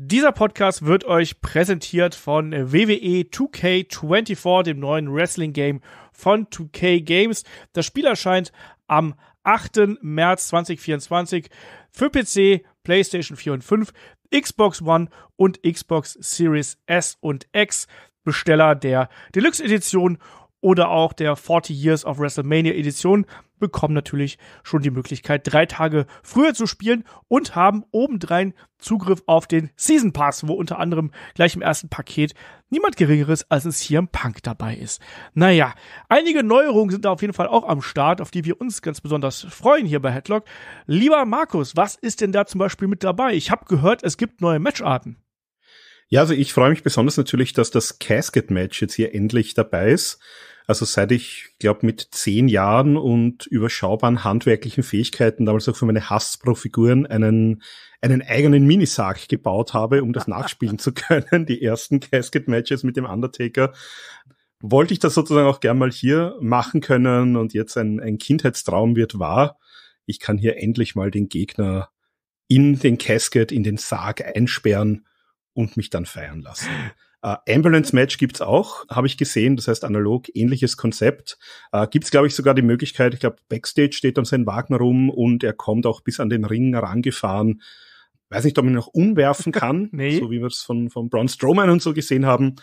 Dieser Podcast wird euch präsentiert von WWE e 2K24, dem neuen Wrestling-Game von 2K Games. Das Spiel erscheint am 8. März 2024 für PC, PlayStation 4 und 5, Xbox One und Xbox Series S und X. Besteller der Deluxe-Edition oder auch der 40 Years of WrestleMania Edition bekommen natürlich schon die Möglichkeit, drei Tage früher zu spielen und haben obendrein Zugriff auf den Season Pass, wo unter anderem gleich im ersten Paket niemand Geringeres als es hier im Punk dabei ist. Naja, einige Neuerungen sind da auf jeden Fall auch am Start, auf die wir uns ganz besonders freuen hier bei Headlock. Lieber Markus, was ist denn da zum Beispiel mit dabei? Ich habe gehört, es gibt neue Matcharten. Ja, also ich freue mich besonders natürlich, dass das Casket-Match jetzt hier endlich dabei ist. Also seit ich, glaube mit zehn Jahren und überschaubaren handwerklichen Fähigkeiten damals auch für meine Hassprofiguren einen, einen eigenen Minisarg gebaut habe, um das nachspielen zu können, die ersten Casket-Matches mit dem Undertaker, wollte ich das sozusagen auch gern mal hier machen können und jetzt ein, ein Kindheitstraum wird wahr. Ich kann hier endlich mal den Gegner in den Casket, in den Sarg einsperren und mich dann feiern lassen. Äh, Ambulance Match gibt's auch, habe ich gesehen. Das heißt analog, ähnliches Konzept. Äh, gibt's glaube ich sogar die Möglichkeit. Ich glaube Backstage steht dann sein Wagen rum und er kommt auch bis an den Ring herangefahren. Weiß nicht, ob man ihn noch umwerfen kann, nee. so wie wir es von von Braun Strowman und so gesehen haben.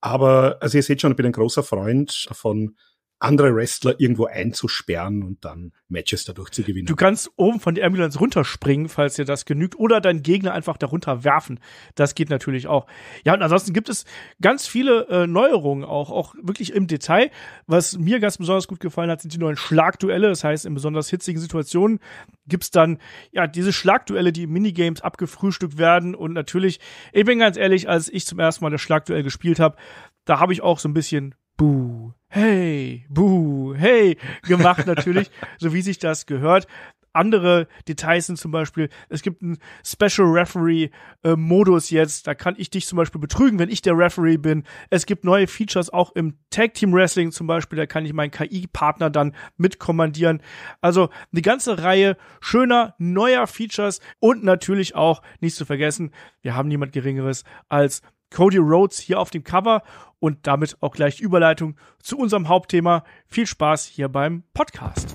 Aber also ihr seht schon, ich bin ein großer Freund von andere Wrestler irgendwo einzusperren und dann Matches dadurch zu gewinnen. Du kannst oben von der Ambulance runterspringen, falls dir das genügt, oder deinen Gegner einfach darunter werfen. Das geht natürlich auch. Ja, und ansonsten gibt es ganz viele äh, Neuerungen auch, auch wirklich im Detail. Was mir ganz besonders gut gefallen hat, sind die neuen Schlagduelle. Das heißt, in besonders hitzigen Situationen gibt's dann ja diese Schlagduelle, die in Minigames abgefrühstückt werden. Und natürlich, ich bin ganz ehrlich, als ich zum ersten Mal das Schlagduell gespielt habe, da habe ich auch so ein bisschen Buh, hey, buh, hey gemacht natürlich, so wie sich das gehört. Andere Details sind zum Beispiel, es gibt einen Special Referee-Modus äh, jetzt, da kann ich dich zum Beispiel betrügen, wenn ich der Referee bin. Es gibt neue Features auch im Tag Team Wrestling zum Beispiel, da kann ich meinen KI-Partner dann mitkommandieren. Also eine ganze Reihe schöner, neuer Features und natürlich auch, nicht zu vergessen, wir haben niemand Geringeres als Cody Rhodes hier auf dem Cover und damit auch gleich Überleitung zu unserem Hauptthema. Viel Spaß hier beim Podcast.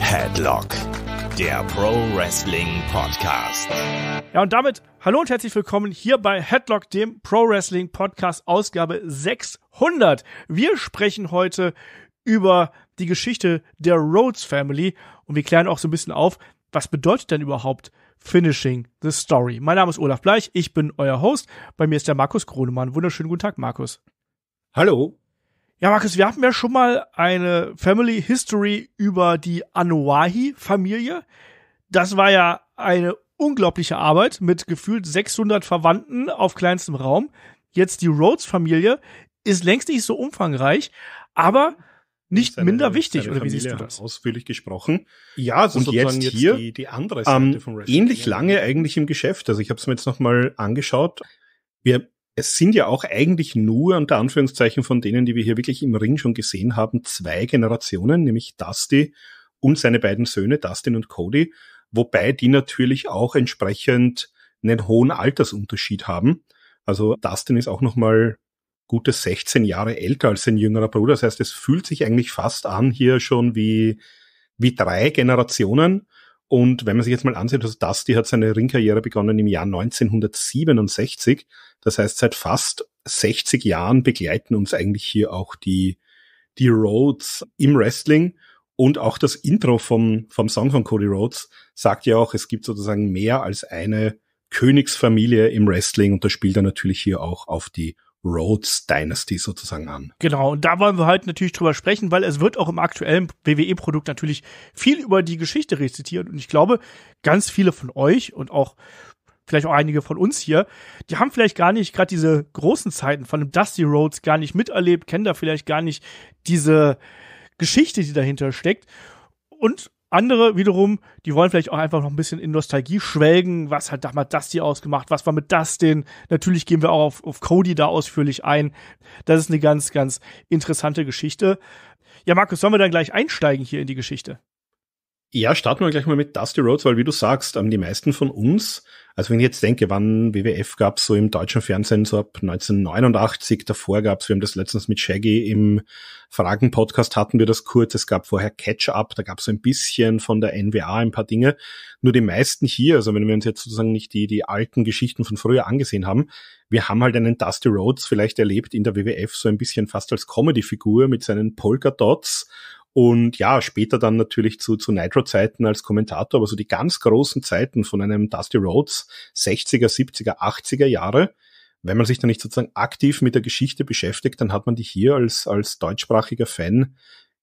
Headlock, der Pro Wrestling Podcast. Ja, und damit hallo und herzlich willkommen hier bei Headlock, dem Pro Wrestling Podcast, Ausgabe 600. Wir sprechen heute über die Geschichte der Rhodes Family und wir klären auch so ein bisschen auf, was bedeutet denn überhaupt Finishing the Story? Mein Name ist Olaf Bleich, ich bin euer Host. Bei mir ist der Markus Kronemann. Wunderschönen guten Tag, Markus. Hallo. Ja, Markus, wir hatten ja schon mal eine Family History über die Anoahi-Familie. Das war ja eine unglaubliche Arbeit mit gefühlt 600 Verwandten auf kleinstem Raum. Jetzt die Rhodes-Familie ist längst nicht so umfangreich, aber nicht seine, minder wichtig, oder wie siehst du das? Ausführlich gesprochen. Ja, also und jetzt hier jetzt die, die, andere Seite ähm, von Wrestling. Ähnlich lange eigentlich im Geschäft. Also ich habe es mir jetzt nochmal angeschaut. Wir, es sind ja auch eigentlich nur, unter Anführungszeichen von denen, die wir hier wirklich im Ring schon gesehen haben, zwei Generationen, nämlich Dusty und seine beiden Söhne, Dustin und Cody, wobei die natürlich auch entsprechend einen hohen Altersunterschied haben. Also Dustin ist auch nochmal gute 16 Jahre älter als sein jüngerer Bruder. Das heißt, es fühlt sich eigentlich fast an hier schon wie, wie drei Generationen. Und wenn man sich jetzt mal ansieht, also Dusty hat seine Ringkarriere begonnen im Jahr 1967. Das heißt, seit fast 60 Jahren begleiten uns eigentlich hier auch die, die Rhodes im Wrestling. Und auch das Intro vom, vom Song von Cody Rhodes sagt ja auch, es gibt sozusagen mehr als eine Königsfamilie im Wrestling. Und das spielt dann natürlich hier auch auf die Rhodes Dynasty sozusagen an. Genau, und da wollen wir halt natürlich drüber sprechen, weil es wird auch im aktuellen WWE-Produkt natürlich viel über die Geschichte rezitiert. Und ich glaube, ganz viele von euch und auch vielleicht auch einige von uns hier, die haben vielleicht gar nicht gerade diese großen Zeiten von dem Dusty Rhodes gar nicht miterlebt, kennen da vielleicht gar nicht diese Geschichte, die dahinter steckt. Und andere wiederum, die wollen vielleicht auch einfach noch ein bisschen in Nostalgie schwelgen. Was hat damals das hier ausgemacht? Was war mit das denn? Natürlich gehen wir auch auf, auf Cody da ausführlich ein. Das ist eine ganz, ganz interessante Geschichte. Ja, Markus, sollen wir dann gleich einsteigen hier in die Geschichte? Ja, starten wir gleich mal mit Dusty Rhodes, weil wie du sagst, ähm, die meisten von uns, also wenn ich jetzt denke, wann WWF gab's so im deutschen Fernsehen so ab 1989, davor gab's, wir haben das letztens mit Shaggy im Fragen-Podcast hatten wir das kurz, es gab vorher Catch-Up, da gab's so ein bisschen von der NWA ein paar Dinge, nur die meisten hier, also wenn wir uns jetzt sozusagen nicht die, die alten Geschichten von früher angesehen haben, wir haben halt einen Dusty Rhodes vielleicht erlebt in der WWF so ein bisschen fast als Comedy-Figur mit seinen Polka-Dots und ja, später dann natürlich zu, zu Nitro-Zeiten als Kommentator, aber so die ganz großen Zeiten von einem Dusty Rhodes, 60er, 70er, 80er Jahre, wenn man sich da nicht sozusagen aktiv mit der Geschichte beschäftigt, dann hat man die hier als, als deutschsprachiger Fan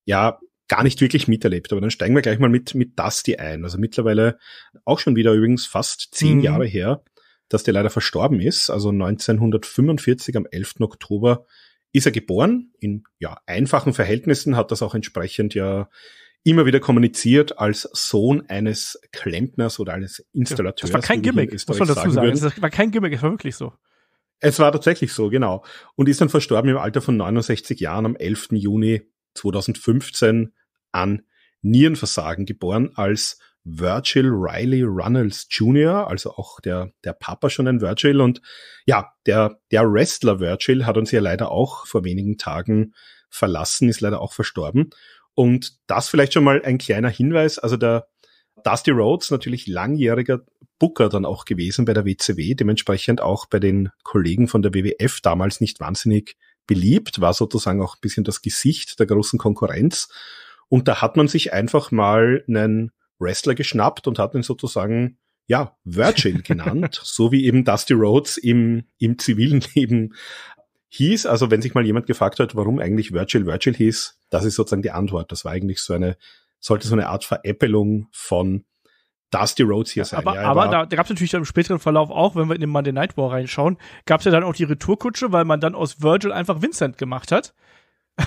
ja gar nicht wirklich miterlebt. Aber dann steigen wir gleich mal mit, mit Dusty ein. Also mittlerweile auch schon wieder übrigens fast zehn mhm. Jahre her, dass der leider verstorben ist. Also 1945 am 11. Oktober ist er geboren in ja, einfachen Verhältnissen, hat das auch entsprechend ja immer wieder kommuniziert als Sohn eines Klempners oder eines Installateurs. Ja, das war kein Gimmick, muss man dazu sagen. sagen das war kein Gimmick, es war wirklich so. Es war tatsächlich so, genau. Und ist dann verstorben im Alter von 69 Jahren am 11. Juni 2015 an Nierenversagen geboren als Virgil Riley Runnels Jr., also auch der, der Papa schon ein Virgil. Und ja, der, der Wrestler Virgil hat uns ja leider auch vor wenigen Tagen verlassen, ist leider auch verstorben. Und das vielleicht schon mal ein kleiner Hinweis. Also der Dusty Rhodes, natürlich langjähriger Booker dann auch gewesen bei der WCW, dementsprechend auch bei den Kollegen von der WWF damals nicht wahnsinnig beliebt, war sozusagen auch ein bisschen das Gesicht der großen Konkurrenz. Und da hat man sich einfach mal einen Wrestler geschnappt und hat ihn sozusagen ja, Virgil genannt, so wie eben Dusty Rhodes im, im zivilen Leben hieß. Also wenn sich mal jemand gefragt hat, warum eigentlich Virgil Virgil hieß, das ist sozusagen die Antwort. Das war eigentlich so eine, sollte so eine Art Veräppelung von Dusty Rhodes hier ja, sein. Aber, ja, aber da, da gab es natürlich im späteren Verlauf auch, wenn wir in den Monday Night War reinschauen, gab es ja dann auch die Retourkutsche, weil man dann aus Virgil einfach Vincent gemacht hat.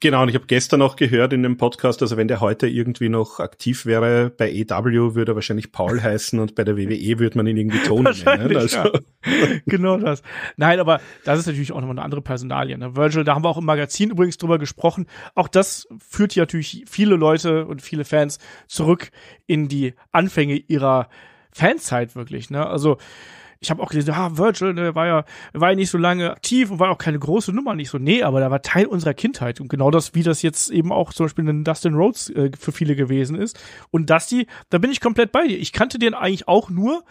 Genau, und ich habe gestern noch gehört in dem Podcast, also wenn der heute irgendwie noch aktiv wäre, bei EW würde er wahrscheinlich Paul heißen und bei der WWE würde man ihn irgendwie Tony nennen. Also. Ja. genau das. Nein, aber das ist natürlich auch nochmal eine andere Personalie. Ne? Virgil, da haben wir auch im Magazin übrigens drüber gesprochen. Auch das führt ja natürlich viele Leute und viele Fans zurück in die Anfänge ihrer Fanzeit wirklich. Ne? Also ich habe auch gelesen, ah, Virgil, ne, war ja, war ja nicht so lange aktiv und war auch keine große Nummer. Nicht so, nee, aber da war Teil unserer Kindheit. Und genau das, wie das jetzt eben auch zum Beispiel in Dustin Rhodes äh, für viele gewesen ist. Und Dusty, da bin ich komplett bei dir. Ich kannte den eigentlich auch nur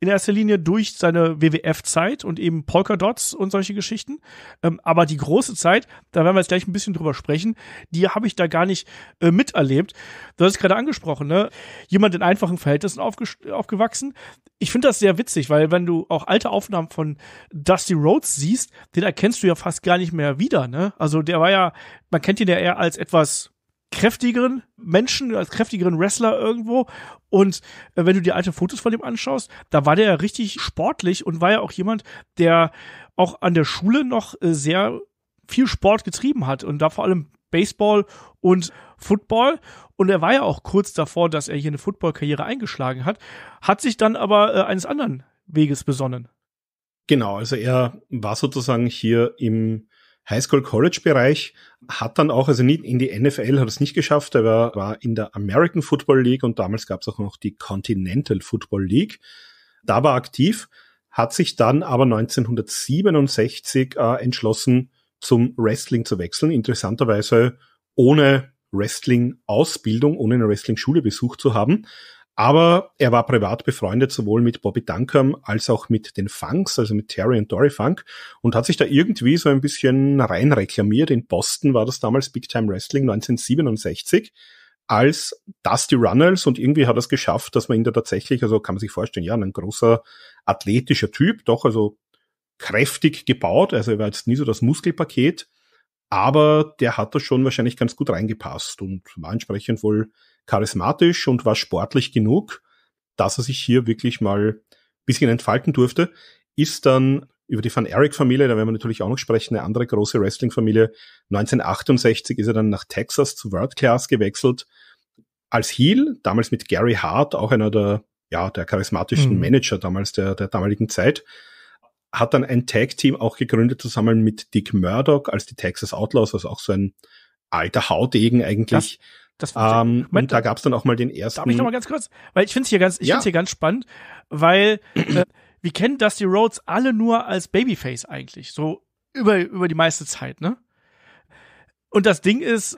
in erster Linie durch seine WWF-Zeit und eben Polka-Dots und solche Geschichten. Ähm, aber die große Zeit, da werden wir jetzt gleich ein bisschen drüber sprechen, die habe ich da gar nicht äh, miterlebt. Du hast es gerade angesprochen, ne? Jemand in einfachen Verhältnissen aufgewachsen. Ich finde das sehr witzig, weil wenn du auch alte Aufnahmen von Dusty Rhodes siehst, den erkennst du ja fast gar nicht mehr wieder, ne? Also der war ja, man kennt ihn ja eher als etwas kräftigeren Menschen, als kräftigeren Wrestler irgendwo. Und äh, wenn du dir alte Fotos von dem anschaust, da war der ja richtig sportlich und war ja auch jemand, der auch an der Schule noch äh, sehr viel Sport getrieben hat und da vor allem Baseball und Football. Und er war ja auch kurz davor, dass er hier eine Footballkarriere eingeschlagen hat, hat sich dann aber äh, eines anderen Weges besonnen. Genau, also er war sozusagen hier im Highschool-College-Bereich, hat dann auch, also nicht in die NFL hat es nicht geschafft, aber war, war in der American Football League und damals gab es auch noch die Continental Football League. Da war aktiv, hat sich dann aber 1967 äh, entschlossen, zum Wrestling zu wechseln. Interessanterweise ohne Wrestling-Ausbildung, ohne eine Wrestling-Schule besucht zu haben. Aber er war privat befreundet sowohl mit Bobby Duncombe als auch mit den Funks, also mit Terry und Dory Funk und hat sich da irgendwie so ein bisschen rein reklamiert. In Boston war das damals Big Time Wrestling 1967 als Dusty Runnels und irgendwie hat er es geschafft, dass man ihn da tatsächlich, also kann man sich vorstellen, ja, ein großer athletischer Typ, doch also kräftig gebaut, also er war jetzt nie so das Muskelpaket, aber der hat da schon wahrscheinlich ganz gut reingepasst und war entsprechend wohl charismatisch und war sportlich genug, dass er sich hier wirklich mal bisschen entfalten durfte, ist dann über die Van Eric Familie, da werden wir natürlich auch noch sprechen, eine andere große Wrestling Familie. 1968 ist er dann nach Texas zu World Class gewechselt als Heel, damals mit Gary Hart, auch einer der ja, der charismatischen mhm. Manager damals der der damaligen Zeit. Hat dann ein Tag Team auch gegründet zusammen mit Dick Murdoch als die Texas Outlaws, also auch so ein alter Hautegen eigentlich. Ja das um, ähm, und da gab es dann auch mal den ersten. Darf ich noch mal ganz kurz, weil ich finde es hier ganz, ich ja. find's hier ganz spannend, weil äh, wir kennen Dusty Rhodes alle nur als Babyface eigentlich, so über über die meiste Zeit, ne? Und das Ding ist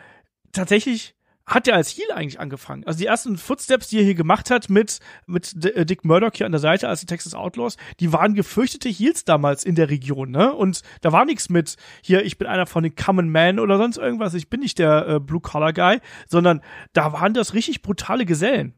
tatsächlich hat er als Heal eigentlich angefangen. Also die ersten Footsteps, die er hier gemacht hat mit, mit äh, Dick Murdoch hier an der Seite als Texas Outlaws, die waren gefürchtete Heals damals in der Region, ne? Und da war nichts mit, hier, ich bin einer von den Common Men oder sonst irgendwas, ich bin nicht der äh, Blue-Collar-Guy, sondern da waren das richtig brutale Gesellen.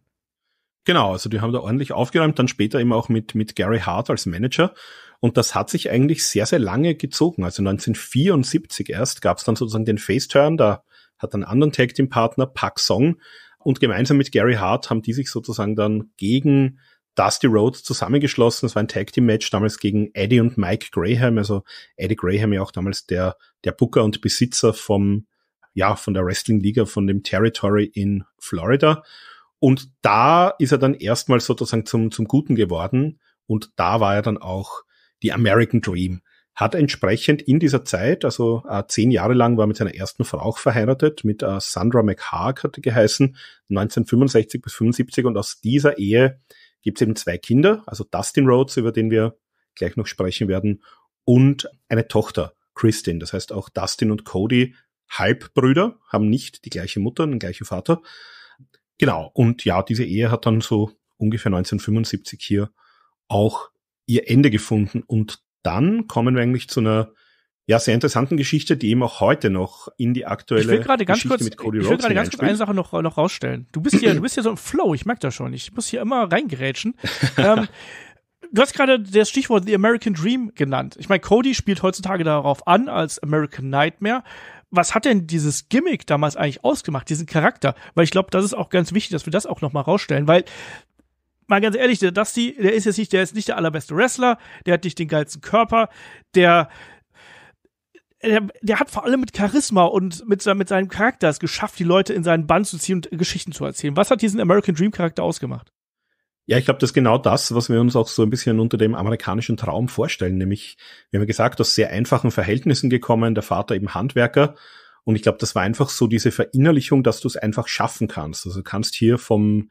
Genau, also die haben da ordentlich aufgeräumt, dann später eben auch mit, mit Gary Hart als Manager. Und das hat sich eigentlich sehr, sehr lange gezogen. Also 1974 erst gab es dann sozusagen den Face-Turn, da hat einen anderen Tag Team Partner, Park Song, und gemeinsam mit Gary Hart haben die sich sozusagen dann gegen Dusty Rhodes zusammengeschlossen. Es war ein Tag Team Match damals gegen Eddie und Mike Graham, also Eddie Graham ja auch damals der, der Booker und Besitzer vom, ja, von der Wrestling Liga, von dem Territory in Florida. Und da ist er dann erstmal sozusagen zum, zum Guten geworden. Und da war er dann auch die American Dream hat entsprechend in dieser Zeit, also äh, zehn Jahre lang war mit seiner ersten Frau auch verheiratet, mit äh, Sandra McHarg hatte geheißen, 1965 bis 75 und aus dieser Ehe gibt es eben zwei Kinder, also Dustin Rhodes, über den wir gleich noch sprechen werden, und eine Tochter, Kristin. Das heißt auch Dustin und Cody, Halbbrüder, haben nicht die gleiche Mutter, den gleichen Vater. Genau, und ja, diese Ehe hat dann so ungefähr 1975 hier auch ihr Ende gefunden und dann kommen wir eigentlich zu einer ja, sehr interessanten Geschichte, die eben auch heute noch in die aktuelle ich will gerade ganz Geschichte kurz, mit Cody Rhodes Ich will gerade ganz kurz eine Sache noch, noch rausstellen. Du bist hier, du bist hier so ein Flow, ich merke das schon. Ich muss hier immer reingerätschen. ähm, du hast gerade das Stichwort The American Dream genannt. Ich meine, Cody spielt heutzutage darauf an als American Nightmare. Was hat denn dieses Gimmick damals eigentlich ausgemacht, diesen Charakter? Weil ich glaube, das ist auch ganz wichtig, dass wir das auch nochmal rausstellen, weil mal ganz ehrlich, der Dusty, der ist jetzt nicht, der ist nicht der allerbeste Wrestler, der hat nicht den geilsten Körper, der der, der hat vor allem mit Charisma und mit, mit seinem Charakter es geschafft, die Leute in seinen Bann zu ziehen und Geschichten zu erzählen. Was hat diesen American Dream Charakter ausgemacht? Ja, ich glaube, das ist genau das, was wir uns auch so ein bisschen unter dem amerikanischen Traum vorstellen. Nämlich, wir haben ja gesagt, aus sehr einfachen Verhältnissen gekommen, der Vater eben Handwerker. Und ich glaube, das war einfach so diese Verinnerlichung, dass du es einfach schaffen kannst. Also du kannst hier vom,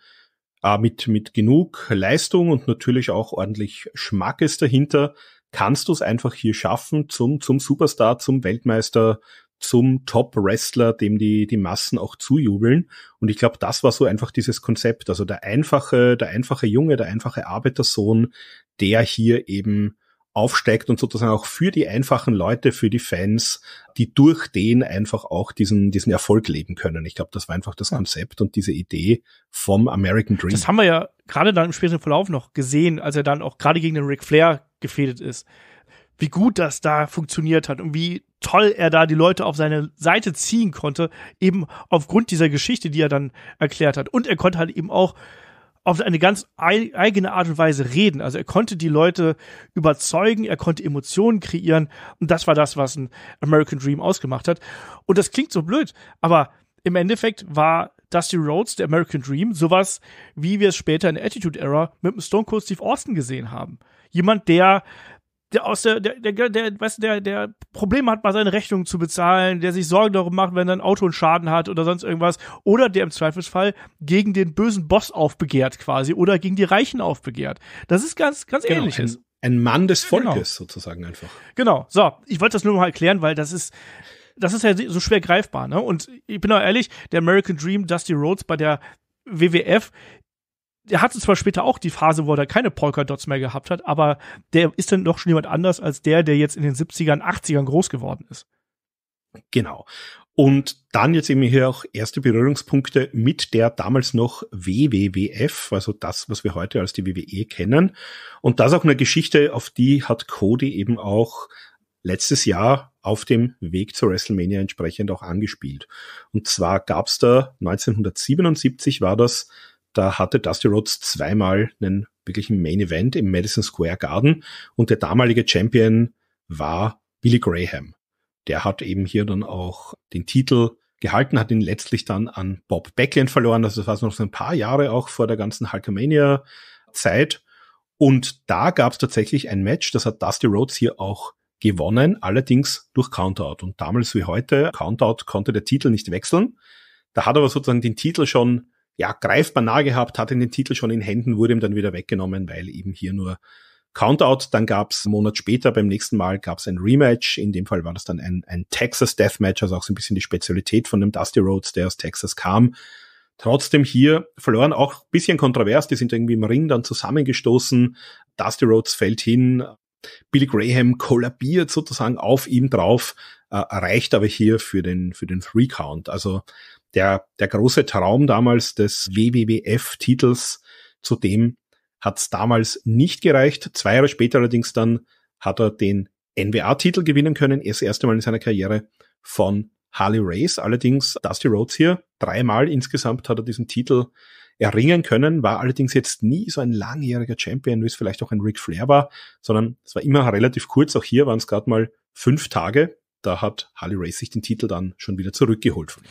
äh, mit, mit genug Leistung und natürlich auch ordentlich Schmackes dahinter, kannst du es einfach hier schaffen, zum, zum Superstar, zum Weltmeister, zum Top-Wrestler, dem die, die Massen auch zujubeln. Und ich glaube, das war so einfach dieses Konzept. Also der einfache, der einfache Junge, der einfache Arbeitersohn, der hier eben aufsteigt und sozusagen auch für die einfachen Leute, für die Fans, die durch den einfach auch diesen, diesen Erfolg leben können. Ich glaube, das war einfach das Konzept und diese Idee vom American Dream. Das haben wir ja gerade dann im späteren Verlauf noch gesehen, als er dann auch gerade gegen den Ric Flair gefädet ist, wie gut das da funktioniert hat und wie toll er da die Leute auf seine Seite ziehen konnte, eben aufgrund dieser Geschichte, die er dann erklärt hat. Und er konnte halt eben auch auf eine ganz eigene Art und Weise reden. Also er konnte die Leute überzeugen, er konnte Emotionen kreieren und das war das, was ein American Dream ausgemacht hat. Und das klingt so blöd, aber im Endeffekt war Dusty Rhodes, der American Dream, sowas, wie wir es später in Attitude Era mit dem Stone Cold Steve Austin gesehen haben. Jemand, der der aus der, der, der, der, weißt du, der, der Probleme hat, mal seine Rechnung zu bezahlen, der sich Sorgen darum macht, wenn sein Auto einen Schaden hat oder sonst irgendwas, oder der im Zweifelsfall gegen den bösen Boss aufbegehrt quasi oder gegen die Reichen aufbegehrt. Das ist ganz, ganz genau, ähnliches. Ein, ein, Mann des Volkes genau. sozusagen einfach. Genau. So, ich wollte das nur mal erklären, weil das ist, das ist ja so schwer greifbar, ne? Und ich bin auch ehrlich, der American Dream Dusty Rhodes bei der WWF er hatte zwar später auch die Phase, wo er keine Polka-Dots mehr gehabt hat, aber der ist dann doch schon jemand anders als der, der jetzt in den 70ern, 80ern groß geworden ist. Genau. Und dann jetzt eben hier auch erste Berührungspunkte mit der damals noch WWWF, also das, was wir heute als die WWE kennen. Und das auch eine Geschichte, auf die hat Cody eben auch letztes Jahr auf dem Weg zur WrestleMania entsprechend auch angespielt. Und zwar gab's da 1977 war das da hatte Dusty Rhodes zweimal einen wirklichen Main Event im Madison Square Garden und der damalige Champion war Billy Graham. Der hat eben hier dann auch den Titel gehalten, hat ihn letztlich dann an Bob Backlund verloren. Also das war noch so ein paar Jahre auch vor der ganzen Hulkamania Zeit. Und da gab es tatsächlich ein Match, das hat Dusty Rhodes hier auch gewonnen, allerdings durch Countout. Und damals wie heute, Countout konnte der Titel nicht wechseln. Da hat aber sozusagen den Titel schon ja, greifbar nah gehabt, hatte den Titel schon in Händen, wurde ihm dann wieder weggenommen, weil eben hier nur Countout. Dann gab's einen Monat später, beim nächsten Mal gab's ein Rematch. In dem Fall war das dann ein, ein Texas Deathmatch, also auch so ein bisschen die Spezialität von dem Dusty Rhodes, der aus Texas kam. Trotzdem hier verloren, auch bisschen kontrovers, die sind irgendwie im Ring dann zusammengestoßen. Dusty Rhodes fällt hin, Billy Graham kollabiert sozusagen auf ihm drauf, erreicht äh, aber hier für den, für den Three Count. Also der, der große Traum damals des WWF-Titels, zu dem hat es damals nicht gereicht. Zwei Jahre später allerdings dann hat er den NWA-Titel gewinnen können, das erste Mal in seiner Karriere von Harley Race. Allerdings Dusty Rhodes hier, dreimal insgesamt hat er diesen Titel erringen können, war allerdings jetzt nie so ein langjähriger Champion, wie es vielleicht auch ein Ric Flair war, sondern es war immer relativ kurz. Auch hier waren es gerade mal fünf Tage. Da hat Harley Race sich den Titel dann schon wieder zurückgeholt. Von ihm.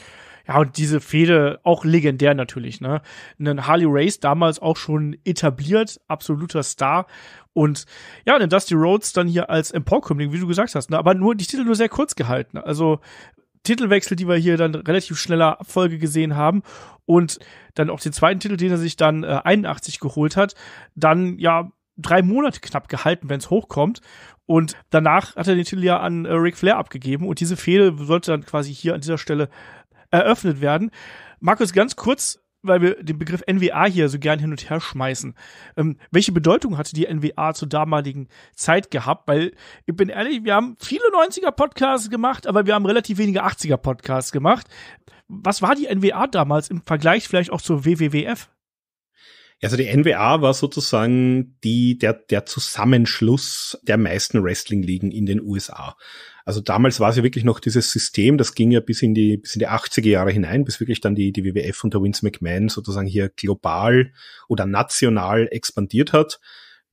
Ja, und diese Fehde auch legendär natürlich, ne? Einen Harley Race damals auch schon etabliert, absoluter Star. Und ja, den Dusty Rhodes dann hier als Emporkömmling, wie du gesagt hast, ne? aber nur die Titel nur sehr kurz gehalten. Also Titelwechsel, die wir hier dann relativ schneller Abfolge gesehen haben und dann auch den zweiten Titel, den er sich dann äh, 81 geholt hat, dann ja drei Monate knapp gehalten, wenn es hochkommt. Und danach hat er den Titel ja an äh, Ric Flair abgegeben und diese Fehde sollte dann quasi hier an dieser Stelle eröffnet werden. Markus, ganz kurz, weil wir den Begriff NWA hier so gern hin und her schmeißen. Ähm, welche Bedeutung hatte die NWA zur damaligen Zeit gehabt? Weil, ich bin ehrlich, wir haben viele 90er-Podcasts gemacht, aber wir haben relativ wenige 80er-Podcasts gemacht. Was war die NWA damals im Vergleich vielleicht auch zur WWWF? Also die NWA war sozusagen die, der, der Zusammenschluss der meisten Wrestling-Ligen in den USA. Also damals war es ja wirklich noch dieses System, das ging ja bis in die, bis in die 80er Jahre hinein, bis wirklich dann die, die WWF unter Vince McMahon sozusagen hier global oder national expandiert hat.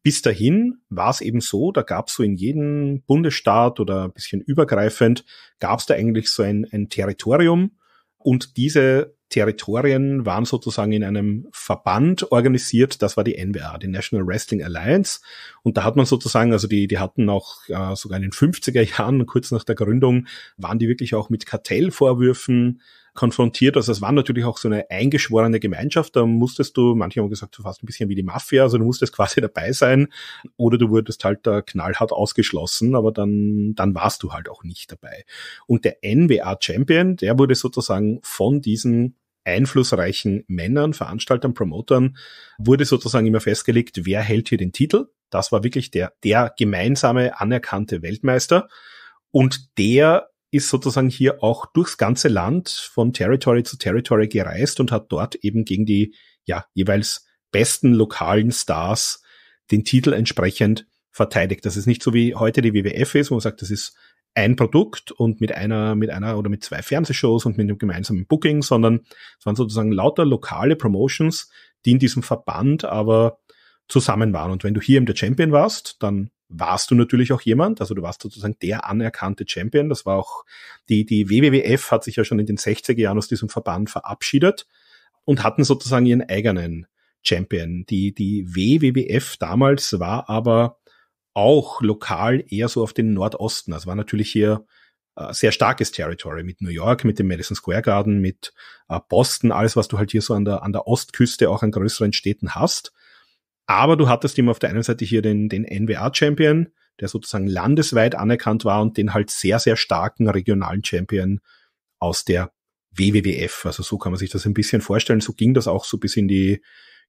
Bis dahin war es eben so, da gab es so in jedem Bundesstaat oder ein bisschen übergreifend, gab es da eigentlich so ein, ein Territorium und diese Territorien waren sozusagen in einem Verband organisiert, das war die NWA, die National Wrestling Alliance. Und da hat man sozusagen, also die, die hatten auch äh, sogar in den 50er Jahren, kurz nach der Gründung, waren die wirklich auch mit Kartellvorwürfen konfrontiert. Also es war natürlich auch so eine eingeschworene Gemeinschaft. Da musstest du, manche haben gesagt, du warst ein bisschen wie die Mafia, also du musstest quasi dabei sein oder du wurdest halt da knallhart ausgeschlossen, aber dann, dann warst du halt auch nicht dabei. Und der NWA Champion, der wurde sozusagen von diesen einflussreichen Männern, Veranstaltern, Promotern wurde sozusagen immer festgelegt, wer hält hier den Titel. Das war wirklich der, der gemeinsame anerkannte Weltmeister. Und der ist sozusagen hier auch durchs ganze Land von Territory zu Territory gereist und hat dort eben gegen die ja, jeweils besten lokalen Stars den Titel entsprechend verteidigt. Das ist nicht so wie heute die WWF ist, wo man sagt, das ist ein Produkt und mit einer, mit einer oder mit zwei Fernsehshows und mit einem gemeinsamen Booking, sondern es waren sozusagen lauter lokale Promotions, die in diesem Verband aber zusammen waren. Und wenn du hier eben der Champion warst, dann warst du natürlich auch jemand, also du warst sozusagen der anerkannte Champion. Das war auch, die, die WWF hat sich ja schon in den 60er Jahren aus diesem Verband verabschiedet und hatten sozusagen ihren eigenen Champion. Die, die WWF damals war aber auch lokal eher so auf den Nordosten. Das war natürlich hier äh, sehr starkes Territory mit New York, mit dem Madison Square Garden, mit äh, Boston, alles, was du halt hier so an der, an der Ostküste auch an größeren Städten hast. Aber du hattest immer auf der einen Seite hier den, den NWA-Champion, der sozusagen landesweit anerkannt war und den halt sehr, sehr starken regionalen Champion aus der WWWF. Also so kann man sich das ein bisschen vorstellen. So ging das auch so bis in die,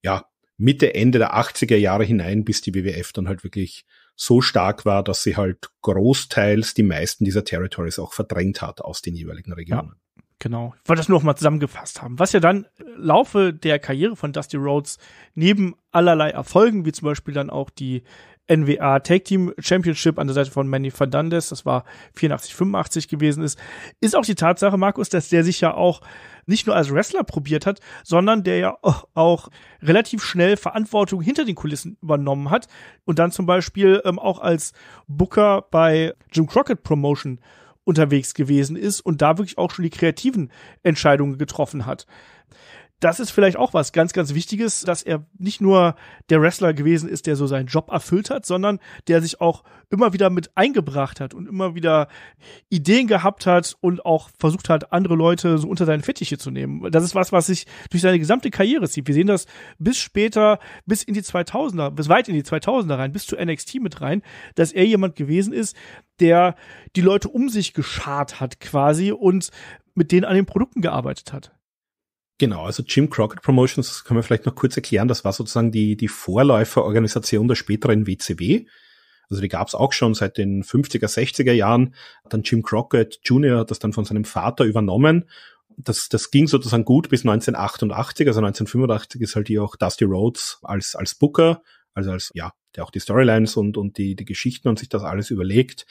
ja, Mitte, Ende der 80er Jahre hinein, bis die WWF dann halt wirklich so stark war, dass sie halt großteils die meisten dieser Territories auch verdrängt hat aus den jeweiligen Regionen. Ja, genau. Ich wollte das nur noch mal zusammengefasst haben. Was ja dann Laufe der Karriere von Dusty Rhodes neben allerlei Erfolgen, wie zum Beispiel dann auch die NWA Tag Team Championship an der Seite von Manny Fernandez, das war 84, 85 gewesen ist, ist auch die Tatsache, Markus, dass der sich ja auch nicht nur als Wrestler probiert hat, sondern der ja auch relativ schnell Verantwortung hinter den Kulissen übernommen hat und dann zum Beispiel ähm, auch als Booker bei Jim Crockett Promotion unterwegs gewesen ist und da wirklich auch schon die kreativen Entscheidungen getroffen hat das ist vielleicht auch was ganz, ganz Wichtiges, dass er nicht nur der Wrestler gewesen ist, der so seinen Job erfüllt hat, sondern der sich auch immer wieder mit eingebracht hat und immer wieder Ideen gehabt hat und auch versucht hat, andere Leute so unter seine Fittiche zu nehmen. Das ist was, was sich durch seine gesamte Karriere zieht. Wir sehen das bis später, bis in die 2000er, bis weit in die 2000er rein, bis zu NXT mit rein, dass er jemand gewesen ist, der die Leute um sich geschart hat quasi und mit denen an den Produkten gearbeitet hat. Genau, also Jim Crockett Promotions, das können wir vielleicht noch kurz erklären, das war sozusagen die, die Vorläuferorganisation der späteren WCW. Also die gab's auch schon seit den 50er, 60er Jahren. Dann Jim Crockett Jr. hat das dann von seinem Vater übernommen. Das, das ging sozusagen gut bis 1988, also 1985 ist halt hier auch Dusty Rhodes als, als Booker, also als, ja, der auch die Storylines und, und die, die Geschichten und sich das alles überlegt,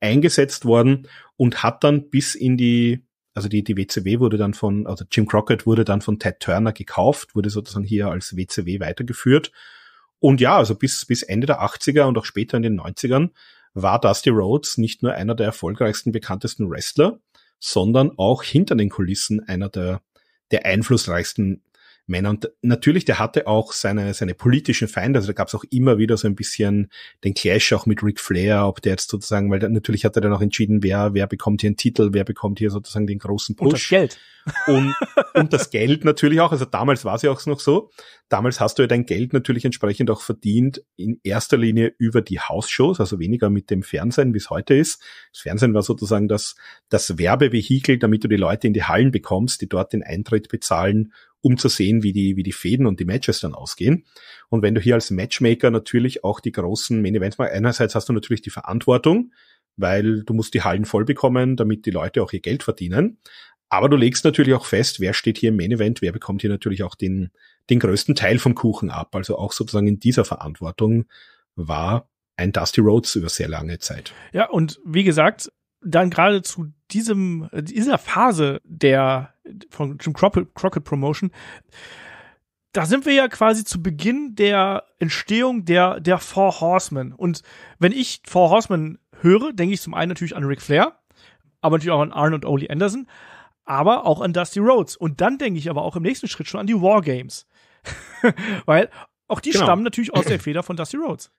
eingesetzt worden und hat dann bis in die also die, die WCW wurde dann von, also Jim Crockett wurde dann von Ted Turner gekauft, wurde sozusagen hier als WCW weitergeführt. Und ja, also bis, bis Ende der 80er und auch später in den 90ern war Dusty Rhodes nicht nur einer der erfolgreichsten, bekanntesten Wrestler, sondern auch hinter den Kulissen einer der, der einflussreichsten Männer. Und natürlich, der hatte auch seine, seine politischen Feinde. Also da gab es auch immer wieder so ein bisschen den Clash auch mit Ric Flair, ob der jetzt sozusagen, weil der, natürlich hat er dann auch entschieden, wer, wer bekommt hier einen Titel, wer bekommt hier sozusagen den großen Push. Und das Geld. Und, und das Geld natürlich auch. Also damals war es ja auch noch so. Damals hast du ja dein Geld natürlich entsprechend auch verdient, in erster Linie über die Hausshows, also weniger mit dem Fernsehen, wie es heute ist. Das Fernsehen war sozusagen das, das Werbevehikel, damit du die Leute in die Hallen bekommst, die dort den Eintritt bezahlen um zu sehen, wie die, wie die Fäden und die Matches dann ausgehen. Und wenn du hier als Matchmaker natürlich auch die großen Main Events machst, einerseits hast du natürlich die Verantwortung, weil du musst die Hallen voll bekommen, damit die Leute auch ihr Geld verdienen. Aber du legst natürlich auch fest, wer steht hier im Main Event, wer bekommt hier natürlich auch den, den größten Teil vom Kuchen ab. Also auch sozusagen in dieser Verantwortung war ein Dusty Rhodes über sehr lange Zeit. Ja, und wie gesagt, dann gerade zu diesem, dieser Phase der von Jim Crockett, Promotion. Da sind wir ja quasi zu Beginn der Entstehung der, der Four Horsemen. Und wenn ich Four Horsemen höre, denke ich zum einen natürlich an Ric Flair, aber natürlich auch an Arnold Ole Anderson, aber auch an Dusty Rhodes. Und dann denke ich aber auch im nächsten Schritt schon an die Wargames. Weil auch die genau. stammen natürlich aus der Feder von Dusty Rhodes.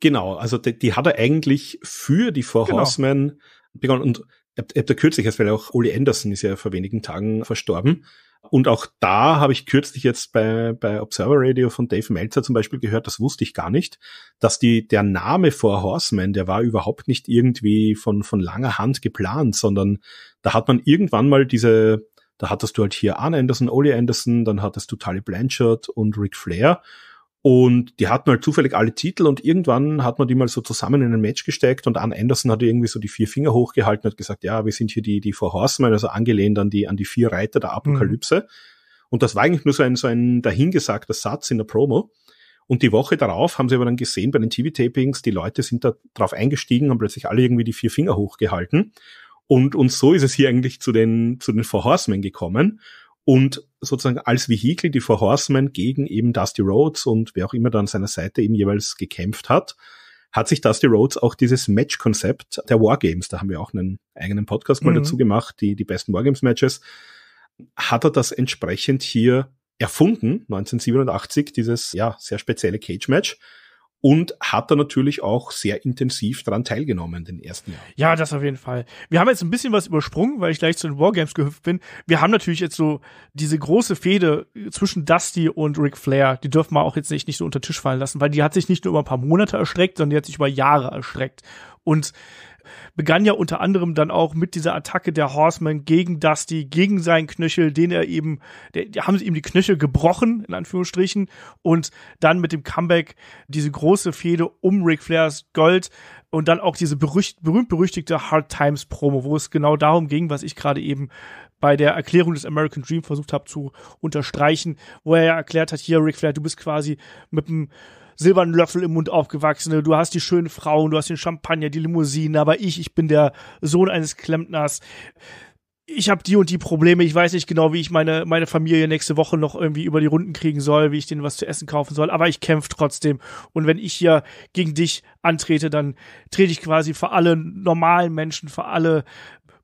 Genau, also die, die hat er eigentlich für die Four genau. Horsemen begonnen. Und ich habe hab da kürzlich erst, weil auch Oli Anderson ist ja vor wenigen Tagen verstorben. Und auch da habe ich kürzlich jetzt bei, bei Observer Radio von Dave Meltzer zum Beispiel gehört, das wusste ich gar nicht, dass die, der Name vor Horseman, der war überhaupt nicht irgendwie von, von langer Hand geplant, sondern da hat man irgendwann mal diese, da hattest du halt hier Arne Anderson, Oli Anderson, dann hattest du Tali Blanchard und Ric Flair. Und die hatten halt zufällig alle Titel und irgendwann hat man die mal so zusammen in ein Match gesteckt und Ann Anderson hat irgendwie so die vier Finger hochgehalten und hat gesagt, ja, wir sind hier die, die Four Horsemen, also angelehnt an die, an die vier Reiter der Apokalypse. Mhm. Und das war eigentlich nur so ein, so ein dahingesagter Satz in der Promo. Und die Woche darauf haben sie aber dann gesehen bei den TV-Tapings, die Leute sind da drauf eingestiegen, haben plötzlich alle irgendwie die vier Finger hochgehalten. Und, und so ist es hier eigentlich zu den, zu den Four Horsemen gekommen. Und sozusagen als Vehikel, die Four Horsemen gegen eben Dusty Rhodes und wer auch immer da an seiner Seite eben jeweils gekämpft hat, hat sich Dusty Rhodes auch dieses Match-Konzept der Wargames, da haben wir auch einen eigenen Podcast mal mhm. dazu gemacht, die, die besten Wargames-Matches, hat er das entsprechend hier erfunden, 1987, dieses, ja, sehr spezielle Cage-Match und hat da natürlich auch sehr intensiv dran teilgenommen den ersten Jahr. Ja, das auf jeden Fall. Wir haben jetzt ein bisschen was übersprungen, weil ich gleich zu den Wargames gehüpft bin. Wir haben natürlich jetzt so diese große Fehde zwischen Dusty und Ric Flair, die dürfen wir auch jetzt nicht, nicht so unter Tisch fallen lassen, weil die hat sich nicht nur über ein paar Monate erstreckt, sondern die hat sich über Jahre erstreckt. Und begann ja unter anderem dann auch mit dieser Attacke der Horsemen gegen Dusty, gegen seinen Knöchel, den er eben, der, die haben sie ihm die Knöchel gebrochen, in Anführungsstrichen, und dann mit dem Comeback diese große Fehde um Ric Flairs Gold und dann auch diese berühmt-berüchtigte Hard Times Promo, wo es genau darum ging, was ich gerade eben bei der Erklärung des American Dream versucht habe zu unterstreichen, wo er ja erklärt hat, hier Ric Flair, du bist quasi mit einem silbernen Löffel im Mund aufgewachsene, du hast die schönen Frauen, du hast den Champagner, die Limousinen, aber ich, ich bin der Sohn eines Klempners ich habe die und die Probleme, ich weiß nicht genau, wie ich meine, meine Familie nächste Woche noch irgendwie über die Runden kriegen soll, wie ich denen was zu essen kaufen soll, aber ich kämpfe trotzdem. Und wenn ich hier gegen dich antrete, dann trete ich quasi für alle normalen Menschen, für alle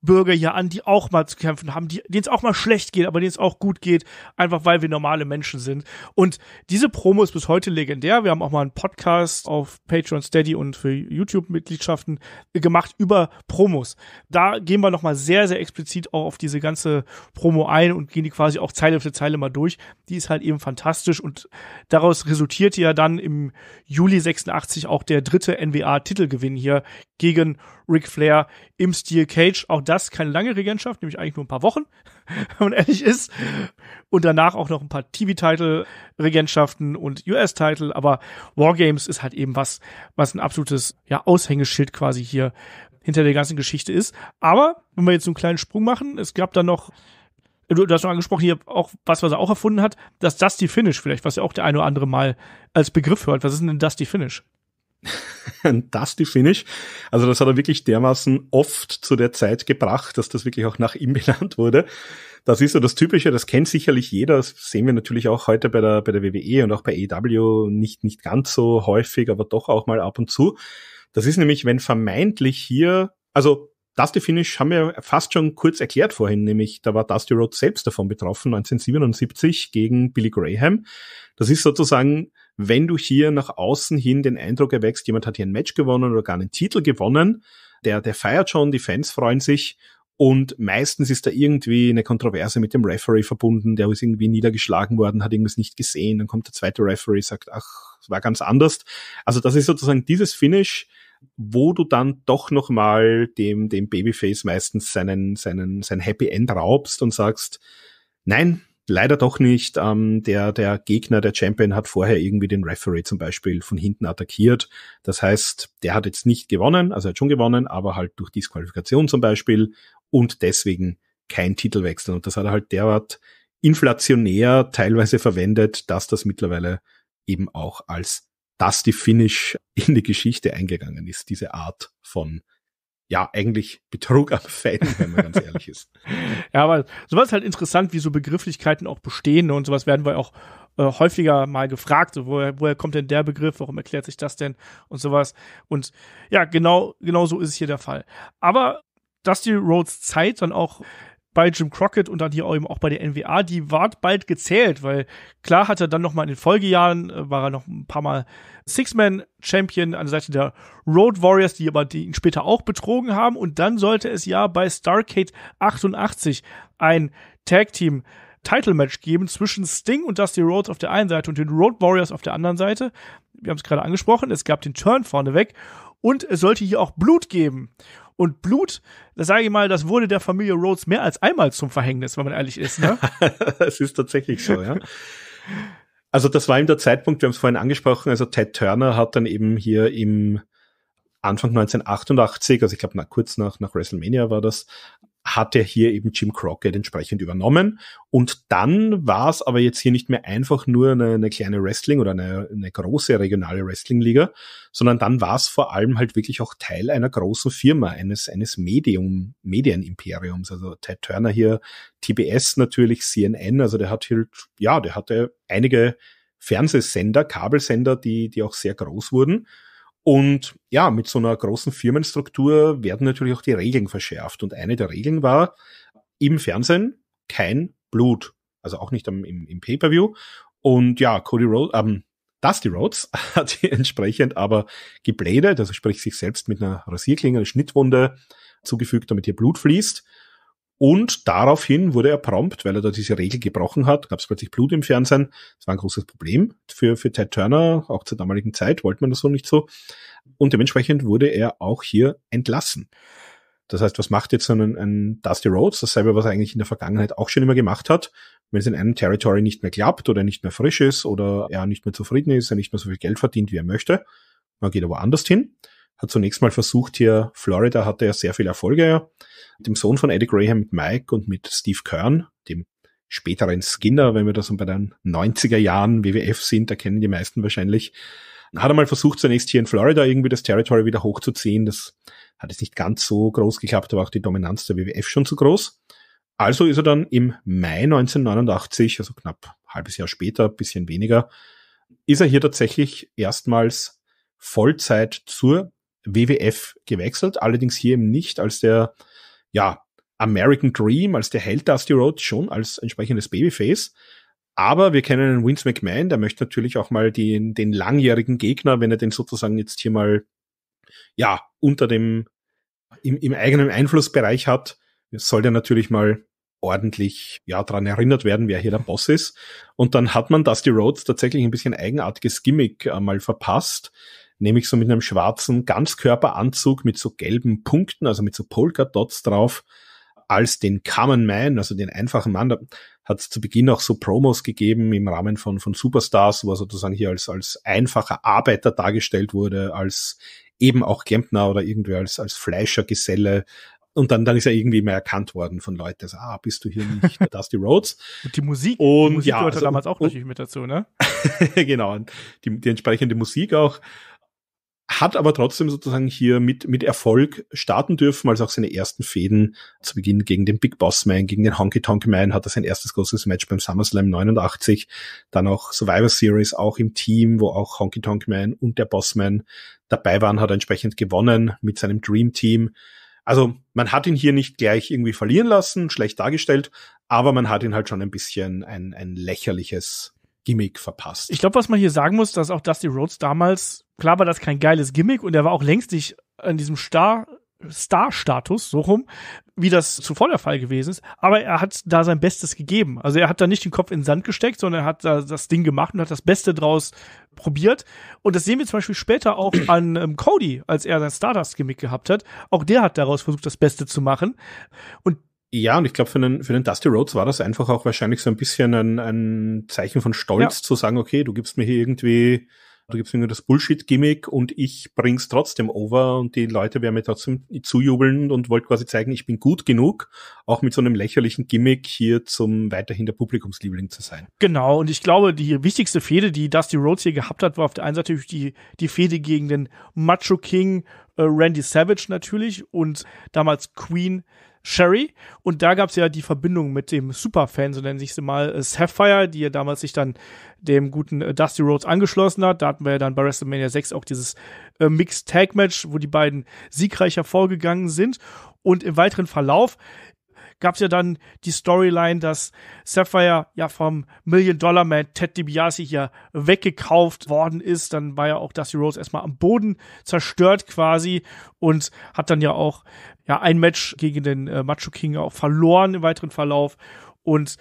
Bürger hier an, die auch mal zu kämpfen haben, denen es auch mal schlecht geht, aber denen es auch gut geht, einfach weil wir normale Menschen sind. Und diese Promo ist bis heute legendär. Wir haben auch mal einen Podcast auf Patreon Steady und für YouTube-Mitgliedschaften gemacht über Promos. Da gehen wir nochmal sehr, sehr explizit auch auf diese ganze Promo ein und gehen die quasi auch Zeile für Zeile mal durch. Die ist halt eben fantastisch und daraus resultierte ja dann im Juli 86 auch der dritte NWA-Titelgewinn hier gegen Ric Flair im Steel Cage. Auch da das keine lange Regentschaft, nämlich eigentlich nur ein paar Wochen, wenn man ehrlich ist. Und danach auch noch ein paar TV-Title-Regentschaften und US-Title. Aber Wargames ist halt eben was, was ein absolutes ja, Aushängeschild quasi hier hinter der ganzen Geschichte ist. Aber wenn wir jetzt so einen kleinen Sprung machen, es gab dann noch du, hast schon angesprochen hier auch was, was er auch erfunden hat, das Dusty Finish vielleicht, was ja auch der eine oder andere mal als Begriff hört. Was ist denn ein Dusty Finish? Dusty Finish. Also das hat er wirklich dermaßen oft zu der Zeit gebracht, dass das wirklich auch nach ihm benannt wurde. Das ist so das Typische, das kennt sicherlich jeder. Das sehen wir natürlich auch heute bei der, bei der WWE und auch bei AEW nicht, nicht ganz so häufig, aber doch auch mal ab und zu. Das ist nämlich, wenn vermeintlich hier, also Dusty Finish haben wir fast schon kurz erklärt vorhin, nämlich da war Dusty Rhodes selbst davon betroffen, 1977 gegen Billy Graham. Das ist sozusagen wenn du hier nach außen hin den Eindruck erwächst, jemand hat hier ein Match gewonnen oder gar einen Titel gewonnen, der, der feiert schon, die Fans freuen sich und meistens ist da irgendwie eine Kontroverse mit dem Referee verbunden, der ist irgendwie niedergeschlagen worden, hat irgendwas nicht gesehen, dann kommt der zweite Referee, sagt, ach, war ganz anders. Also das ist sozusagen dieses Finish, wo du dann doch nochmal dem, dem Babyface meistens seinen, seinen, sein Happy End raubst und sagst, nein, leider doch nicht. Ähm, der, der Gegner, der Champion hat vorher irgendwie den Referee zum Beispiel von hinten attackiert. Das heißt, der hat jetzt nicht gewonnen, also er hat schon gewonnen, aber halt durch Disqualifikation zum Beispiel und deswegen kein Titelwechsel. Und das hat er halt derart inflationär teilweise verwendet, dass das mittlerweile eben auch als das die Finish in die Geschichte eingegangen ist, diese Art von ja, eigentlich Betrug am Fan, wenn man ganz ehrlich ist. Ja, aber sowas ist halt interessant, wie so Begrifflichkeiten auch bestehen ne? und sowas werden wir auch äh, häufiger mal gefragt, so, woher, woher kommt denn der Begriff, warum erklärt sich das denn und sowas. Und ja, genau, genau so ist es hier der Fall. Aber Dusty Rhodes Zeit dann auch bei Jim Crockett und dann hier eben auch bei der NWA, die ward bald gezählt, weil klar hat er dann nochmal in den Folgejahren, äh, war er noch ein paar Mal Six-Man-Champion an der Seite der Road Warriors, die aber die ihn später auch betrogen haben. Und dann sollte es ja bei Starcade 88 ein Tag-Team Title-Match geben zwischen Sting und Dusty Rhodes auf der einen Seite und den Road Warriors auf der anderen Seite. Wir haben es gerade angesprochen, es gab den Turn vorneweg und es sollte hier auch Blut geben und Blut, das sage ich mal, das wurde der Familie Rhodes mehr als einmal zum Verhängnis, wenn man ehrlich ist. Ne? Es ist tatsächlich so, ja. Also das war eben der Zeitpunkt, wir haben es vorhin angesprochen, also Ted Turner hat dann eben hier im Anfang 1988, also ich glaube na, kurz nach, nach WrestleMania war das, hat er hier eben Jim Crockett entsprechend übernommen. Und dann war es aber jetzt hier nicht mehr einfach nur eine, eine kleine Wrestling oder eine, eine große regionale Wrestling-Liga, sondern dann war es vor allem halt wirklich auch Teil einer großen Firma, eines, eines Medium, Medienimperiums. Also Ted Turner hier, TBS natürlich, CNN, also der hat hier, ja, der hatte einige Fernsehsender, Kabelsender, die, die auch sehr groß wurden. Und ja, mit so einer großen Firmenstruktur werden natürlich auch die Regeln verschärft. Und eine der Regeln war im Fernsehen kein Blut. Also auch nicht am, im, im Pay-Per-View. Und ja, Cody Rhodes, ähm, Dusty Rhodes hat hier entsprechend aber geblädet, also sprich sich selbst mit einer Rasierklinge, eine Schnittwunde zugefügt, damit hier Blut fließt. Und daraufhin wurde er prompt, weil er da diese Regel gebrochen hat, gab es plötzlich Blut im Fernsehen. Das war ein großes Problem für, für Ted Turner, auch zur damaligen Zeit wollte man das so nicht so. Und dementsprechend wurde er auch hier entlassen. Das heißt, was macht jetzt ein, ein Dusty Rhodes? Dasselbe, was er eigentlich in der Vergangenheit auch schon immer gemacht hat. Wenn es in einem Territory nicht mehr klappt oder nicht mehr frisch ist oder er nicht mehr zufrieden ist, er nicht mehr so viel Geld verdient, wie er möchte, man geht aber anders hin hat zunächst mal versucht, hier Florida hatte ja sehr viele Erfolge, dem Sohn von Eddie Graham mit Mike und mit Steve Kern, dem späteren Skinner, wenn wir da so bei den 90er Jahren WWF sind, da kennen die meisten wahrscheinlich, hat er mal versucht, zunächst hier in Florida irgendwie das Territory wieder hochzuziehen. Das hat jetzt nicht ganz so groß geklappt, aber auch die Dominanz der WWF schon zu groß. Also ist er dann im Mai 1989, also knapp halbes Jahr später, bisschen weniger, ist er hier tatsächlich erstmals Vollzeit zur WWF gewechselt, allerdings hier eben nicht als der, ja, American Dream, als der Held Dusty Road, schon als entsprechendes Babyface. Aber wir kennen Vince McMahon, der möchte natürlich auch mal den, den langjährigen Gegner, wenn er den sozusagen jetzt hier mal, ja, unter dem, im, im eigenen Einflussbereich hat, soll der natürlich mal ordentlich ja daran erinnert werden, wer hier der Boss ist. Und dann hat man Dusty Rhodes tatsächlich ein bisschen eigenartiges Gimmick äh, mal verpasst, nämlich so mit einem schwarzen Ganzkörperanzug mit so gelben Punkten, also mit so Polka-Dots drauf, als den Common Man, also den einfachen Mann. Da hat es zu Beginn auch so Promos gegeben im Rahmen von, von Superstars, wo er sozusagen hier als, als einfacher Arbeiter dargestellt wurde, als eben auch Klempner oder irgendwie als, als Fleischergeselle. Und dann, dann ist er irgendwie mehr erkannt worden von Leuten. Also, ah, bist du hier nicht der Dusty Rhodes? Und die Musik, und die Musik ja, gehörte also, damals auch und, natürlich mit dazu, ne? genau, die, die entsprechende Musik auch hat aber trotzdem sozusagen hier mit, mit Erfolg starten dürfen, als auch seine ersten Fäden zu Beginn gegen den Big Boss Man, gegen den Honky Tonk Man hat er sein erstes großes Match beim SummerSlam 89, dann auch Survivor Series auch im Team, wo auch Honky Tonk Man und der Boss Man dabei waren, hat er entsprechend gewonnen mit seinem Dream Team. Also man hat ihn hier nicht gleich irgendwie verlieren lassen, schlecht dargestellt, aber man hat ihn halt schon ein bisschen ein, ein lächerliches Gimmick verpasst. Ich glaube, was man hier sagen muss, dass auch Dusty Rhodes damals klar war das kein geiles Gimmick und er war auch längst nicht an diesem Star Star-Status, so rum, wie das zuvor der Fall gewesen ist. Aber er hat da sein Bestes gegeben. Also er hat da nicht den Kopf in den Sand gesteckt, sondern er hat da das Ding gemacht und hat das Beste draus probiert. Und das sehen wir zum Beispiel später auch an ähm, Cody, als er sein Stardust-Gimmick gehabt hat. Auch der hat daraus versucht, das Beste zu machen. Und ja, und ich glaube, für den, für den Dusty Rhodes war das einfach auch wahrscheinlich so ein bisschen ein, ein Zeichen von Stolz, ja. zu sagen, okay, du gibst mir hier irgendwie du gibst mir nur das Bullshit-Gimmick und ich bring's trotzdem over und die Leute werden mir trotzdem zujubeln und wollt quasi zeigen, ich bin gut genug, auch mit so einem lächerlichen Gimmick hier zum weiterhin der Publikumsliebling zu sein. Genau, und ich glaube, die wichtigste Fehde, die Dusty Rhodes hier gehabt hat, war auf der einen Seite die, die Fehde gegen den Macho King äh, Randy Savage natürlich und damals Queen Sherry. Und da gab es ja die Verbindung mit dem Superfan, so nennen sich sie mal, äh, Sapphire, die ja damals sich dann dem guten äh, Dusty Rhodes angeschlossen hat. Da hatten wir ja dann bei WrestleMania 6 auch dieses äh, Mixed Tag Match, wo die beiden siegreich hervorgegangen sind. Und im weiteren Verlauf gab es ja dann die Storyline, dass Sapphire ja vom Million Dollar Man Ted DiBiase hier weggekauft worden ist. Dann war ja auch Dusty Rose erstmal am Boden zerstört quasi und hat dann ja auch ja ein Match gegen den äh, Macho King auch verloren im weiteren Verlauf und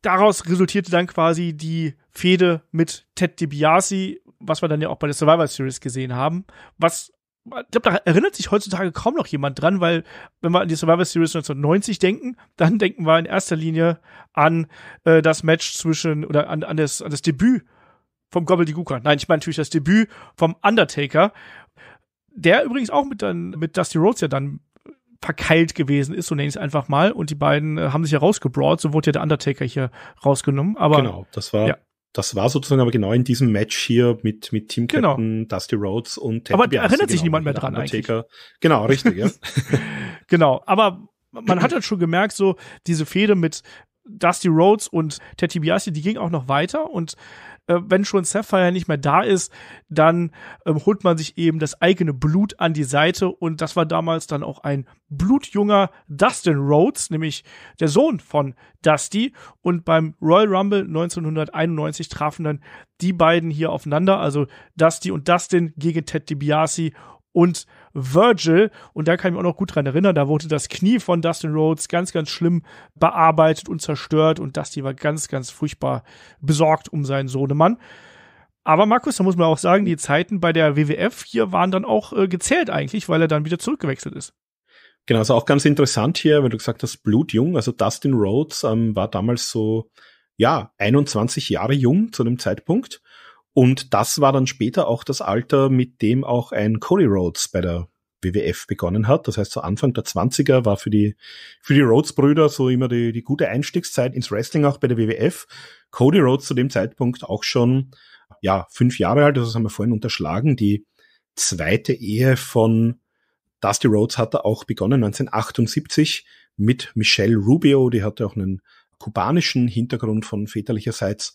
daraus resultierte dann quasi die Fehde mit Ted DiBiase, was wir dann ja auch bei der Survivor Series gesehen haben, was ich glaube, da erinnert sich heutzutage kaum noch jemand dran, weil wenn wir an die Survivor Series 1990 denken, dann denken wir in erster Linie an äh, das Match zwischen oder an, an, das, an das Debüt vom Gobbledygooker. Nein, ich meine natürlich das Debüt vom Undertaker, der übrigens auch mit, dann, mit Dusty Rhodes ja dann verkeilt gewesen ist, so nenne ich es einfach mal. Und die beiden äh, haben sich ja rausgebrawlt, so wurde ja der Undertaker hier rausgenommen. Aber genau, das war ja das war sozusagen aber genau in diesem Match hier mit, mit Team genau. Captain genau. Dusty Rhodes und Ted Aber da erinnert sich genau, niemand mehr dran Undertaker. eigentlich. Genau, richtig, ja. genau, aber man hat halt schon gemerkt, so diese Fehde mit Dusty Rhodes und Ted DiBiase, die ging auch noch weiter und äh, wenn schon Sapphire nicht mehr da ist, dann ähm, holt man sich eben das eigene Blut an die Seite und das war damals dann auch ein blutjunger Dustin Rhodes, nämlich der Sohn von Dusty und beim Royal Rumble 1991 trafen dann die beiden hier aufeinander, also Dusty und Dustin gegen Ted DiBiase und Virgil. Und da kann ich mich auch noch gut dran erinnern, da wurde das Knie von Dustin Rhodes ganz, ganz schlimm bearbeitet und zerstört. Und Dusty war ganz, ganz furchtbar besorgt um seinen Sohnemann. Aber Markus, da muss man auch sagen, die Zeiten bei der WWF hier waren dann auch äh, gezählt eigentlich, weil er dann wieder zurückgewechselt ist. Genau, also auch ganz interessant hier, wenn du gesagt hast, blutjung, also Dustin Rhodes ähm, war damals so, ja, 21 Jahre jung zu dem Zeitpunkt und das war dann später auch das Alter, mit dem auch ein Cody Rhodes bei der WWF begonnen hat. Das heißt, so Anfang der 20er war für die, für die Rhodes-Brüder so immer die, die gute Einstiegszeit ins Wrestling auch bei der WWF. Cody Rhodes zu dem Zeitpunkt auch schon, ja, fünf Jahre alt, also das haben wir vorhin unterschlagen. Die zweite Ehe von Dusty Rhodes hat er auch begonnen 1978 mit Michelle Rubio, die hatte auch einen kubanischen Hintergrund von väterlicherseits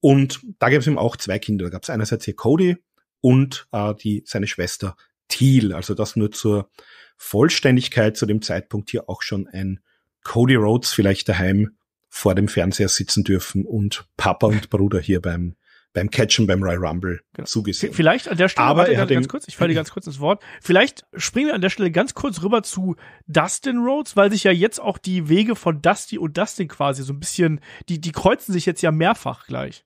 und da gab es eben auch zwei Kinder. Da gab es einerseits hier Cody und äh, die, seine Schwester Thiel. Also das nur zur Vollständigkeit zu dem Zeitpunkt hier auch schon ein Cody Rhodes vielleicht daheim vor dem Fernseher sitzen dürfen und Papa und Bruder hier beim beim Catchen beim Royal Rumble genau. zugesehen. Vielleicht an der Stelle, aber er ganz, ganz kurz, ich falle dir ganz kurz ins Wort. Vielleicht springen wir an der Stelle ganz kurz rüber zu Dustin Rhodes, weil sich ja jetzt auch die Wege von Dusty und Dustin quasi so ein bisschen, die, die kreuzen sich jetzt ja mehrfach gleich.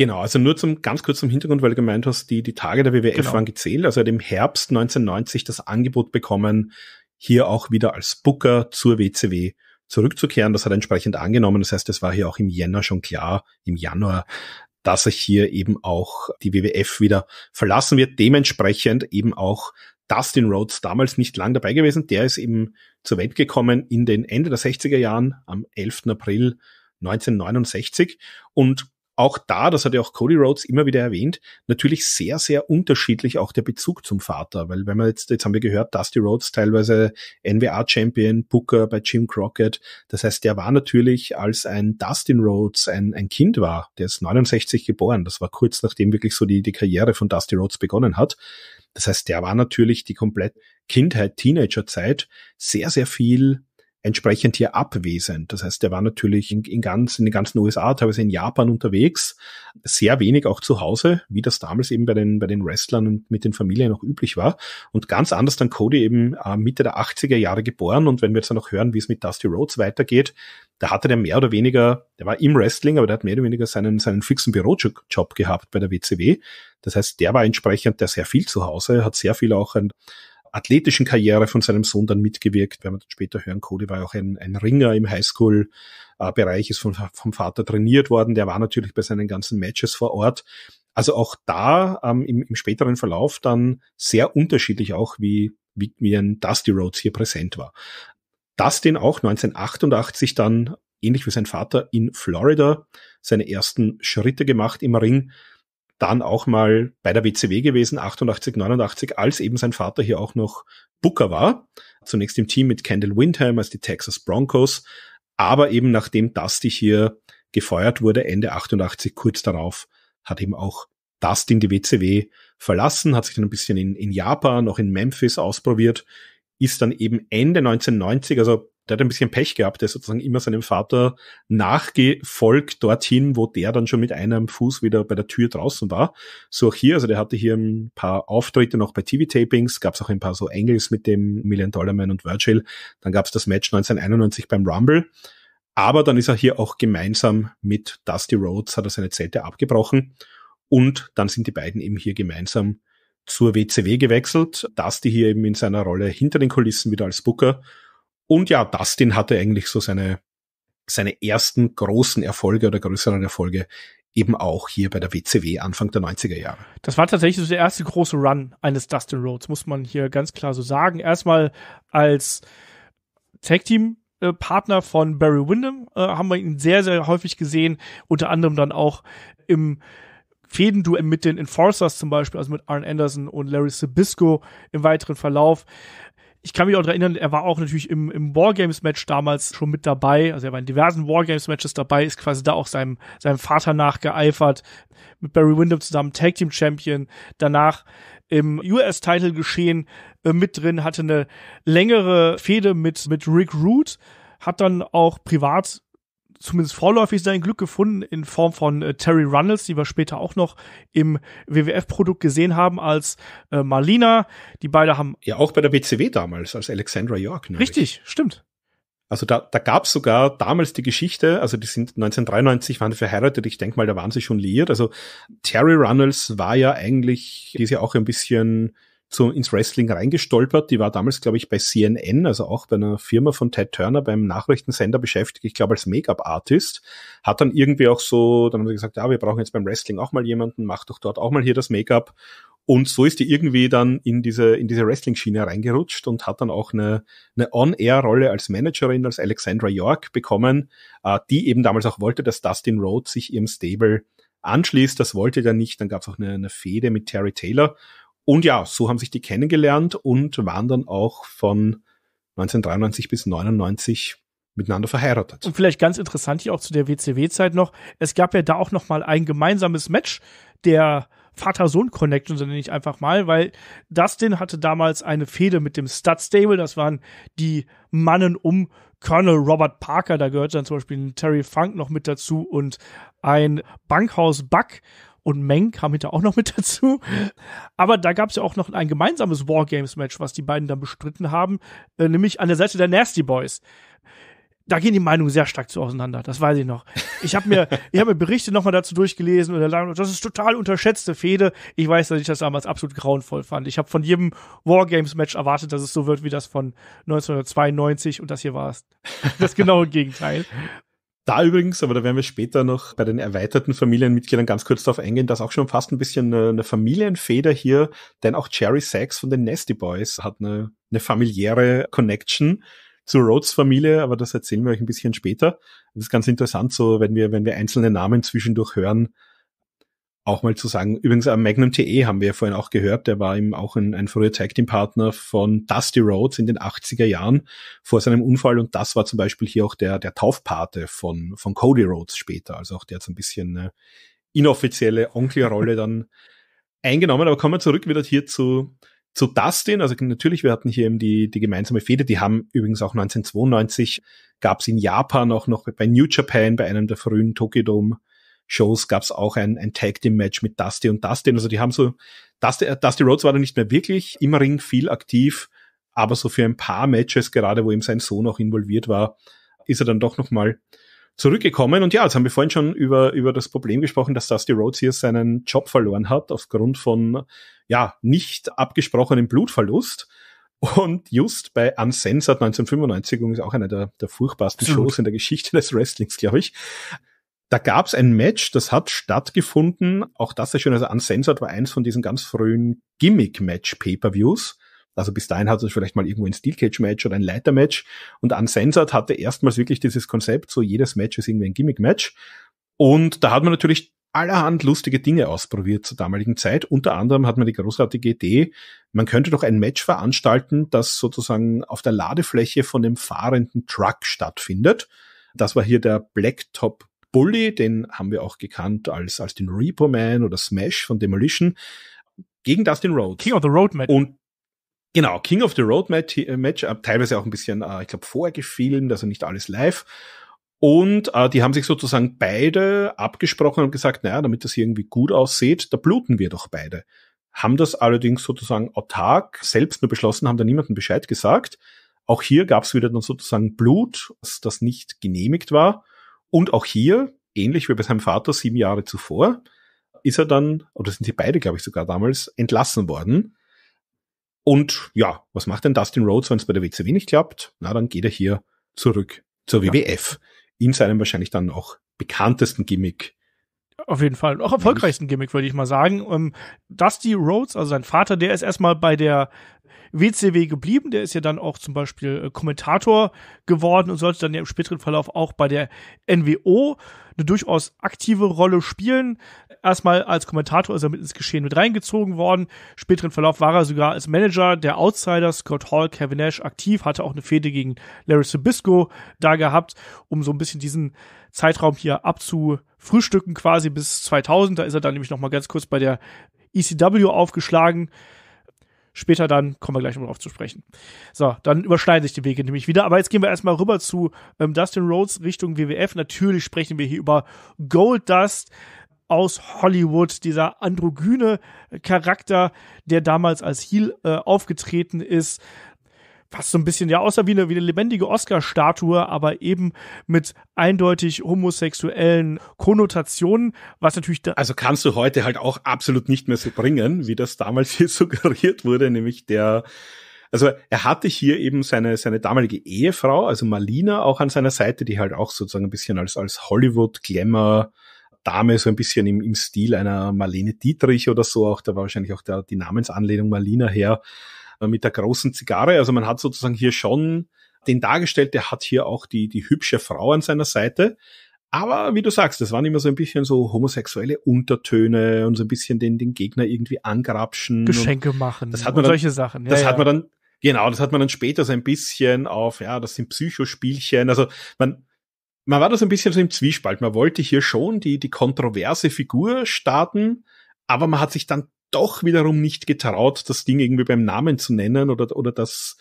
Genau, also nur zum ganz kurz zum Hintergrund, weil du gemeint hast, die, die Tage der WWF genau. waren gezählt. Also er hat im Herbst 1990 das Angebot bekommen, hier auch wieder als Booker zur WCW zurückzukehren. Das hat er entsprechend angenommen. Das heißt, es war hier auch im Jänner schon klar, im Januar, dass er hier eben auch die WWF wieder verlassen wird. Dementsprechend eben auch Dustin Rhodes damals nicht lang dabei gewesen. Der ist eben zur Welt gekommen in den Ende der 60er Jahren am 11. April 1969 und auch da, das hat ja auch Cody Rhodes immer wieder erwähnt, natürlich sehr, sehr unterschiedlich auch der Bezug zum Vater, weil wenn man jetzt, jetzt haben wir gehört, Dusty Rhodes teilweise NWA-Champion, Booker bei Jim Crockett, das heißt, der war natürlich, als ein Dustin Rhodes ein, ein Kind war, der ist 69 geboren, das war kurz nachdem wirklich so die, die Karriere von Dusty Rhodes begonnen hat, das heißt, der war natürlich die komplett Kindheit, Teenagerzeit sehr, sehr viel entsprechend hier abwesend. Das heißt, er war natürlich in, in, ganz, in den ganzen USA, teilweise in Japan unterwegs, sehr wenig auch zu Hause, wie das damals eben bei den, bei den Wrestlern und mit den Familien noch üblich war. Und ganz anders dann Cody eben äh, Mitte der 80er Jahre geboren. Und wenn wir jetzt noch hören, wie es mit Dusty Rhodes weitergeht, da hatte der mehr oder weniger, der war im Wrestling, aber der hat mehr oder weniger seinen, seinen fixen Bürojob gehabt bei der WCW. Das heißt, der war entsprechend der sehr viel zu Hause, hat sehr viel auch ein, athletischen Karriere von seinem Sohn dann mitgewirkt. Werden wir dann später hören, Cody war auch ein, ein Ringer im Highschool-Bereich, ist von, vom Vater trainiert worden. Der war natürlich bei seinen ganzen Matches vor Ort. Also auch da ähm, im, im späteren Verlauf dann sehr unterschiedlich auch, wie, wie, wie ein Dusty Rhodes hier präsent war. Dustin auch 1988 dann, ähnlich wie sein Vater, in Florida seine ersten Schritte gemacht im Ring dann auch mal bei der WCW gewesen, 88, 89, als eben sein Vater hier auch noch Booker war. Zunächst im Team mit Kendall Windham als die Texas Broncos, aber eben nachdem Dusty hier gefeuert wurde, Ende 88, kurz darauf, hat eben auch Dusty in die WCW verlassen, hat sich dann ein bisschen in, in Japan, auch in Memphis ausprobiert, ist dann eben Ende 1990, also der hat ein bisschen Pech gehabt, der ist sozusagen immer seinem Vater nachgefolgt dorthin, wo der dann schon mit einem Fuß wieder bei der Tür draußen war. So auch hier, also der hatte hier ein paar Auftritte noch bei TV-Tapings, gab es auch ein paar so Engels mit dem Million Dollar Man und Virgil. Dann gab es das Match 1991 beim Rumble. Aber dann ist er hier auch gemeinsam mit Dusty Rhodes, hat er seine Zelte abgebrochen. Und dann sind die beiden eben hier gemeinsam zur WCW gewechselt. Dusty hier eben in seiner Rolle hinter den Kulissen wieder als Booker und ja, Dustin hatte eigentlich so seine, seine ersten großen Erfolge oder größeren Erfolge eben auch hier bei der WCW Anfang der 90er Jahre. Das war tatsächlich so der erste große Run eines Dustin Rhodes, muss man hier ganz klar so sagen. Erstmal als Tag Team äh, Partner von Barry Windham äh, haben wir ihn sehr, sehr häufig gesehen, unter anderem dann auch im Fädenduell mit den Enforcers zum Beispiel, also mit Arn Anderson und Larry Sabisco im weiteren Verlauf. Ich kann mich auch daran erinnern, er war auch natürlich im, im Wargames-Match damals schon mit dabei. Also er war in diversen Wargames-Matches dabei, ist quasi da auch seinem, seinem Vater nachgeeifert, mit Barry Windham zusammen Tag Team Champion. Danach im US-Title geschehen äh, mit drin, hatte eine längere Fehde mit, mit Rick Root, hat dann auch privat zumindest vorläufig sein Glück gefunden in Form von äh, Terry Runnels, die wir später auch noch im WWF-Produkt gesehen haben als äh, Marlina. Die beide haben. Ja, auch bei der WCW damals, als Alexandra York. Ne? Richtig, stimmt. Also da, da gab es sogar damals die Geschichte, also die sind 1993 waren die verheiratet, ich denke mal, da waren sie schon liiert. Also Terry Runnels war ja eigentlich, die ist ja auch ein bisschen zu, ins Wrestling reingestolpert. Die war damals, glaube ich, bei CNN, also auch bei einer Firma von Ted Turner, beim Nachrichtensender beschäftigt, ich glaube, als Make-up-Artist. Hat dann irgendwie auch so, dann haben sie gesagt, ja, ah, wir brauchen jetzt beim Wrestling auch mal jemanden, mach doch dort auch mal hier das Make-up. Und so ist die irgendwie dann in diese, in diese Wrestling-Schiene reingerutscht und hat dann auch eine, eine On-Air-Rolle als Managerin, als Alexandra York bekommen, äh, die eben damals auch wollte, dass Dustin Rhodes sich ihrem Stable anschließt. Das wollte er nicht. Dann gab es auch eine, eine Fehde mit Terry Taylor. Und ja, so haben sich die kennengelernt und waren dann auch von 1993 bis 99 miteinander verheiratet. Und vielleicht ganz interessant hier auch zu der WCW-Zeit noch, es gab ja da auch noch mal ein gemeinsames Match der Vater-Sohn-Connection, so nenne ich einfach mal, weil Dustin hatte damals eine Fehde mit dem Stud Stable, das waren die Mannen um Colonel Robert Parker, da gehört dann zum Beispiel Terry Funk noch mit dazu und ein Bankhaus Buck und Meng kam hinter auch noch mit dazu. Aber da gab es ja auch noch ein gemeinsames Wargames-Match, was die beiden dann bestritten haben, äh, nämlich an der Seite der Nasty Boys. Da gehen die Meinungen sehr stark zu auseinander, das weiß ich noch. Ich habe mir, ich hab mir Berichte nochmal dazu durchgelesen und da sagen, das ist total unterschätzte Fehde. Ich weiß, dass ich das damals absolut grauenvoll fand. Ich habe von jedem Wargames-Match erwartet, dass es so wird wie das von 1992 und das hier war es. Das genaue Gegenteil. Da übrigens, aber da werden wir später noch bei den erweiterten Familienmitgliedern ganz kurz darauf eingehen, dass auch schon fast ein bisschen eine, eine Familienfeder hier, denn auch Jerry Sachs von den Nasty Boys hat eine, eine familiäre Connection zur Rhodes Familie, aber das erzählen wir euch ein bisschen später. Das ist ganz interessant, so wenn wir, wenn wir einzelne Namen zwischendurch hören, auch mal zu sagen. Übrigens am äh, Magnum TE haben wir ja vorhin auch gehört, der war eben auch ein, ein früher Tag Team Partner von Dusty Rhodes in den 80er Jahren vor seinem Unfall und das war zum Beispiel hier auch der, der Taufpate von, von Cody Rhodes später, also auch der hat so ein bisschen eine äh, inoffizielle Onkelrolle dann eingenommen, aber kommen wir zurück wieder hier zu, zu Dustin, also natürlich, wir hatten hier eben die, die gemeinsame Fehde, die haben übrigens auch 1992, gab es in Japan auch noch bei New Japan, bei einem der frühen Tokidome Shows gab es auch ein, ein Tag Team Match mit Dusty und Dustin. Also die haben so, Dusty, äh, Dusty Rhodes war da nicht mehr wirklich im Ring viel aktiv, aber so für ein paar Matches, gerade wo ihm sein Sohn auch involviert war, ist er dann doch nochmal zurückgekommen. Und ja, jetzt haben wir vorhin schon über, über das Problem gesprochen, dass Dusty Rhodes hier seinen Job verloren hat aufgrund von, ja, nicht abgesprochenem Blutverlust. Und just bei Uncensored 1995, ist auch einer der, der furchtbarsten Shows in der Geschichte des Wrestlings, glaube ich, da gab es ein Match, das hat stattgefunden. Auch das ist schön. also Uncensored war eins von diesen ganz frühen Gimmick-Match-Pay-Per-Views. Also bis dahin hatte es vielleicht mal irgendwo ein Steel Cage Match oder ein Leiter Match und Uncensored hatte erstmals wirklich dieses Konzept, so jedes Match ist irgendwie ein Gimmick Match und da hat man natürlich allerhand lustige Dinge ausprobiert zur damaligen Zeit. Unter anderem hat man die großartige Idee, man könnte doch ein Match veranstalten, das sozusagen auf der Ladefläche von dem fahrenden Truck stattfindet. Das war hier der Blacktop Bully, den haben wir auch gekannt als, als den Repo Man oder Smash von Demolition, gegen Dustin Rhodes. King of the Road Match. Und genau, King of the Road Match, äh, Match äh, teilweise auch ein bisschen, äh, ich glaube, vorgefilmt, also nicht alles live. Und äh, die haben sich sozusagen beide abgesprochen und gesagt, naja, damit das irgendwie gut aussieht, da bluten wir doch beide. Haben das allerdings sozusagen autark selbst nur beschlossen, haben da niemandem Bescheid gesagt. Auch hier gab es wieder dann sozusagen Blut, dass das nicht genehmigt war. Und auch hier, ähnlich wie bei seinem Vater sieben Jahre zuvor, ist er dann, oder sind sie beide, glaube ich, sogar damals, entlassen worden. Und ja, was macht denn Dustin Rhodes, wenn es bei der WCW nicht klappt? Na, dann geht er hier zurück zur WWF. Ja. In seinem wahrscheinlich dann auch bekanntesten Gimmick. Auf jeden Fall. Auch erfolgreichsten Gimmick, würde ich mal sagen. Um, ähm, Dusty Rhodes, also sein Vater, der ist erstmal bei der WCW geblieben. Der ist ja dann auch zum Beispiel äh, Kommentator geworden und sollte dann ja im späteren Verlauf auch bei der NWO eine durchaus aktive Rolle spielen. Erstmal als Kommentator ist er mit ins Geschehen mit reingezogen worden. Späteren Verlauf war er sogar als Manager der Outsiders, Scott Hall, Kevin Nash aktiv, hatte auch eine Fehde gegen Larry Sabisco da gehabt, um so ein bisschen diesen Zeitraum hier abzufrühstücken quasi bis 2000. Da ist er dann nämlich noch mal ganz kurz bei der ECW aufgeschlagen. Später dann kommen wir gleich mal drauf zu sprechen. So, dann überschneiden sich die Wege nämlich wieder. Aber jetzt gehen wir erstmal rüber zu ähm, Dustin Rhodes Richtung WWF. Natürlich sprechen wir hier über Gold Dust aus Hollywood, dieser androgyne Charakter, der damals als Heel äh, aufgetreten ist, fast so ein bisschen ja außer wie eine, wie eine lebendige Oscar-Statue, aber eben mit eindeutig homosexuellen Konnotationen, was natürlich da Also kannst du heute halt auch absolut nicht mehr so bringen, wie das damals hier suggeriert wurde, nämlich der also er hatte hier eben seine, seine damalige Ehefrau, also Marlina auch an seiner Seite, die halt auch sozusagen ein bisschen als, als Hollywood-Glamour Dame so ein bisschen im, im Stil einer Marlene Dietrich oder so, auch da war wahrscheinlich auch der, die Namensanlehnung Marlina her. Äh, mit der großen Zigarre. Also man hat sozusagen hier schon den dargestellt, der hat hier auch die, die hübsche Frau an seiner Seite. Aber wie du sagst, das waren immer so ein bisschen so homosexuelle Untertöne und so ein bisschen den, den Gegner irgendwie angrapschen. Geschenke machen das hat man dann, solche Sachen. Ja, das ja. hat man dann, genau, das hat man dann später so ein bisschen auf, ja, das sind Psychospielchen. Also man, man war da so ein bisschen so im Zwiespalt. Man wollte hier schon die, die kontroverse Figur starten, aber man hat sich dann doch wiederum nicht getraut, das Ding irgendwie beim Namen zu nennen oder, oder das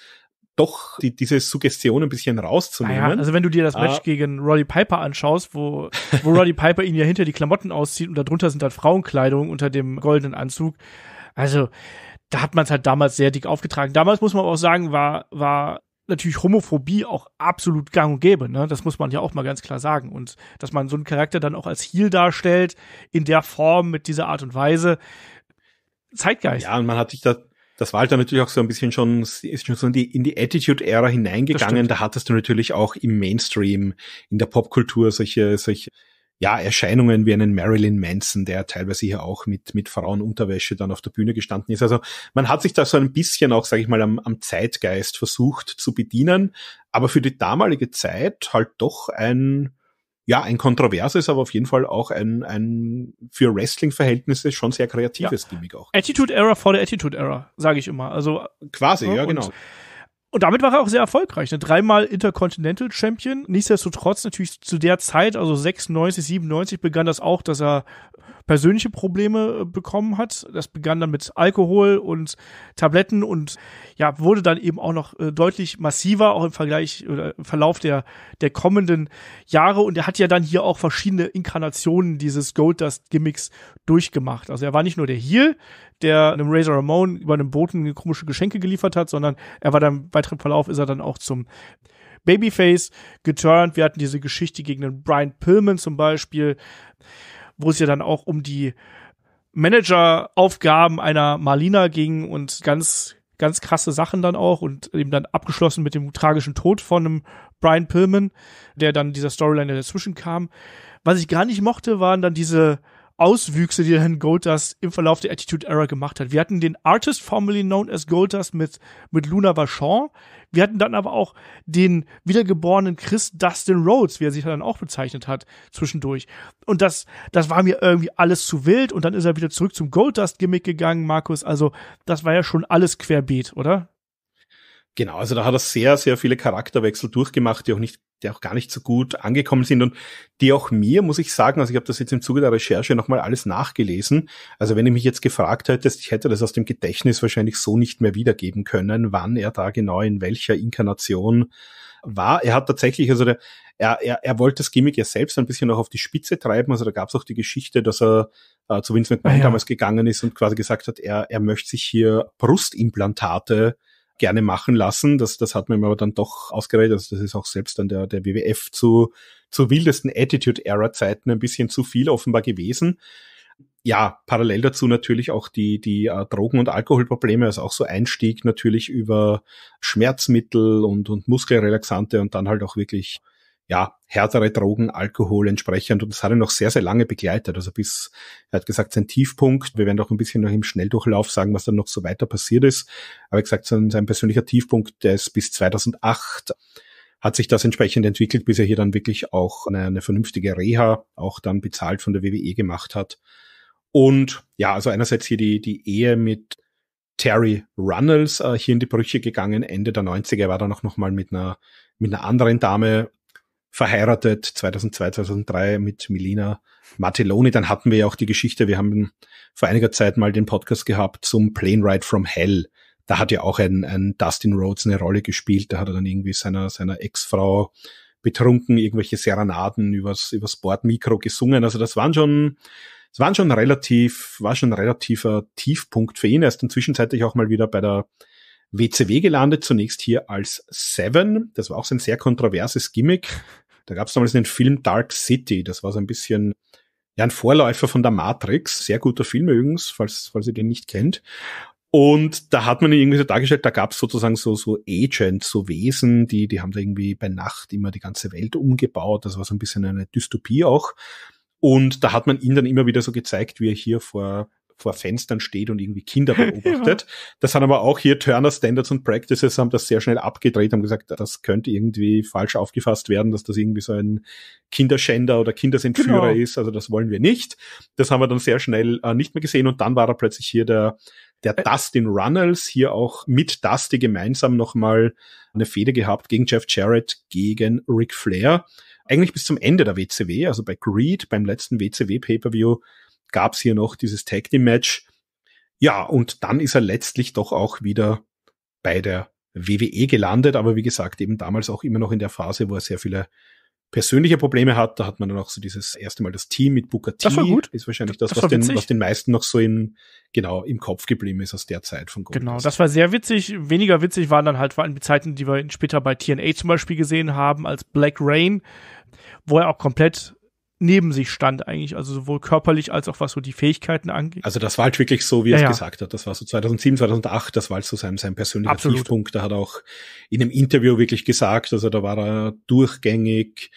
doch die, diese Suggestion ein bisschen rauszunehmen. Naja, also wenn du dir das ah. Match ah. gegen Roddy Piper anschaust, wo, wo Roddy Piper ihn ja hinter die Klamotten auszieht und darunter sind dann halt Frauenkleidung unter dem goldenen Anzug. Also da hat man es halt damals sehr dick aufgetragen. Damals muss man auch sagen, war, war natürlich Homophobie auch absolut gang und gäbe. Ne? Das muss man ja auch mal ganz klar sagen. Und dass man so einen Charakter dann auch als Heel darstellt, in der Form, mit dieser Art und Weise, Zeitgeist. Ja, und man hat sich da, das war halt dann natürlich auch so ein bisschen schon, ist schon so in die, in die Attitude-Ära hineingegangen. Da hattest du natürlich auch im Mainstream, in der Popkultur solche, solche, ja, Erscheinungen wie einen Marilyn Manson, der teilweise hier auch mit, mit Frauenunterwäsche dann auf der Bühne gestanden ist. Also man hat sich da so ein bisschen auch, sage ich mal, am, am Zeitgeist versucht zu bedienen, aber für die damalige Zeit halt doch ein, ja, ein kontroverses, aber auf jeden Fall auch ein, ein für Wrestling-Verhältnisse schon sehr kreatives ja. Gimmick auch. Attitude Era vor der Attitude Era, sage ich immer. Also quasi, ne, ja, ja genau. Und, und damit war er auch sehr erfolgreich. Ne? Dreimal Intercontinental Champion. Nichtsdestotrotz natürlich zu der Zeit, also 96, 97, begann das auch, dass er persönliche Probleme äh, bekommen hat. Das begann dann mit Alkohol und Tabletten und ja, wurde dann eben auch noch äh, deutlich massiver, auch im Vergleich oder im Verlauf der, der kommenden Jahre. Und er hat ja dann hier auch verschiedene Inkarnationen dieses Gold Dust Gimmicks durchgemacht. Also er war nicht nur der Heel, der einem Razor Ramon über einem Boten komische Geschenke geliefert hat, sondern er war dann im weiteren Verlauf ist er dann auch zum Babyface geturnt. Wir hatten diese Geschichte gegen den Brian Pillman zum Beispiel wo es ja dann auch um die Manageraufgaben einer Marlina ging und ganz, ganz krasse Sachen dann auch und eben dann abgeschlossen mit dem tragischen Tod von einem Brian Pillman, der dann dieser Storyline dazwischen kam. Was ich gar nicht mochte, waren dann diese Auswüchse, die dann Goldust im Verlauf der Attitude Era gemacht hat. Wir hatten den Artist formerly known as Goldust mit, mit Luna Vachon. Wir hatten dann aber auch den wiedergeborenen Chris Dustin Rhodes, wie er sich dann auch bezeichnet hat, zwischendurch. Und das, das war mir irgendwie alles zu wild und dann ist er wieder zurück zum Goldust-Gimmick gegangen, Markus. Also, das war ja schon alles querbeet, oder? Genau, also da hat er sehr, sehr viele Charakterwechsel durchgemacht, die auch nicht die auch gar nicht so gut angekommen sind und die auch mir, muss ich sagen, also ich habe das jetzt im Zuge der Recherche nochmal alles nachgelesen. Also wenn du mich jetzt gefragt hättest, ich hätte das aus dem Gedächtnis wahrscheinlich so nicht mehr wiedergeben können, wann er da genau in welcher Inkarnation war. Er hat tatsächlich, also der, er, er, er wollte das Gimmick ja selbst ein bisschen noch auf die Spitze treiben. Also da gab es auch die Geschichte, dass er äh, zu Vince ah, McMahon ja. damals gegangen ist und quasi gesagt hat, er, er möchte sich hier Brustimplantate gerne machen lassen. Das, das hat man mir aber dann doch ausgeredet. Also das ist auch selbst dann der, der WWF zu, zu wildesten Attitude-Era-Zeiten ein bisschen zu viel offenbar gewesen ja, parallel dazu natürlich auch die, die äh, Drogen- und Alkoholprobleme, also auch so Einstieg natürlich über Schmerzmittel und, und Muskelrelaxante und dann halt auch wirklich ja, härtere Drogen, Alkohol entsprechend. Und das hat er noch sehr, sehr lange begleitet. Also bis, er hat gesagt, sein Tiefpunkt, wir werden auch ein bisschen noch im Schnelldurchlauf sagen, was dann noch so weiter passiert ist. Aber gesagt, sein, sein persönlicher Tiefpunkt, der ist bis 2008 hat sich das entsprechend entwickelt, bis er hier dann wirklich auch eine, eine vernünftige Reha, auch dann bezahlt von der WWE gemacht hat. Und ja, also einerseits hier die, die Ehe mit Terry Runnels äh, hier in die Brüche gegangen, Ende der 90er war dann auch nochmal mit einer, mit einer anderen Dame verheiratet 2002, 2003 mit Milena Martelloni. Dann hatten wir ja auch die Geschichte, wir haben vor einiger Zeit mal den Podcast gehabt zum Plane Ride from Hell. Da hat ja auch ein, ein Dustin Rhodes eine Rolle gespielt. Da hat er dann irgendwie seiner, seiner Ex-Frau betrunken irgendwelche Serenaden übers, übers Bordmikro gesungen. Also das waren schon, es waren schon relativ, war schon ein relativer Tiefpunkt für ihn. Er ist dann zwischenzeitlich auch mal wieder bei der WCW gelandet, zunächst hier als Seven. Das war auch so ein sehr kontroverses Gimmick. Da gab es damals den Film Dark City. Das war so ein bisschen ja, ein Vorläufer von der Matrix. Sehr guter Film übrigens, falls, falls ihr den nicht kennt. Und da hat man ihn irgendwie so dargestellt, da gab es sozusagen so, so Agents, so Wesen, die, die haben da irgendwie bei Nacht immer die ganze Welt umgebaut. Das war so ein bisschen eine Dystopie auch. Und da hat man ihn dann immer wieder so gezeigt, wie er hier vor vor Fenstern steht und irgendwie Kinder beobachtet. ja. Das haben aber auch hier Turner Standards und Practices haben das sehr schnell abgedreht, haben gesagt, das könnte irgendwie falsch aufgefasst werden, dass das irgendwie so ein Kinderschänder oder Kindersentführer genau. ist. Also das wollen wir nicht. Das haben wir dann sehr schnell äh, nicht mehr gesehen und dann war er plötzlich hier der der Dustin Runnels hier auch mit Dusty gemeinsam nochmal eine Fehde gehabt gegen Jeff Jarrett, gegen Ric Flair eigentlich bis zum Ende der WCW, also bei Greed, beim letzten WCW Pay-Per-View, gab es hier noch dieses Tag Team Match. Ja, und dann ist er letztlich doch auch wieder bei der WWE gelandet, aber wie gesagt, eben damals auch immer noch in der Phase, wo er sehr viele persönliche Probleme hat. Da hat man dann auch so dieses erste Mal das Team mit Booker T. Das war gut. Ist wahrscheinlich das, das was, den, was den meisten noch so im, genau, im Kopf geblieben ist aus der Zeit von Goldust. Genau, das war sehr witzig. Weniger witzig waren dann halt vor allem die Zeiten, die wir später bei TNA zum Beispiel gesehen haben, als Black Rain, wo er auch komplett neben sich stand eigentlich, also sowohl körperlich als auch was so die Fähigkeiten angeht. Also das war halt wirklich so, wie er ja, es ja. gesagt hat. Das war so 2007, 2008, das war halt so sein, sein persönlicher Absolut. Tiefpunkt. Da hat er auch in einem Interview wirklich gesagt, also da war er durchgängig,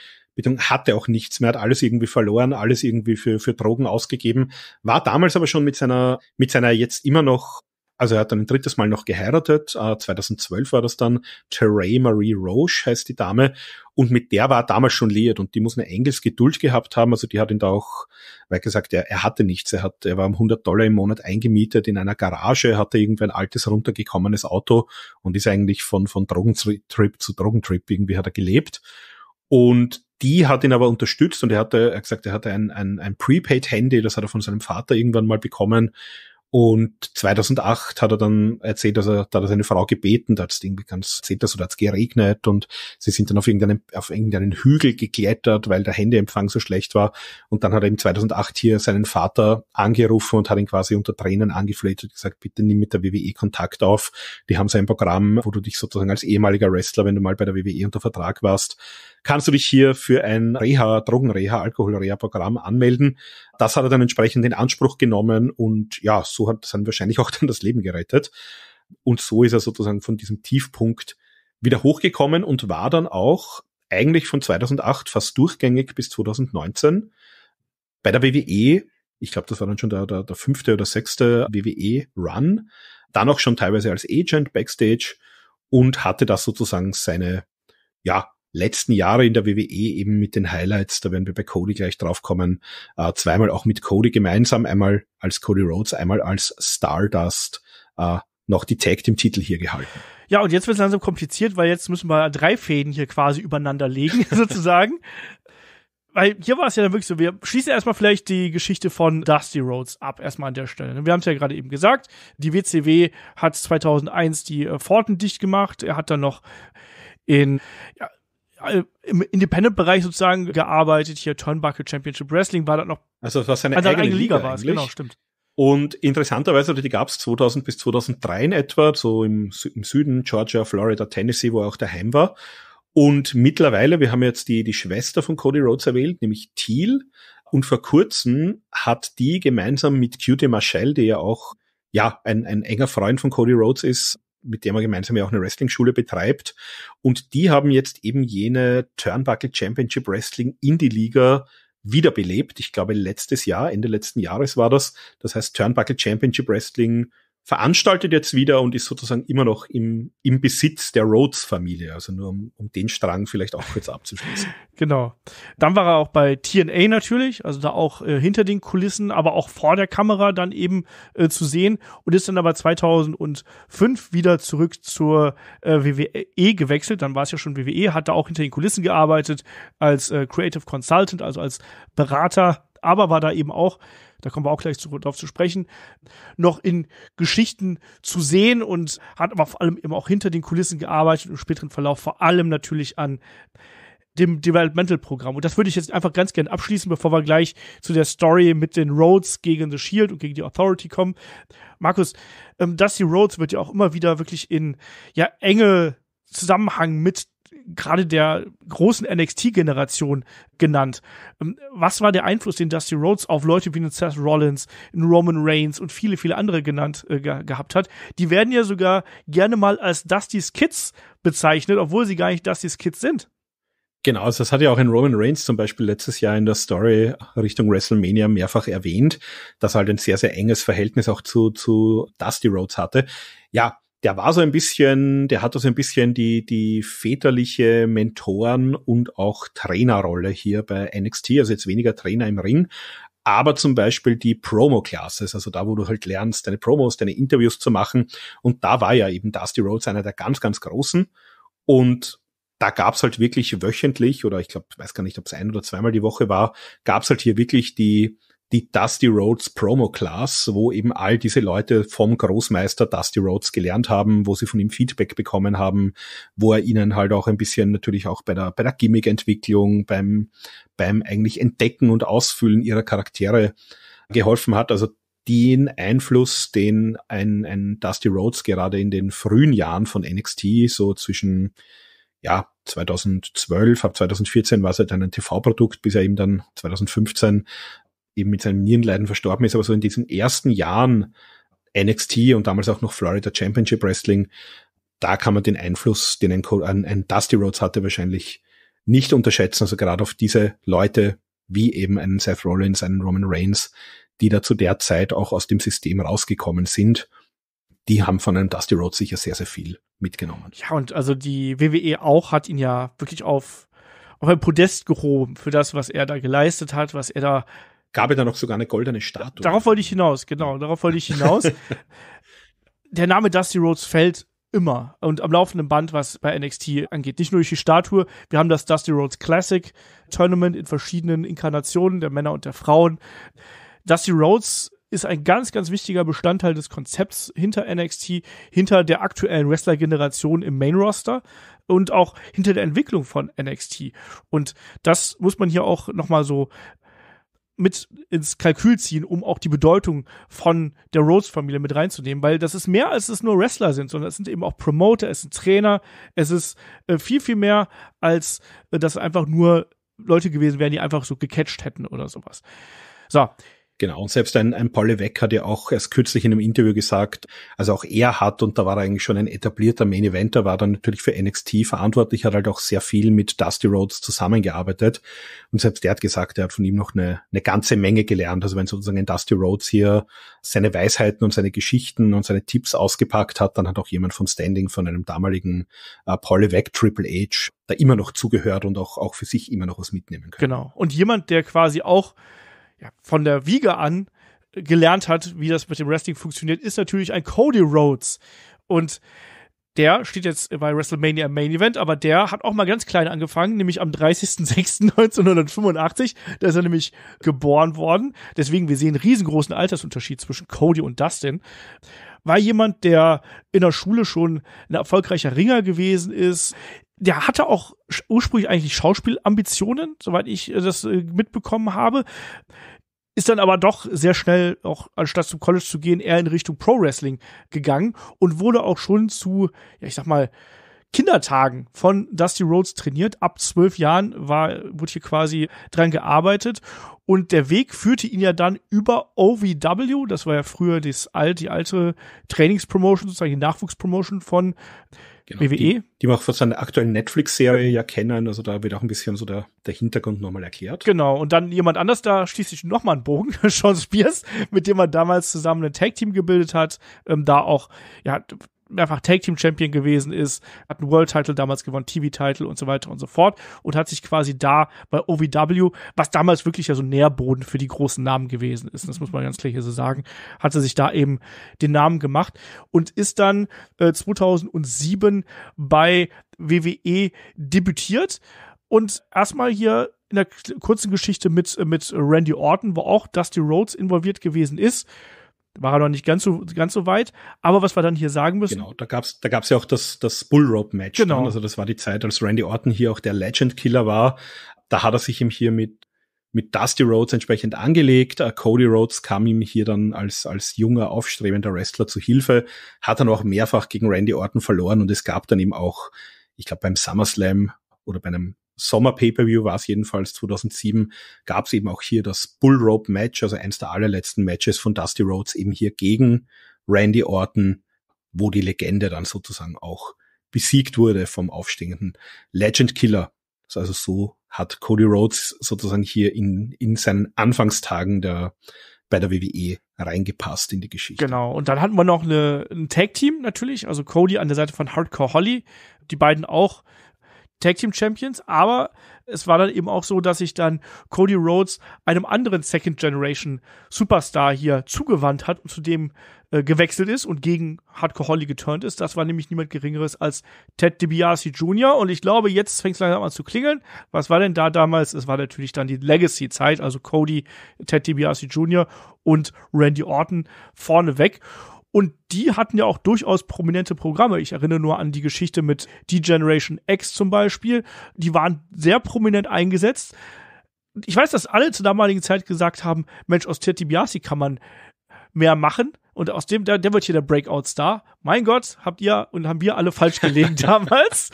hatte auch nichts mehr, hat alles irgendwie verloren, alles irgendwie für, für Drogen ausgegeben, war damals aber schon mit seiner, mit seiner jetzt immer noch also er hat dann ein drittes Mal noch geheiratet, äh, 2012 war das dann, Teray Marie Roche heißt die Dame und mit der war er damals schon liiert und die muss eine Engelsgeduld gehabt haben, also die hat ihn da auch, weil gesagt, er, er hatte nichts, er hat, er war um 100 Dollar im Monat eingemietet in einer Garage, hatte irgendwie ein altes runtergekommenes Auto und ist eigentlich von, von Drogentrip zu Drogentrip irgendwie hat er gelebt und die hat ihn aber unterstützt und er hatte, er gesagt, er hatte ein, ein, ein Prepaid-Handy, das hat er von seinem Vater irgendwann mal bekommen und 2008 hat er dann erzählt, dass er, da hat er seine Frau gebeten, da hat es irgendwie ganz zetters oder hat es geregnet und sie sind dann auf irgendeinen, auf irgendeinen Hügel geklettert, weil der Handyempfang so schlecht war. Und dann hat er eben 2008 hier seinen Vater angerufen und hat ihn quasi unter Tränen angefleht und gesagt, bitte nimm mit der WWE Kontakt auf. Die haben so ein Programm, wo du dich sozusagen als ehemaliger Wrestler, wenn du mal bei der WWE unter Vertrag warst, kannst du dich hier für ein Reha, Drogenreha, Alkoholreha-Programm anmelden. Das hat er dann entsprechend in Anspruch genommen und ja, so so hat sein wahrscheinlich auch dann das Leben gerettet. Und so ist er sozusagen von diesem Tiefpunkt wieder hochgekommen und war dann auch eigentlich von 2008 fast durchgängig bis 2019 bei der WWE. Ich glaube, das war dann schon der, der, der fünfte oder sechste WWE-Run. Dann auch schon teilweise als Agent backstage und hatte das sozusagen seine, ja, letzten Jahre in der WWE eben mit den Highlights, da werden wir bei Cody gleich draufkommen, äh, zweimal auch mit Cody gemeinsam, einmal als Cody Rhodes, einmal als Stardust äh, noch die Tag Team Titel hier gehalten. Ja, und jetzt wird es langsam kompliziert, weil jetzt müssen wir drei Fäden hier quasi übereinander legen, sozusagen. Weil hier war es ja dann wirklich so, wir schließen erstmal vielleicht die Geschichte von Dusty Rhodes ab, erstmal an der Stelle. Wir haben es ja gerade eben gesagt, die WCW hat 2001 die äh, Forten dicht gemacht, er hat dann noch in ja, im Independent-Bereich sozusagen gearbeitet. Hier Turnbuckle Championship Wrestling war das noch. Also das war seine also eigene, eigene Liga, Liga war es, genau, stimmt. Und interessanterweise, die gab es 2000 bis 2003 in etwa, so im, im Süden, Georgia, Florida, Tennessee, wo er auch daheim war. Und mittlerweile, wir haben jetzt die, die Schwester von Cody Rhodes erwähnt, nämlich Thiel. Und vor kurzem hat die gemeinsam mit Cutie Marshall, die ja auch ja, ein, ein enger Freund von Cody Rhodes ist, mit der man gemeinsam ja auch eine Wrestling-Schule betreibt. Und die haben jetzt eben jene Turnbuckle Championship Wrestling in die Liga wiederbelebt. Ich glaube, letztes Jahr, Ende letzten Jahres war das. Das heißt, Turnbuckle Championship Wrestling veranstaltet jetzt wieder und ist sozusagen immer noch im, im Besitz der Rhodes-Familie. Also nur um, um den Strang vielleicht auch kurz abzuschließen. Genau. Dann war er auch bei TNA natürlich, also da auch äh, hinter den Kulissen, aber auch vor der Kamera dann eben äh, zu sehen und ist dann aber 2005 wieder zurück zur äh, WWE gewechselt. Dann war es ja schon WWE, hat da auch hinter den Kulissen gearbeitet als äh, Creative Consultant, also als Berater, aber war da eben auch da kommen wir auch gleich zu, darauf zu sprechen, noch in Geschichten zu sehen und hat aber vor allem eben auch hinter den Kulissen gearbeitet im späteren Verlauf, vor allem natürlich an dem Developmental-Programm. Und das würde ich jetzt einfach ganz gern abschließen, bevor wir gleich zu der Story mit den Rhodes gegen The Shield und gegen die Authority kommen. Markus, ähm, Dusty Rhodes wird ja auch immer wieder wirklich in ja enge Zusammenhang mit gerade der großen NXT-Generation genannt. Ähm, was war der Einfluss, den Dusty Rhodes auf Leute wie einen Seth Rollins, einen Roman Reigns und viele, viele andere genannt äh, ge gehabt hat? Die werden ja sogar gerne mal als Dustys Kids bezeichnet, obwohl sie gar nicht Dustys Kids sind. Genau, also das hat ja auch in Roman Reigns zum Beispiel letztes Jahr in der Story Richtung WrestleMania mehrfach erwähnt, dass er halt ein sehr, sehr enges Verhältnis auch zu, zu Dusty Rhodes hatte. Ja, der war so ein bisschen, der hatte so ein bisschen die, die väterliche Mentoren- und auch Trainerrolle hier bei NXT, also jetzt weniger Trainer im Ring, aber zum Beispiel die Promo-Classes, also da, wo du halt lernst, deine Promos, deine Interviews zu machen. Und da war ja eben Dusty Rhodes einer der ganz, ganz großen. Und da gab's halt wirklich wöchentlich, oder ich glaube, weiß gar nicht, ob es ein oder zweimal die Woche war, gab's halt hier wirklich die, die Dusty Rhodes Promo Class, wo eben all diese Leute vom Großmeister Dusty Rhodes gelernt haben, wo sie von ihm Feedback bekommen haben, wo er ihnen halt auch ein bisschen natürlich auch bei der, bei der Gimmick-Entwicklung, beim, beim eigentlich Entdecken und Ausfüllen ihrer Charaktere geholfen hat. Also den Einfluss, den ein, ein Dusty Rhodes gerade in den frühen Jahren von NXT, so zwischen ja, 2012, ab 2014 war es halt ein TV-Produkt, bis er eben dann 2015 eben mit seinem Nierenleiden verstorben ist, aber so in diesen ersten Jahren NXT und damals auch noch Florida Championship Wrestling, da kann man den Einfluss, den ein, ein, ein Dusty Rhodes hatte, wahrscheinlich nicht unterschätzen. Also gerade auf diese Leute wie eben einen Seth Rollins, einen Roman Reigns, die da zu der Zeit auch aus dem System rausgekommen sind, die haben von einem Dusty Rhodes sicher sehr, sehr viel mitgenommen. Ja, und also die WWE auch hat ihn ja wirklich auf, auf ein Podest gehoben für das, was er da geleistet hat, was er da gab ja dann noch sogar eine goldene Statue. Darauf wollte ich hinaus, genau, darauf wollte ich hinaus. Der Name Dusty Rhodes fällt immer und am laufenden Band, was bei NXT angeht. Nicht nur durch die Statue, wir haben das Dusty Rhodes Classic Tournament in verschiedenen Inkarnationen der Männer und der Frauen. Dusty Rhodes ist ein ganz, ganz wichtiger Bestandteil des Konzepts hinter NXT, hinter der aktuellen Wrestler-Generation im Main-Roster und auch hinter der Entwicklung von NXT. Und das muss man hier auch nochmal so mit ins Kalkül ziehen, um auch die Bedeutung von der Rhodes-Familie mit reinzunehmen, weil das ist mehr, als es nur Wrestler sind, sondern es sind eben auch Promoter, es sind Trainer, es ist äh, viel, viel mehr, als äh, dass einfach nur Leute gewesen wären, die einfach so gecatcht hätten oder sowas. So, Genau, und selbst ein, ein Paul Weck hat ja auch erst kürzlich in einem Interview gesagt, also auch er hat, und da war er eigentlich schon ein etablierter Main Eventer, war dann natürlich für NXT verantwortlich, hat halt auch sehr viel mit Dusty Rhodes zusammengearbeitet. Und selbst der hat gesagt, er hat von ihm noch eine, eine ganze Menge gelernt. Also wenn sozusagen Dusty Rhodes hier seine Weisheiten und seine Geschichten und seine Tipps ausgepackt hat, dann hat auch jemand von Standing, von einem damaligen äh, Paul Levesque, Triple H, da immer noch zugehört und auch, auch für sich immer noch was mitnehmen können. Genau. Und jemand, der quasi auch ja, von der Wiege an gelernt hat, wie das mit dem Wrestling funktioniert, ist natürlich ein Cody Rhodes. Und der steht jetzt bei WrestleMania im Main Event, aber der hat auch mal ganz klein angefangen, nämlich am 30.06.1985. Da ist er nämlich geboren worden. Deswegen, wir sehen einen riesengroßen Altersunterschied zwischen Cody und Dustin. War jemand, der in der Schule schon ein erfolgreicher Ringer gewesen ist. Der hatte auch ursprünglich eigentlich Schauspielambitionen, soweit ich äh, das äh, mitbekommen habe ist dann aber doch sehr schnell, auch anstatt zum College zu gehen, eher in Richtung Pro Wrestling gegangen und wurde auch schon zu, ja, ich sag mal, Kindertagen von Dusty Rhodes trainiert. Ab zwölf Jahren war, wurde hier quasi dran gearbeitet. Und der Weg führte ihn ja dann über OVW, das war ja früher das alt, die alte Trainingspromotion, sozusagen die Nachwuchspromotion von Genau, WWE. Die, die wir auch von seiner aktuellen Netflix-Serie ja kennen. Also da wird auch ein bisschen so der, der Hintergrund nochmal erklärt. Genau. Und dann jemand anders, da schließlich sich nochmal ein Bogen, Sean Spears, mit dem man damals zusammen ein Tag-Team gebildet hat. Ähm, da auch, ja, mehrfach Tag Team Champion gewesen ist, hat einen World Title damals gewonnen, TV Title und so weiter und so fort und hat sich quasi da bei OVW, was damals wirklich ja so Nährboden für die großen Namen gewesen ist, das muss man ganz klar hier so sagen, hat hatte sich da eben den Namen gemacht und ist dann äh, 2007 bei WWE debütiert und erstmal hier in der kurzen Geschichte mit, äh, mit Randy Orton, wo auch Dusty Rhodes involviert gewesen ist war er noch nicht ganz so, ganz so weit. Aber was wir dann hier sagen müssen. Genau, da gab's da gab's ja auch das, das Bullrope-Match. Genau. Dann. Also das war die Zeit, als Randy Orton hier auch der Legend-Killer war. Da hat er sich ihm hier mit, mit Dusty Rhodes entsprechend angelegt. Äh, Cody Rhodes kam ihm hier dann als, als junger, aufstrebender Wrestler zu Hilfe, hat dann auch mehrfach gegen Randy Orton verloren und es gab dann eben auch, ich glaube, beim SummerSlam oder bei einem Sommer-Pay-Per-View war es jedenfalls 2007, gab es eben auch hier das Bull Match, also eins der allerletzten Matches von Dusty Rhodes eben hier gegen Randy Orton, wo die Legende dann sozusagen auch besiegt wurde vom aufstehenden Legend Killer. Also so hat Cody Rhodes sozusagen hier in, in seinen Anfangstagen der, bei der WWE reingepasst in die Geschichte. Genau. Und dann hatten wir noch eine, ein Tag-Team natürlich, also Cody an der Seite von Hardcore Holly, die beiden auch Tag Team Champions, aber es war dann eben auch so, dass sich dann Cody Rhodes einem anderen Second Generation Superstar hier zugewandt hat und zu dem äh, gewechselt ist und gegen Hardcore Holly geturnt ist. Das war nämlich niemand Geringeres als Ted DiBiase Jr. Und ich glaube, jetzt fängt es langsam an zu klingeln. Was war denn da damals? Es war natürlich dann die Legacy-Zeit, also Cody, Ted DiBiase Jr. und Randy Orton vorneweg. Und die hatten ja auch durchaus prominente Programme. Ich erinnere nur an die Geschichte mit D-Generation X zum Beispiel. Die waren sehr prominent eingesetzt. Ich weiß, dass alle zur damaligen Zeit gesagt haben, Mensch, aus Tirti DiBiase kann man mehr machen. Und aus dem, der, der wird hier der Breakout-Star. Mein Gott, habt ihr und haben wir alle falsch gelegen damals.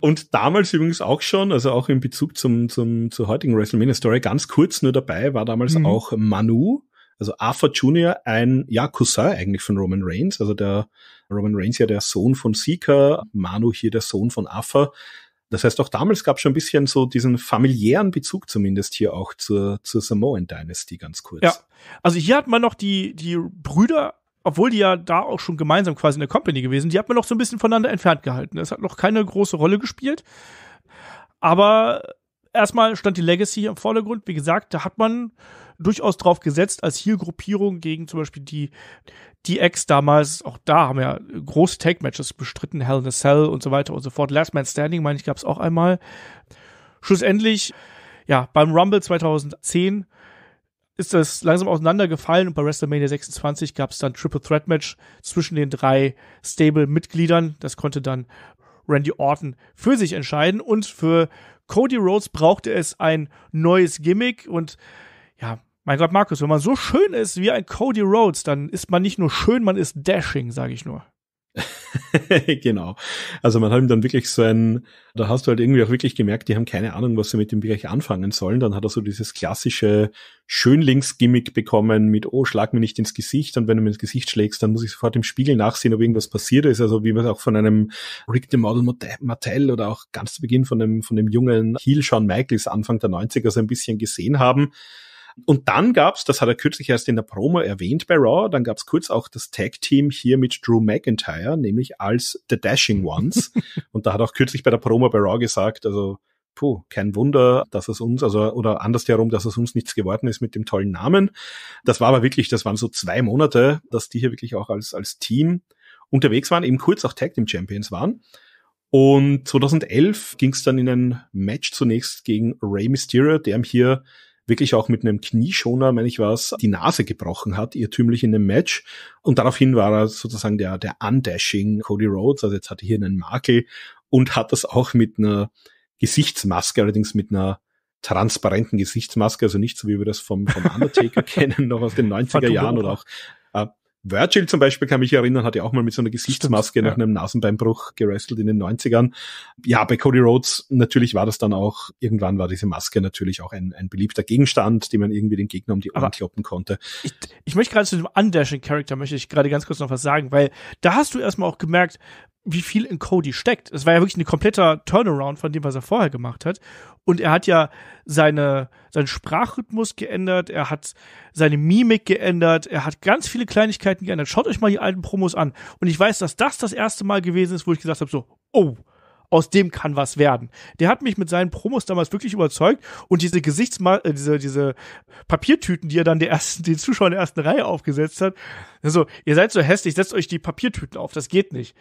und damals übrigens auch schon, also auch in Bezug zum, zum, zur heutigen WrestleMania-Story, ganz kurz nur dabei war damals mhm. auch Manu, also Arthur Jr., ein ja, Cousin eigentlich von Roman Reigns, also der Roman Reigns ja der Sohn von Seeker, Manu hier der Sohn von Arthur. Das heißt, auch damals gab es schon ein bisschen so diesen familiären Bezug zumindest hier auch zur, zur Samoan Dynasty ganz kurz. Ja, also hier hat man noch die, die Brüder obwohl die ja da auch schon gemeinsam quasi in der Company gewesen, die hat man noch so ein bisschen voneinander entfernt gehalten. Das hat noch keine große Rolle gespielt. Aber erstmal stand die Legacy im Vordergrund. Wie gesagt, da hat man durchaus drauf gesetzt als Heal-Gruppierung gegen zum Beispiel die DX damals. Auch da haben ja große Take-Matches bestritten, Hell in a Cell und so weiter und so fort. Last Man Standing, meine ich, gab es auch einmal. Schlussendlich, ja, beim Rumble 2010 ist das langsam auseinandergefallen und bei WrestleMania 26 gab es dann Triple Threat Match zwischen den drei Stable-Mitgliedern. Das konnte dann Randy Orton für sich entscheiden und für Cody Rhodes brauchte es ein neues Gimmick und ja, mein Gott, Markus, wenn man so schön ist wie ein Cody Rhodes, dann ist man nicht nur schön, man ist dashing, sage ich nur. genau. Also man hat ihm dann wirklich so ein, da hast du halt irgendwie auch wirklich gemerkt, die haben keine Ahnung, was sie mit dem Bereich anfangen sollen. Dann hat er so dieses klassische Schönlingsgimmick bekommen mit, oh, schlag mir nicht ins Gesicht und wenn du mir ins Gesicht schlägst, dann muss ich sofort im Spiegel nachsehen, ob irgendwas passiert ist. Also wie man es auch von einem Rick the Model Martell oder auch ganz zu Beginn von dem, von dem jungen Heel Shawn Michaels Anfang der 90er so ein bisschen gesehen haben. Und dann gab's, das hat er kürzlich erst in der Promo erwähnt bei Raw, dann gab's kurz auch das Tag-Team hier mit Drew McIntyre, nämlich als The Dashing Ones. und da hat auch kürzlich bei der Promo bei Raw gesagt, also puh, kein Wunder, dass es uns, also oder andersherum, dass es uns nichts geworden ist mit dem tollen Namen. Das war aber wirklich, das waren so zwei Monate, dass die hier wirklich auch als, als Team unterwegs waren, eben kurz auch Tag Team Champions waren. Und 2011 ging es dann in ein Match zunächst gegen Ray Mysterio, der ihm hier wirklich auch mit einem Knieschoner, meine ich was, die Nase gebrochen hat, irrtümlich in einem Match. Und daraufhin war er sozusagen der, der Undashing Cody Rhodes, also jetzt hat er hier einen Makel und hat das auch mit einer Gesichtsmaske, allerdings mit einer transparenten Gesichtsmaske, also nicht so wie wir das vom, vom Undertaker kennen, noch aus den 90er Jahren oder auch Virgil zum Beispiel kann mich erinnern, hat ja auch mal mit so einer Gesichtsmaske nach ja. einem Nasenbeinbruch gerestelt in den 90ern. Ja, bei Cody Rhodes natürlich war das dann auch, irgendwann war diese Maske natürlich auch ein, ein beliebter Gegenstand, den man irgendwie den Gegner um die Ohren kloppen konnte. Ich, ich möchte gerade zu dem Undashing Character möchte ich gerade ganz kurz noch was sagen, weil da hast du erstmal auch gemerkt, wie viel in Cody steckt. Es war ja wirklich ein kompletter Turnaround von dem, was er vorher gemacht hat. Und er hat ja seine, seinen Sprachrhythmus geändert, er hat seine Mimik geändert, er hat ganz viele Kleinigkeiten geändert. Schaut euch mal die alten Promos an. Und ich weiß, dass das das erste Mal gewesen ist, wo ich gesagt habe, so, oh, aus dem kann was werden. Der hat mich mit seinen Promos damals wirklich überzeugt und diese Gesichtsmal, äh, diese, diese Papiertüten, die er dann der ersten, den Zuschauern der ersten Reihe aufgesetzt hat. Also, ihr seid so hässlich, setzt euch die Papiertüten auf, das geht nicht.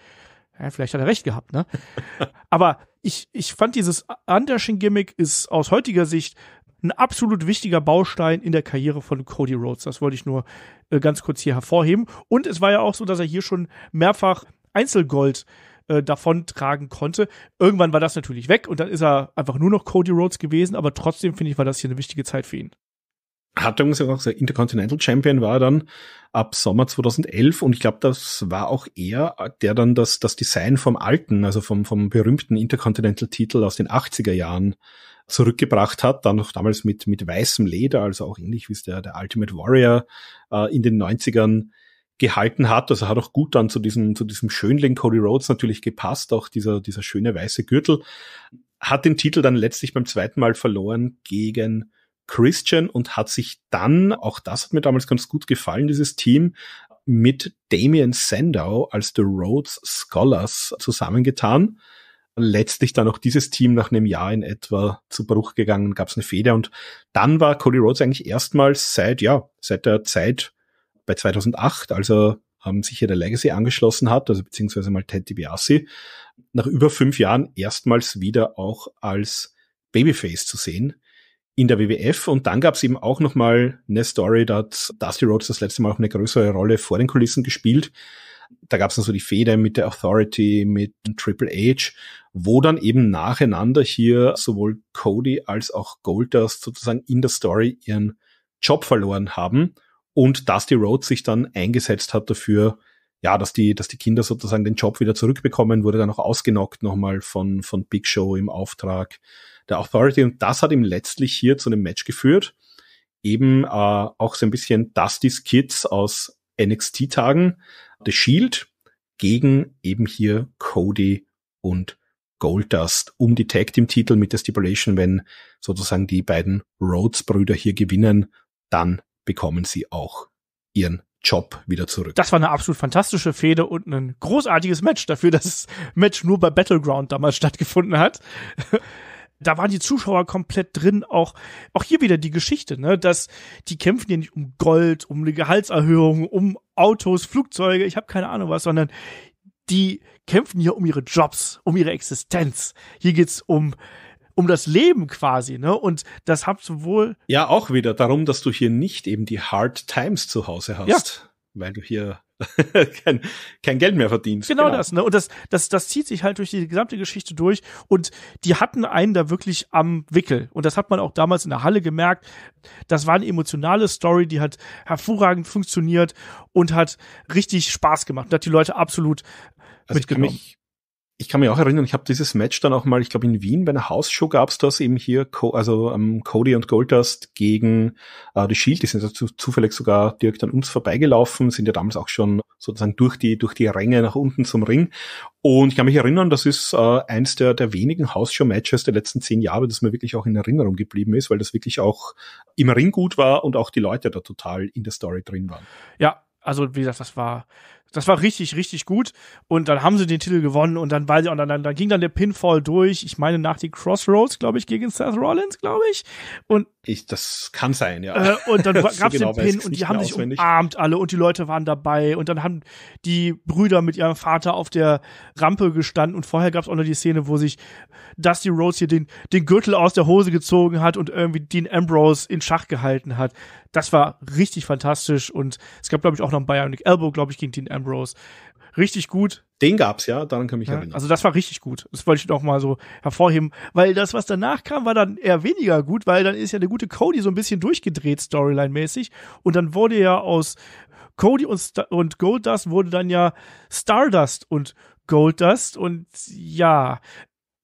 Ja, vielleicht hat er recht gehabt, ne? Aber ich, ich fand dieses Anderschen-Gimmick ist aus heutiger Sicht ein absolut wichtiger Baustein in der Karriere von Cody Rhodes. Das wollte ich nur äh, ganz kurz hier hervorheben. Und es war ja auch so, dass er hier schon mehrfach Einzelgold äh, davon tragen konnte. Irgendwann war das natürlich weg und dann ist er einfach nur noch Cody Rhodes gewesen, aber trotzdem finde ich, war das hier eine wichtige Zeit für ihn hat er uns ja auch gesagt, Intercontinental Champion war dann ab Sommer 2011 und ich glaube, das war auch er, der dann das, das Design vom alten, also vom, vom berühmten Intercontinental Titel aus den 80er Jahren zurückgebracht hat, dann noch damals mit, mit weißem Leder, also auch ähnlich wie es der, der Ultimate Warrior äh, in den 90ern gehalten hat. Also hat auch gut dann zu diesem, zu diesem Schönling Cody Rhodes natürlich gepasst, auch dieser, dieser schöne weiße Gürtel. Hat den Titel dann letztlich beim zweiten Mal verloren gegen Christian und hat sich dann, auch das hat mir damals ganz gut gefallen, dieses Team, mit Damien Sandow als The Rhodes Scholars zusammengetan. Letztlich dann auch dieses Team nach einem Jahr in etwa zu Bruch gegangen, gab es eine Feder und dann war Cody Rhodes eigentlich erstmals seit, ja, seit der Zeit bei 2008, als er ähm, sich hier der Legacy angeschlossen hat, also beziehungsweise mal Ted DiBiase, nach über fünf Jahren erstmals wieder auch als Babyface zu sehen in der WWF und dann gab es eben auch nochmal eine Story, da hat Dusty Rhodes das letzte Mal auch eine größere Rolle vor den Kulissen gespielt. Da gab es dann so die Feder mit der Authority, mit Triple H, wo dann eben nacheinander hier sowohl Cody als auch Goldust sozusagen in der Story ihren Job verloren haben und Dusty Rhodes sich dann eingesetzt hat dafür, ja, dass die, dass die Kinder sozusagen den Job wieder zurückbekommen, wurde dann auch ausgenockt nochmal von, von Big Show im Auftrag der Authority. Und das hat ihm letztlich hier zu einem Match geführt. Eben äh, auch so ein bisschen Dusty's Kids aus NXT-Tagen, The Shield, gegen eben hier Cody und Goldust um die Tag Team Titel mit der Stipulation, wenn sozusagen die beiden Rhodes Brüder hier gewinnen, dann bekommen sie auch ihren Job wieder zurück. Das war eine absolut fantastische Fehde und ein großartiges Match dafür, dass das Match nur bei Battleground damals stattgefunden hat da waren die Zuschauer komplett drin. Auch, auch hier wieder die Geschichte, ne, dass die kämpfen ja nicht um Gold, um eine Gehaltserhöhung, um Autos, Flugzeuge, ich habe keine Ahnung was, sondern die kämpfen hier um ihre Jobs, um ihre Existenz. Hier geht's um um das Leben quasi, ne? Und das habt sowohl ja auch wieder darum, dass du hier nicht eben die Hard Times zu Hause hast. Ja weil du hier kein, kein Geld mehr verdienst. Genau, genau, das, ne? Und das, das, das zieht sich halt durch die gesamte Geschichte durch. Und die hatten einen da wirklich am Wickel. Und das hat man auch damals in der Halle gemerkt. Das war eine emotionale Story, die hat hervorragend funktioniert und hat richtig Spaß gemacht und hat die Leute absolut also mitgenommen. Ich kann mich ich kann mich auch erinnern, ich habe dieses Match dann auch mal, ich glaube in Wien bei einer Hausshow gab es das eben hier, also um, ähm, Cody und Goldust gegen äh, The Shield, die sind ja zufällig sogar direkt an uns vorbeigelaufen, sind ja damals auch schon sozusagen durch die, durch die Ränge nach unten zum Ring. Und ich kann mich erinnern, das ist äh, eins der, der wenigen Hausshow-Matches der letzten zehn Jahre, das mir wirklich auch in Erinnerung geblieben ist, weil das wirklich auch im Ring gut war und auch die Leute da total in der Story drin waren. Ja, also wie gesagt, das war das war richtig, richtig gut. Und dann haben sie den Titel gewonnen und dann weiß ich, und dann, dann, ging dann der Pinfall durch. Ich meine nach den Crossroads, glaube ich, gegen Seth Rollins, glaube ich. Und ich, das kann sein, ja. Äh, und dann gab genau es genau den Pin und die haben sich auswendig. umarmt alle und die Leute waren dabei und dann haben die Brüder mit ihrem Vater auf der Rampe gestanden und vorher gab es auch noch die Szene, wo sich Dusty Rhodes hier den, den Gürtel aus der Hose gezogen hat und irgendwie Dean Ambrose in Schach gehalten hat. Das war richtig fantastisch und es gab, glaube ich, auch noch ein Bionic Elbow, glaube ich, gegen Dean Ambrose. Smackdown Richtig gut. Den gab's, ja, daran kann ich mich ja, erinnern. Also das war richtig gut. Das wollte ich noch mal so hervorheben, weil das, was danach kam, war dann eher weniger gut, weil dann ist ja der gute Cody so ein bisschen durchgedreht, Storyline-mäßig. Und dann wurde ja aus Cody und, und Goldust wurde dann ja Stardust und Goldust und ja.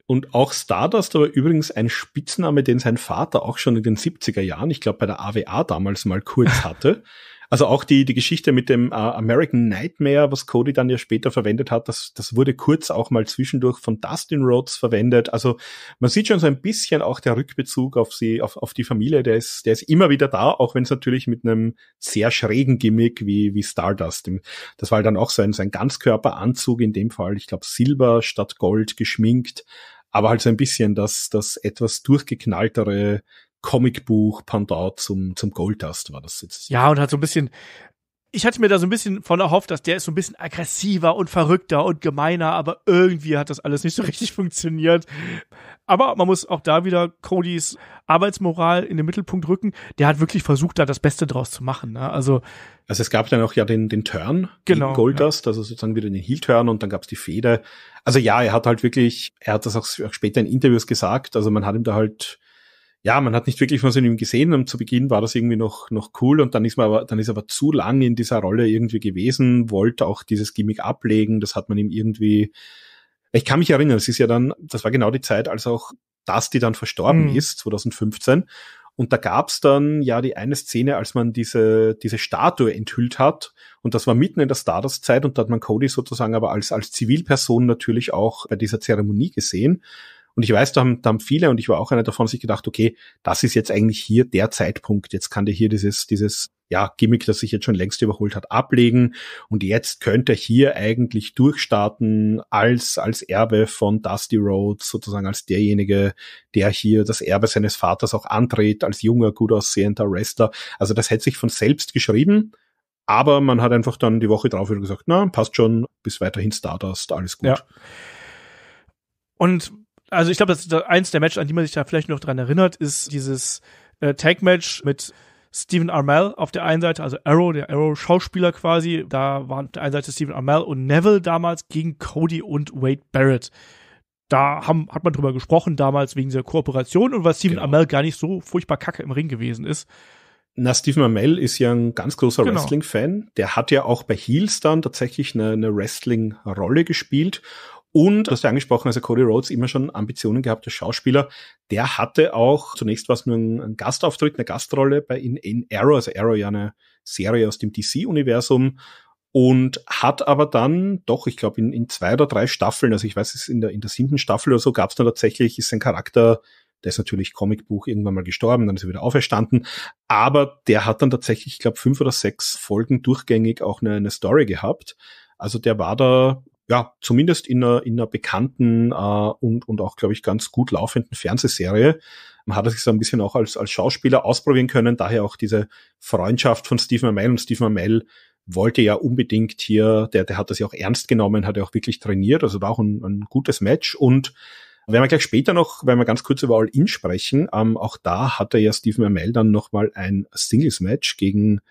Und auch Stardust war übrigens ein Spitzname, den sein Vater auch schon in den 70er Jahren, ich glaube bei der AWA damals mal kurz hatte. Also auch die, die Geschichte mit dem äh, American Nightmare, was Cody dann ja später verwendet hat, das, das wurde kurz auch mal zwischendurch von Dustin Rhodes verwendet. Also man sieht schon so ein bisschen auch der Rückbezug auf sie, auf, auf die Familie, der ist, der ist immer wieder da, auch wenn es natürlich mit einem sehr schrägen Gimmick wie, wie Stardust. Das war dann auch so ein, so ein Ganzkörperanzug in dem Fall, ich glaube Silber statt Gold geschminkt aber halt so ein bisschen das, das etwas durchgeknalltere Comicbuch Pendant zum, zum Goldust war das jetzt. Ja, und hat so ein bisschen, ich hatte mir da so ein bisschen von erhofft, dass der ist so ein bisschen aggressiver und verrückter und gemeiner, aber irgendwie hat das alles nicht so richtig funktioniert. Aber man muss auch da wieder Codys Arbeitsmoral in den Mittelpunkt rücken. Der hat wirklich versucht, da das Beste draus zu machen. Ne? Also, also es gab dann auch ja den, den Turn genau, Goldust, ja. also sozusagen wieder den Heel-Turn und dann gab's die Feder. Also ja, er hat halt wirklich, er hat das auch später in Interviews gesagt, also man hat ihm da halt ja, man hat nicht wirklich was in ihm gesehen und zu Beginn war das irgendwie noch, noch cool und dann ist man aber, dann ist er aber zu lang in dieser Rolle irgendwie gewesen, wollte auch dieses Gimmick ablegen, das hat man ihm irgendwie, ich kann mich erinnern, es ist ja dann, das war genau die Zeit, als auch das, die dann verstorben mhm. ist, 2015. Und da gab's dann ja die eine Szene, als man diese, diese Statue enthüllt hat. Und das war mitten in der Stardust-Zeit und da hat man Cody sozusagen aber als, als Zivilperson natürlich auch bei dieser Zeremonie gesehen. Und ich weiß, da haben, da haben viele, und ich war auch einer davon, sich gedacht, okay, das ist jetzt eigentlich hier der Zeitpunkt. Jetzt kann der hier dieses, dieses, ja, Gimmick, das sich jetzt schon längst überholt hat, ablegen. Und jetzt könnte er hier eigentlich durchstarten als, als Erbe von Dusty Rhodes, sozusagen als derjenige, der hier das Erbe seines Vaters auch antritt, als junger, gut aussehender Wrestler. Also das hätte sich von selbst geschrieben. Aber man hat einfach dann die Woche drauf wieder gesagt, na, passt schon, bis weiterhin Stardust, alles gut. Ja. Und also ich glaube, das ist eins der Matches, an die man sich da vielleicht noch dran erinnert, ist dieses äh, Tag-Match mit Stephen Armel auf der einen Seite, also Arrow, der Arrow-Schauspieler quasi. Da waren auf der einen Seite Stephen Armel und Neville damals gegen Cody und Wade Barrett. Da haben, hat man drüber gesprochen damals wegen dieser Kooperation und weil Stephen genau. Armell gar nicht so furchtbar kacke im Ring gewesen ist. Na, Stephen Amell ist ja ein ganz großer genau. Wrestling-Fan. Der hat ja auch bei Heels dann tatsächlich eine, eine Wrestling-Rolle gespielt. Und du hast ja angesprochen, also Cody Rhodes immer schon Ambitionen gehabt als Schauspieler. Der hatte auch zunächst was nur ein Gastauftritt, eine Gastrolle bei in, in Arrow, also Arrow ja eine Serie aus dem DC-Universum und hat aber dann doch, ich glaube, in, in zwei oder drei Staffeln, also ich weiß es in der, in der siebten Staffel oder so, gab es dann tatsächlich, ist sein Charakter, der ist natürlich Comicbuch irgendwann mal gestorben, dann ist er wieder auferstanden, aber der hat dann tatsächlich, ich glaube, fünf oder sechs Folgen durchgängig auch eine, eine Story gehabt. Also der war da ja, zumindest in einer, in einer bekannten äh, und, und auch, glaube ich, ganz gut laufenden Fernsehserie. Man hat es sich so ein bisschen auch als, als Schauspieler ausprobieren können, daher auch diese Freundschaft von Steve Amell. Und Steve Amell wollte ja unbedingt hier, der, der hat das ja auch ernst genommen, hat ja auch wirklich trainiert, also war auch ein, ein gutes Match. Und wenn wir gleich später noch, wenn wir ganz kurz über All-In sprechen, ähm, auch da hatte ja Steve Amell dann nochmal ein Singles-Match gegen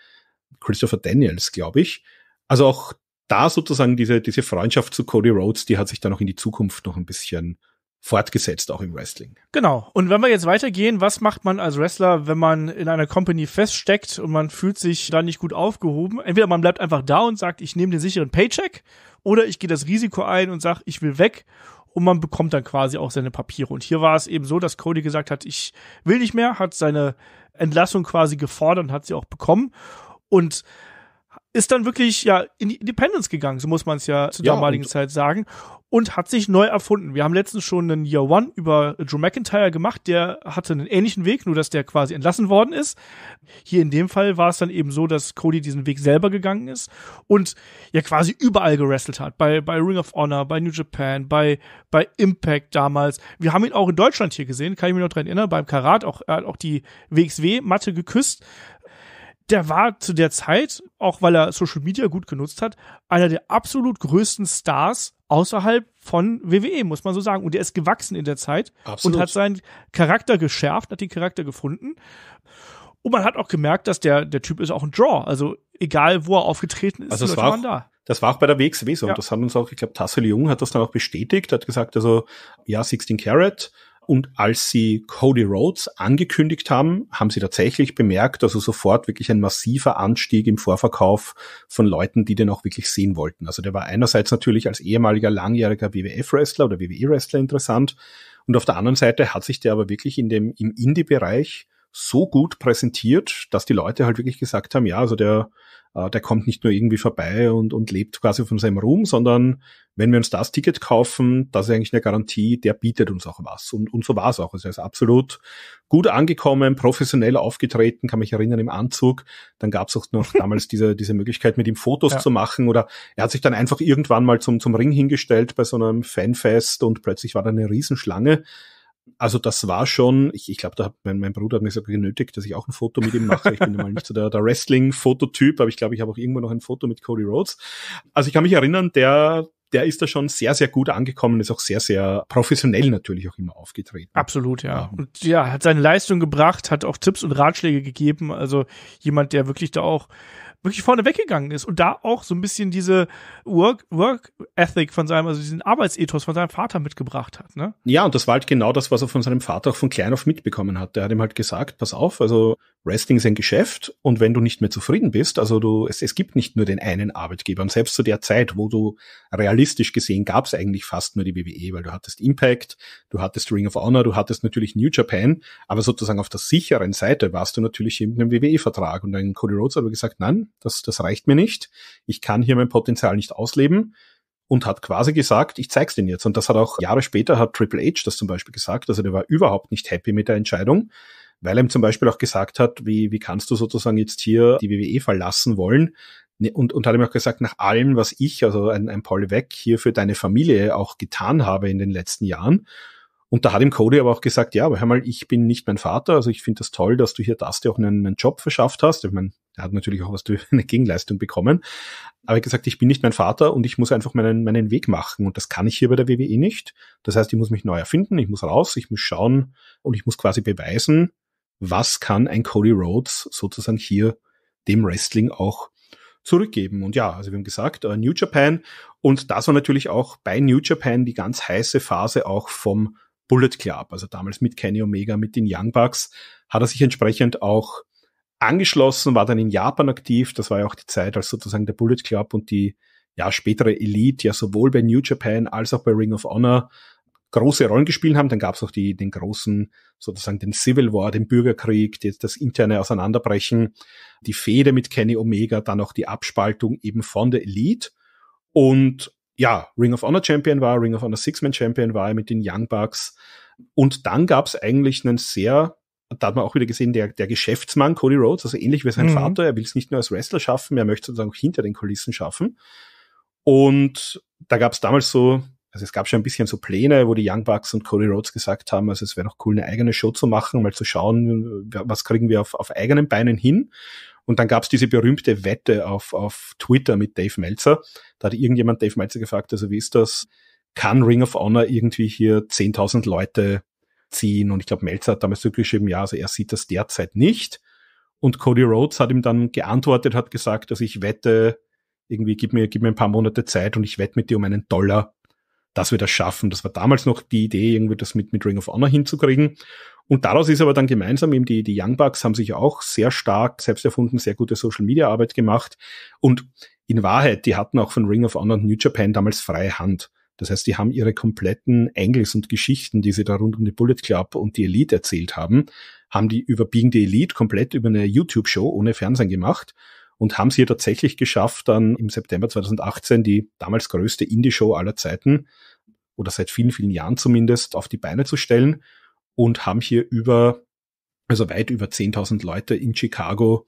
Christopher Daniels, glaube ich. Also auch da sozusagen diese, diese Freundschaft zu Cody Rhodes, die hat sich dann auch in die Zukunft noch ein bisschen fortgesetzt, auch im Wrestling. Genau. Und wenn wir jetzt weitergehen, was macht man als Wrestler, wenn man in einer Company feststeckt und man fühlt sich da nicht gut aufgehoben? Entweder man bleibt einfach da und sagt, ich nehme den sicheren Paycheck, oder ich gehe das Risiko ein und sage, ich will weg. Und man bekommt dann quasi auch seine Papiere. Und hier war es eben so, dass Cody gesagt hat, ich will nicht mehr, hat seine Entlassung quasi gefordert und hat sie auch bekommen. Und ist dann wirklich ja in die Independence gegangen, so muss man es ja zur ja, damaligen Zeit sagen, und hat sich neu erfunden. Wir haben letztens schon einen Year One über Drew McIntyre gemacht, der hatte einen ähnlichen Weg, nur dass der quasi entlassen worden ist. Hier in dem Fall war es dann eben so, dass Cody diesen Weg selber gegangen ist und ja quasi überall gerestelt hat, bei, bei Ring of Honor, bei New Japan, bei, bei Impact damals. Wir haben ihn auch in Deutschland hier gesehen, kann ich mich noch dran erinnern, beim Karat, auch, er hat auch die WXW-Matte geküsst der war zu der Zeit, auch weil er Social Media gut genutzt hat, einer der absolut größten Stars außerhalb von WWE, muss man so sagen. Und der ist gewachsen in der Zeit absolut. und hat seinen Charakter geschärft, hat den Charakter gefunden. Und man hat auch gemerkt, dass der, der Typ ist auch ein Draw. Also egal, wo er aufgetreten ist, also die war waren da. Das war auch bei der WXW so. Ja. Und das haben uns auch, ich glaube, Tassel Jung hat das dann auch bestätigt, hat gesagt, also ja, 16 Carat und als sie Cody Rhodes angekündigt haben, haben sie tatsächlich bemerkt, also sofort wirklich ein massiver Anstieg im Vorverkauf von Leuten, die den auch wirklich sehen wollten. Also der war einerseits natürlich als ehemaliger langjähriger WWF-Wrestler oder WWE-Wrestler interessant und auf der anderen Seite hat sich der aber wirklich in dem, im Indie-Bereich so gut präsentiert, dass die Leute halt wirklich gesagt haben, ja, also der, äh, der kommt nicht nur irgendwie vorbei und, und lebt quasi von seinem Ruhm, sondern wenn wir uns das Ticket kaufen, das ist eigentlich eine Garantie, der bietet uns auch was. Und, und so war es auch. Also er ist absolut gut angekommen, professionell aufgetreten, kann mich erinnern, im Anzug. Dann gab es auch noch damals diese, diese Möglichkeit, mit ihm Fotos ja. zu machen. Oder er hat sich dann einfach irgendwann mal zum, zum Ring hingestellt bei so einem Fanfest und plötzlich war da eine Riesenschlange also das war schon, ich, ich glaube, da hat mein, mein Bruder hat mich sogar genötigt, dass ich auch ein Foto mit ihm mache. Ich bin mal nicht so der, der Wrestling-Fototyp, aber ich glaube, ich habe auch irgendwo noch ein Foto mit Cody Rhodes. Also ich kann mich erinnern, der, der ist da schon sehr, sehr gut angekommen, ist auch sehr, sehr professionell natürlich auch immer aufgetreten. Absolut, ja. Und ja, hat seine Leistung gebracht, hat auch Tipps und Ratschläge gegeben. Also jemand, der wirklich da auch wirklich vorne weggegangen ist und da auch so ein bisschen diese Work, Work Ethic von seinem, also diesen Arbeitsethos von seinem Vater mitgebracht hat. Ne? Ja, und das war halt genau das, was er von seinem Vater auch von klein auf mitbekommen hat. Der hat ihm halt gesagt, pass auf, also Wrestling ist ein Geschäft und wenn du nicht mehr zufrieden bist, also du, es, es gibt nicht nur den einen Arbeitgeber. Und selbst zu der Zeit, wo du realistisch gesehen gab es eigentlich fast nur die WWE, weil du hattest Impact, du hattest Ring of Honor, du hattest natürlich New Japan, aber sozusagen auf der sicheren Seite warst du natürlich eben einem WWE-Vertrag. Und dann Cody Rhodes hat aber gesagt, nein, das, das reicht mir nicht. Ich kann hier mein Potenzial nicht ausleben und hat quasi gesagt, ich zeig's denen jetzt. Und das hat auch Jahre später hat Triple H das zum Beispiel gesagt. Also der war überhaupt nicht happy mit der Entscheidung, weil er ihm zum Beispiel auch gesagt hat, wie, wie kannst du sozusagen jetzt hier die WWE verlassen wollen? Ne, und, und hat ihm auch gesagt, nach allem, was ich, also ein, ein Paul Weg hier für deine Familie auch getan habe in den letzten Jahren, und da hat ihm Cody aber auch gesagt, ja, aber hör mal, ich bin nicht mein Vater, also ich finde das toll, dass du hier das dir auch einen, einen Job verschafft hast. Ich meine, er hat natürlich auch was für eine Gegenleistung bekommen. Aber er gesagt, ich bin nicht mein Vater und ich muss einfach meinen, meinen Weg machen. Und das kann ich hier bei der WWE nicht. Das heißt, ich muss mich neu erfinden, ich muss raus, ich muss schauen und ich muss quasi beweisen, was kann ein Cody Rhodes sozusagen hier dem Wrestling auch zurückgeben. Und ja, also wir haben gesagt, äh, New Japan. Und das war natürlich auch bei New Japan die ganz heiße Phase auch vom Bullet Club. Also damals mit Kenny Omega, mit den Young Bucks hat er sich entsprechend auch angeschlossen, war dann in Japan aktiv. Das war ja auch die Zeit, als sozusagen der Bullet Club und die ja, spätere Elite ja sowohl bei New Japan als auch bei Ring of Honor große Rollen gespielt haben. Dann gab es auch die, den großen, sozusagen den Civil War, den Bürgerkrieg, die, das interne Auseinanderbrechen, die Fehde mit Kenny Omega, dann auch die Abspaltung eben von der Elite. Und ja, Ring of Honor Champion war, Ring of Honor Six-Man Champion war er mit den Young Bucks. Und dann gab es eigentlich einen sehr da hat man auch wieder gesehen, der, der Geschäftsmann Cody Rhodes, also ähnlich wie sein mhm. Vater, er will es nicht nur als Wrestler schaffen, er möchte sozusagen auch hinter den Kulissen schaffen. Und da gab es damals so, also es gab schon ein bisschen so Pläne, wo die Young Bucks und Cody Rhodes gesagt haben, also es wäre doch cool, eine eigene Show zu machen, mal zu schauen, was kriegen wir auf, auf eigenen Beinen hin. Und dann gab es diese berühmte Wette auf, auf Twitter mit Dave Meltzer. Da hat irgendjemand Dave Meltzer gefragt, also wie ist das? Kann Ring of Honor irgendwie hier 10.000 Leute ziehen. Und ich glaube, Melzer hat damals wirklich geschrieben, ja, also er sieht das derzeit nicht. Und Cody Rhodes hat ihm dann geantwortet, hat gesagt, dass also ich wette, irgendwie gib mir, gib mir ein paar Monate Zeit und ich wette mit dir um einen Dollar, dass wir das schaffen. Das war damals noch die Idee, irgendwie das mit, mit Ring of Honor hinzukriegen. Und daraus ist aber dann gemeinsam eben die, die Young Bucks haben sich auch sehr stark selbst erfunden, sehr gute Social Media Arbeit gemacht. Und in Wahrheit, die hatten auch von Ring of Honor und New Japan damals freie Hand. Das heißt, die haben ihre kompletten Engels und Geschichten, die sie da rund um die Bullet Club und die Elite erzählt haben, haben die über Being the Elite komplett über eine YouTube-Show ohne Fernsehen gemacht und haben es hier tatsächlich geschafft, dann im September 2018 die damals größte Indie-Show aller Zeiten oder seit vielen, vielen Jahren zumindest auf die Beine zu stellen und haben hier über, also weit über 10.000 Leute in Chicago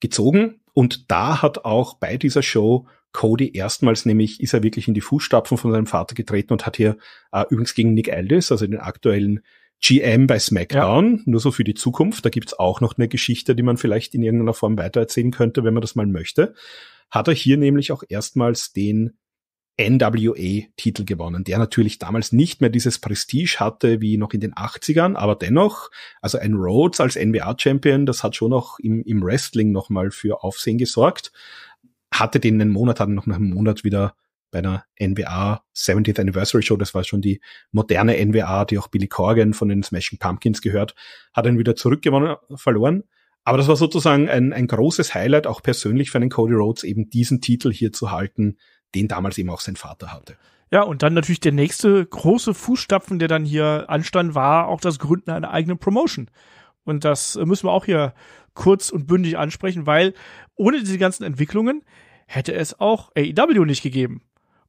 gezogen und da hat auch bei dieser Show Cody erstmals nämlich ist er wirklich in die Fußstapfen von seinem Vater getreten und hat hier äh, übrigens gegen Nick Aldis, also den aktuellen GM bei SmackDown, ja. nur so für die Zukunft. Da gibt's auch noch eine Geschichte, die man vielleicht in irgendeiner Form weitererzählen könnte, wenn man das mal möchte. Hat er hier nämlich auch erstmals den NWA-Titel e gewonnen, der natürlich damals nicht mehr dieses Prestige hatte wie noch in den 80ern, aber dennoch, also ein Rhodes als NWA-Champion, das hat schon auch im, im Wrestling nochmal für Aufsehen gesorgt, hatte den einen Monat, hatte noch nach einem Monat wieder bei einer NWA 70th Anniversary Show, das war schon die moderne NWA, die auch Billy Corgan von den Smashing Pumpkins gehört, hat ihn wieder zurückgewonnen, verloren. Aber das war sozusagen ein, ein großes Highlight, auch persönlich für einen Cody Rhodes, eben diesen Titel hier zu halten, den damals eben auch sein Vater hatte. Ja, und dann natürlich der nächste große Fußstapfen, der dann hier anstand, war auch das Gründen einer eigenen Promotion. Und das äh, müssen wir auch hier kurz und bündig ansprechen, weil ohne diese ganzen Entwicklungen hätte es auch AEW nicht gegeben.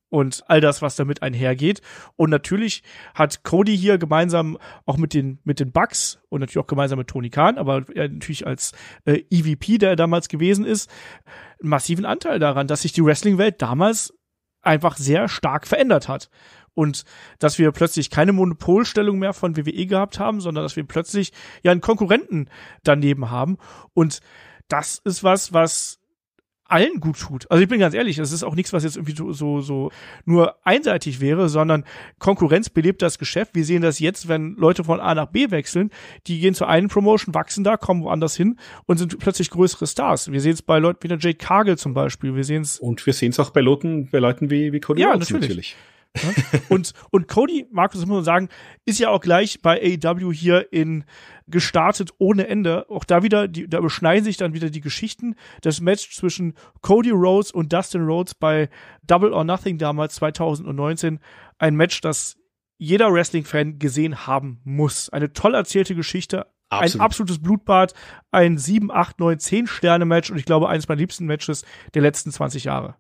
Und all das, was damit einhergeht. Und natürlich hat Cody hier gemeinsam auch mit den, mit den Bugs und natürlich auch gemeinsam mit Tony Khan, aber natürlich als äh, EVP, der er damals gewesen ist, massiven Anteil daran, dass sich die Wrestling-Welt damals einfach sehr stark verändert hat. Und dass wir plötzlich keine Monopolstellung mehr von WWE gehabt haben, sondern dass wir plötzlich ja einen Konkurrenten daneben haben. Und das ist was, was allen gut tut. Also ich bin ganz ehrlich, es ist auch nichts, was jetzt irgendwie so, so, nur einseitig wäre, sondern Konkurrenz belebt das Geschäft. Wir sehen das jetzt, wenn Leute von A nach B wechseln, die gehen zu einem Promotion, wachsen da, kommen woanders hin und sind plötzlich größere Stars. Wir sehen es bei Leuten wie der Jade Cargill zum Beispiel. Wir sehen es. Und wir sehen es auch bei Leuten, bei Leuten wie, wie Cody ja, Rhodes natürlich. natürlich. Ne? und, und Cody, Markus, muss man sagen, ist ja auch gleich bei AEW hier in gestartet ohne Ende. Auch da wieder, die, da beschneiden sich dann wieder die Geschichten. Das Match zwischen Cody Rhodes und Dustin Rhodes bei Double or Nothing damals 2019. Ein Match, das jeder Wrestling-Fan gesehen haben muss. Eine toll erzählte Geschichte, Absolut. Ein absolutes Blutbad, ein 7, 8, 9, 10 Sterne Match und ich glaube eines meiner liebsten Matches der letzten 20 Jahre.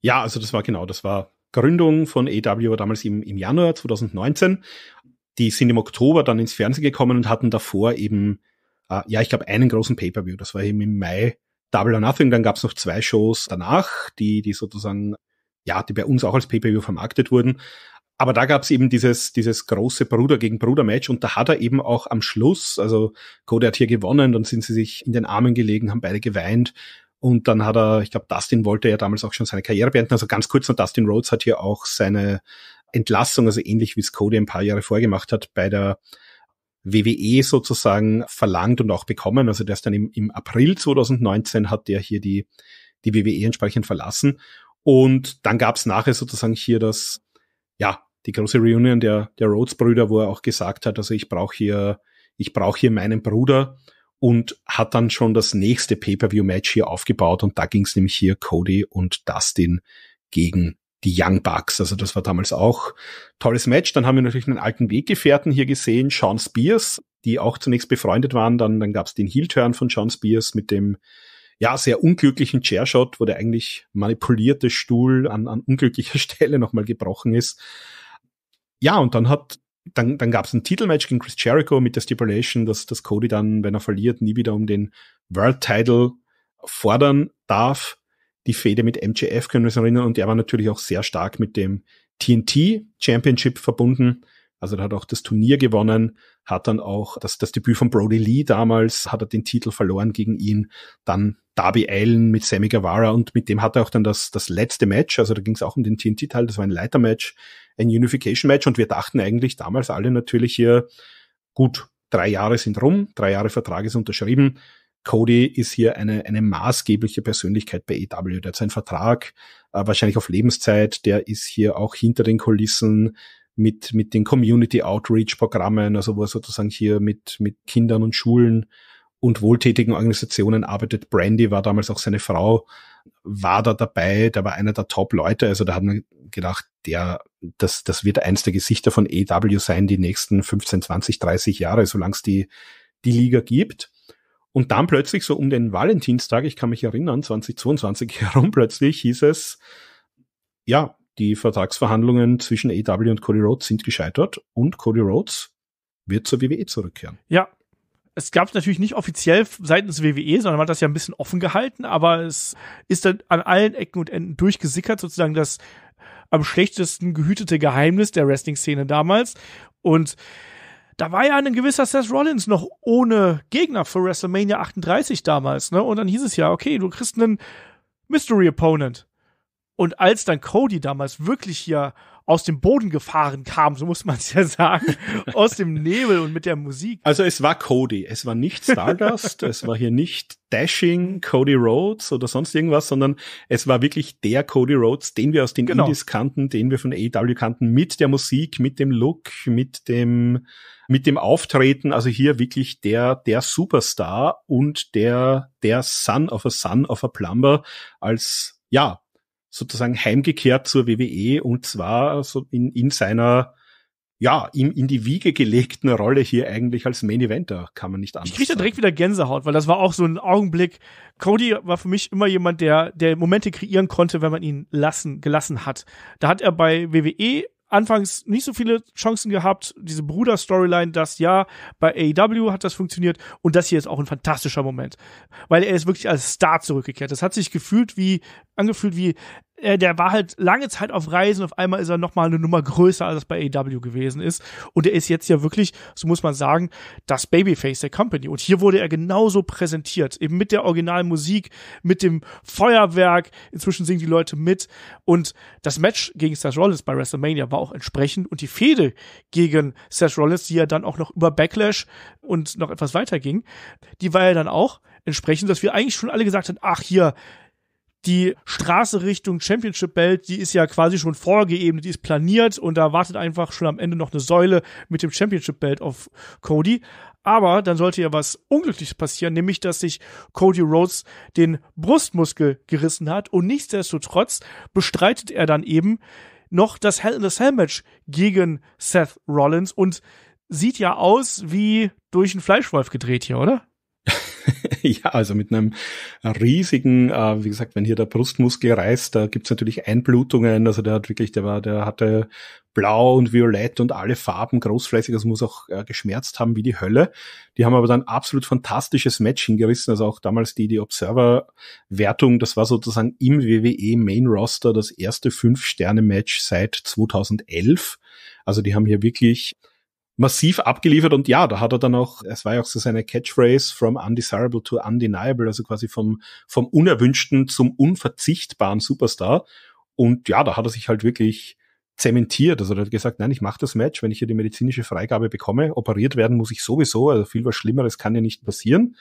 Ja, also das war genau, das war Gründung von AW war damals im, im Januar 2019. Die sind im Oktober dann ins Fernsehen gekommen und hatten davor eben, äh, ja, ich glaube, einen großen Pay-Per-View. Das war eben im Mai Double or Nothing. Dann gab es noch zwei Shows danach, die, die sozusagen, ja, die bei uns auch als Pay-Per-View vermarktet wurden. Aber da gab es eben dieses, dieses große Bruder gegen Bruder-Match und da hat er eben auch am Schluss, also Cody hat hier gewonnen, dann sind sie sich in den Armen gelegen, haben beide geweint und dann hat er, ich glaube, Dustin wollte ja damals auch schon seine Karriere beenden. Also ganz kurz noch, Dustin Rhodes hat hier auch seine Entlassung, also ähnlich wie es Cody ein paar Jahre vorgemacht hat, bei der WWE sozusagen verlangt und auch bekommen. Also der ist dann im, im April 2019 hat der hier die, die WWE entsprechend verlassen. Und dann gab es nachher sozusagen hier das, ja, die große Reunion der, der Rhodes-Brüder, wo er auch gesagt hat, also ich brauche hier, ich brauche hier meinen Bruder und hat dann schon das nächste Pay-per-view-Match hier aufgebaut und da ging es nämlich hier Cody und Dustin gegen die Young Bucks. Also das war damals auch tolles Match. Dann haben wir natürlich einen alten Weggefährten hier gesehen, Sean Spears, die auch zunächst befreundet waren. Dann, dann gab es den Heel-Turn von Sean Spears mit dem ja, sehr unglücklichen Chairshot, wo der eigentlich manipulierte Stuhl an, an unglücklicher Stelle nochmal gebrochen ist. Ja, und dann hat dann, dann gab es ein Titelmatch gegen Chris Jericho mit der Stipulation, dass, dass Cody dann, wenn er verliert, nie wieder um den World Title fordern darf. Die Fehde mit MJF können wir uns erinnern und er war natürlich auch sehr stark mit dem TNT Championship verbunden. Also er hat auch das Turnier gewonnen, hat dann auch das, das Debüt von Brody Lee damals, hat er den Titel verloren gegen ihn, dann Darby Allen mit Sammy Guevara und mit dem hat er auch dann das, das letzte Match, also da ging es auch um den TNT-Teil, das war ein Leitermatch, ein Unification-Match und wir dachten eigentlich damals alle natürlich hier, gut, drei Jahre sind rum, drei Jahre Vertrag ist unterschrieben, Cody ist hier eine, eine maßgebliche Persönlichkeit bei EW. Der hat seinen Vertrag, äh, wahrscheinlich auf Lebenszeit, der ist hier auch hinter den Kulissen mit, mit den Community Outreach Programmen, also wo er sozusagen hier mit, mit Kindern und Schulen und wohltätigen Organisationen arbeitet. Brandy war damals auch seine Frau, war da dabei, da war einer der Top-Leute. Also da hat man gedacht, der, das, das wird eins der Gesichter von EW sein, die nächsten 15, 20, 30 Jahre, solange es die, die Liga gibt. Und dann plötzlich so um den Valentinstag, ich kann mich erinnern, 2022 herum plötzlich hieß es, ja, die Vertragsverhandlungen zwischen EW und Cody Rhodes sind gescheitert und Cody Rhodes wird zur WWE zurückkehren. Ja, es gab es natürlich nicht offiziell seitens WWE, sondern man hat das ja ein bisschen offen gehalten, aber es ist dann an allen Ecken und Enden durchgesickert, sozusagen das am schlechtesten gehütete Geheimnis der Wrestling-Szene damals. Und da war ja ein gewisser Seth Rollins noch ohne Gegner für WrestleMania 38 damals, ne? Und dann hieß es ja, okay, du kriegst einen Mystery Opponent. Und als dann Cody damals wirklich hier aus dem Boden gefahren kam, so muss man es ja sagen, aus dem Nebel und mit der Musik. Also es war Cody, es war nicht Stardust, es war hier nicht Dashing Cody Rhodes oder sonst irgendwas, sondern es war wirklich der Cody Rhodes, den wir aus den genau. Indies kannten, den wir von AEW kannten, mit der Musik, mit dem Look, mit dem mit dem Auftreten, also hier wirklich der, der Superstar und der, der Son of a Son of a Plumber als, ja, sozusagen heimgekehrt zur WWE und zwar so in, in seiner ja, ihm in die Wiege gelegten Rolle hier eigentlich als Main Eventer, kann man nicht anders. Ich kriege da direkt wieder Gänsehaut, weil das war auch so ein Augenblick. Cody war für mich immer jemand, der, der Momente kreieren konnte, wenn man ihn lassen, gelassen hat. Da hat er bei WWE anfangs nicht so viele Chancen gehabt. Diese Bruder-Storyline, das ja, bei AEW hat das funktioniert und das hier ist auch ein fantastischer Moment, weil er ist wirklich als Star zurückgekehrt. Das hat sich gefühlt wie, angefühlt wie, äh, der war halt lange Zeit auf Reisen, auf einmal ist er nochmal eine Nummer größer, als es bei AW gewesen ist. Und er ist jetzt ja wirklich, so muss man sagen, das Babyface der Company. Und hier wurde er genauso präsentiert, eben mit der originalen Musik, mit dem Feuerwerk. Inzwischen singen die Leute mit. Und das Match gegen Seth Rollins bei WrestleMania war auch entsprechend. Und die Fehde gegen Seth Rollins, die ja dann auch noch über Backlash und noch etwas weiter ging, die war ja dann auch entsprechend, dass wir eigentlich schon alle gesagt haben, ach hier, die Straße Richtung Championship Belt, die ist ja quasi schon vorgeebnet, die ist planiert und da wartet einfach schon am Ende noch eine Säule mit dem Championship Belt auf Cody. Aber dann sollte ja was Unglückliches passieren, nämlich dass sich Cody Rhodes den Brustmuskel gerissen hat und nichtsdestotrotz bestreitet er dann eben noch das Hell in the Cell Match gegen Seth Rollins und sieht ja aus wie durch einen Fleischwolf gedreht hier, oder? ja, also mit einem riesigen, äh, wie gesagt, wenn hier der Brustmuskel reißt, da gibt's natürlich Einblutungen. Also der hat wirklich, der war, der hatte blau und violett und alle Farben großflächig. Also muss auch äh, geschmerzt haben wie die Hölle. Die haben aber dann absolut fantastisches Match hingerissen. Also auch damals die, die Observer-Wertung, das war sozusagen im WWE Main Roster das erste Fünf-Sterne-Match seit 2011. Also die haben hier wirklich massiv abgeliefert und ja, da hat er dann auch, es war ja auch so seine Catchphrase from undesirable to undeniable, also quasi vom, vom unerwünschten zum unverzichtbaren Superstar. Und ja, da hat er sich halt wirklich zementiert. Also er hat gesagt, nein, ich mache das Match, wenn ich hier die medizinische Freigabe bekomme, operiert werden muss ich sowieso, also viel was Schlimmeres kann ja nicht passieren.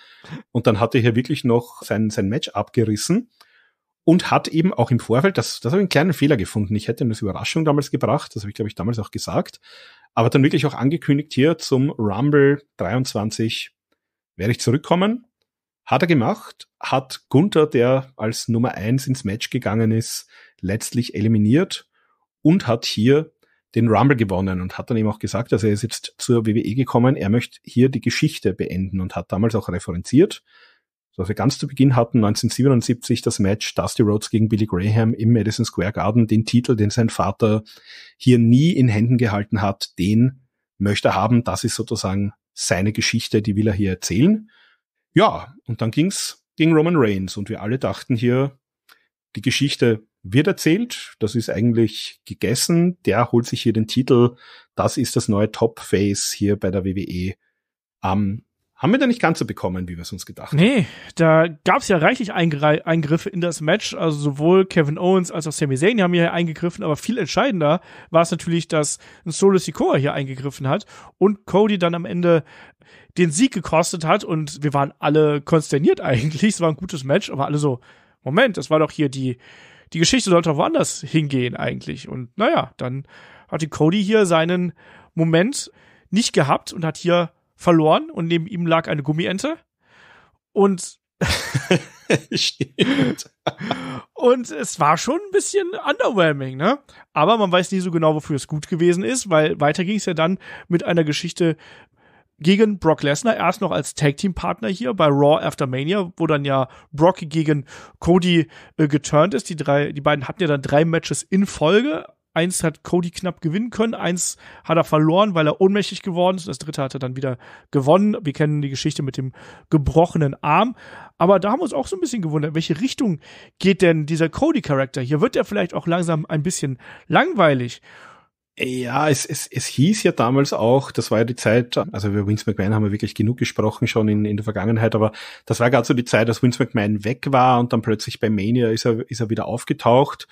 Und dann hat er hier wirklich noch sein, sein Match abgerissen und hat eben auch im Vorfeld, das, das habe ich einen kleinen Fehler gefunden. Ich hätte ihm das Überraschung damals gebracht, das habe ich, glaube ich, damals auch gesagt aber dann wirklich auch angekündigt hier zum Rumble 23 werde ich zurückkommen. Hat er gemacht, hat Gunther, der als Nummer eins ins Match gegangen ist, letztlich eliminiert und hat hier den Rumble gewonnen und hat dann eben auch gesagt, dass also er ist jetzt zur WWE gekommen, er möchte hier die Geschichte beenden und hat damals auch referenziert, was wir ganz zu Beginn hatten, 1977, das Match Dusty Rhodes gegen Billy Graham im Madison Square Garden, den Titel, den sein Vater hier nie in Händen gehalten hat, den möchte er haben. Das ist sozusagen seine Geschichte, die will er hier erzählen. Ja, und dann ging's gegen Roman Reigns und wir alle dachten hier, die Geschichte wird erzählt, das ist eigentlich gegessen, der holt sich hier den Titel, das ist das neue Top-Face hier bei der WWE am haben wir da nicht ganz so bekommen, wie wir es uns gedacht haben. Nee, da gab es ja reichlich Eingre Eingriffe in das Match. Also sowohl Kevin Owens als auch Sami Zayn haben hier eingegriffen, aber viel entscheidender war es natürlich, dass ein Solo Sikoa hier eingegriffen hat und Cody dann am Ende den Sieg gekostet hat und wir waren alle konsterniert eigentlich. Es war ein gutes Match, aber alle so, Moment, das war doch hier die, die Geschichte sollte doch woanders hingehen eigentlich. Und naja, dann hatte Cody hier seinen Moment nicht gehabt und hat hier verloren und neben ihm lag eine Gummiente. Und und es war schon ein bisschen underwhelming, ne? Aber man weiß nie so genau, wofür es gut gewesen ist, weil weiter ging es ja dann mit einer Geschichte gegen Brock Lesnar, erst noch als Tag-Team-Partner hier bei Raw After Mania, wo dann ja Brock gegen Cody äh, geturnt ist. Die, drei, die beiden hatten ja dann drei Matches in Folge Eins hat Cody knapp gewinnen können, eins hat er verloren, weil er ohnmächtig geworden ist. Das dritte hat er dann wieder gewonnen. Wir kennen die Geschichte mit dem gebrochenen Arm. Aber da haben wir uns auch so ein bisschen gewundert, welche Richtung geht denn dieser Cody-Charakter? Hier wird er vielleicht auch langsam ein bisschen langweilig. Ja, es, es, es hieß ja damals auch, das war ja die Zeit, also über Vince McMahon haben wir wirklich genug gesprochen schon in, in der Vergangenheit, aber das war gerade so die Zeit, dass Vince McMahon weg war und dann plötzlich bei Mania ist er, ist er wieder aufgetaucht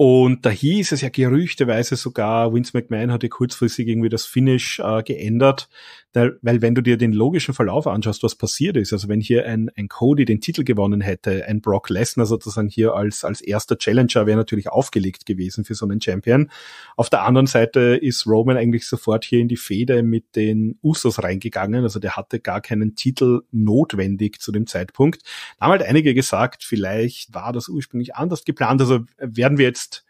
und da hieß es ja gerüchteweise sogar, Vince McMahon hatte kurzfristig irgendwie das Finish äh, geändert, da, weil wenn du dir den logischen Verlauf anschaust, was passiert ist, also wenn hier ein, ein Cody den Titel gewonnen hätte, ein Brock Lesnar sozusagen hier als, als erster Challenger wäre natürlich aufgelegt gewesen für so einen Champion. Auf der anderen Seite ist Roman eigentlich sofort hier in die Fehde mit den Usos reingegangen, also der hatte gar keinen Titel notwendig zu dem Zeitpunkt. Da haben halt einige gesagt, vielleicht war das ursprünglich anders geplant, also werden wir jetzt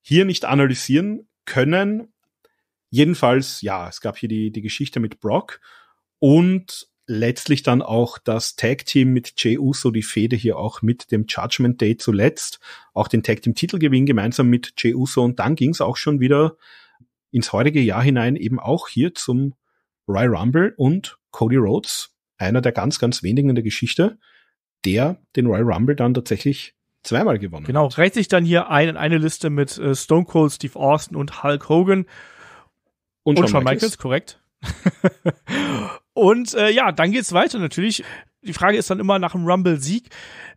hier nicht analysieren können, Jedenfalls, ja, es gab hier die, die Geschichte mit Brock und letztlich dann auch das Tag Team mit Jey Uso, die Fehde hier auch mit dem Judgment Day zuletzt, auch den Tag Team Titelgewinn gemeinsam mit Jey Uso und dann ging es auch schon wieder ins heutige Jahr hinein eben auch hier zum Roy Rumble und Cody Rhodes, einer der ganz, ganz wenigen in der Geschichte, der den Roy Rumble dann tatsächlich zweimal gewonnen genau, hat. Genau, reicht sich dann hier ein, in eine Liste mit äh, Stone Cold, Steve Austin und Hulk Hogan und, und Shawn Michaels, Michaels korrekt. und äh, ja, dann geht's weiter natürlich. Die Frage ist dann immer nach dem Rumble-Sieg,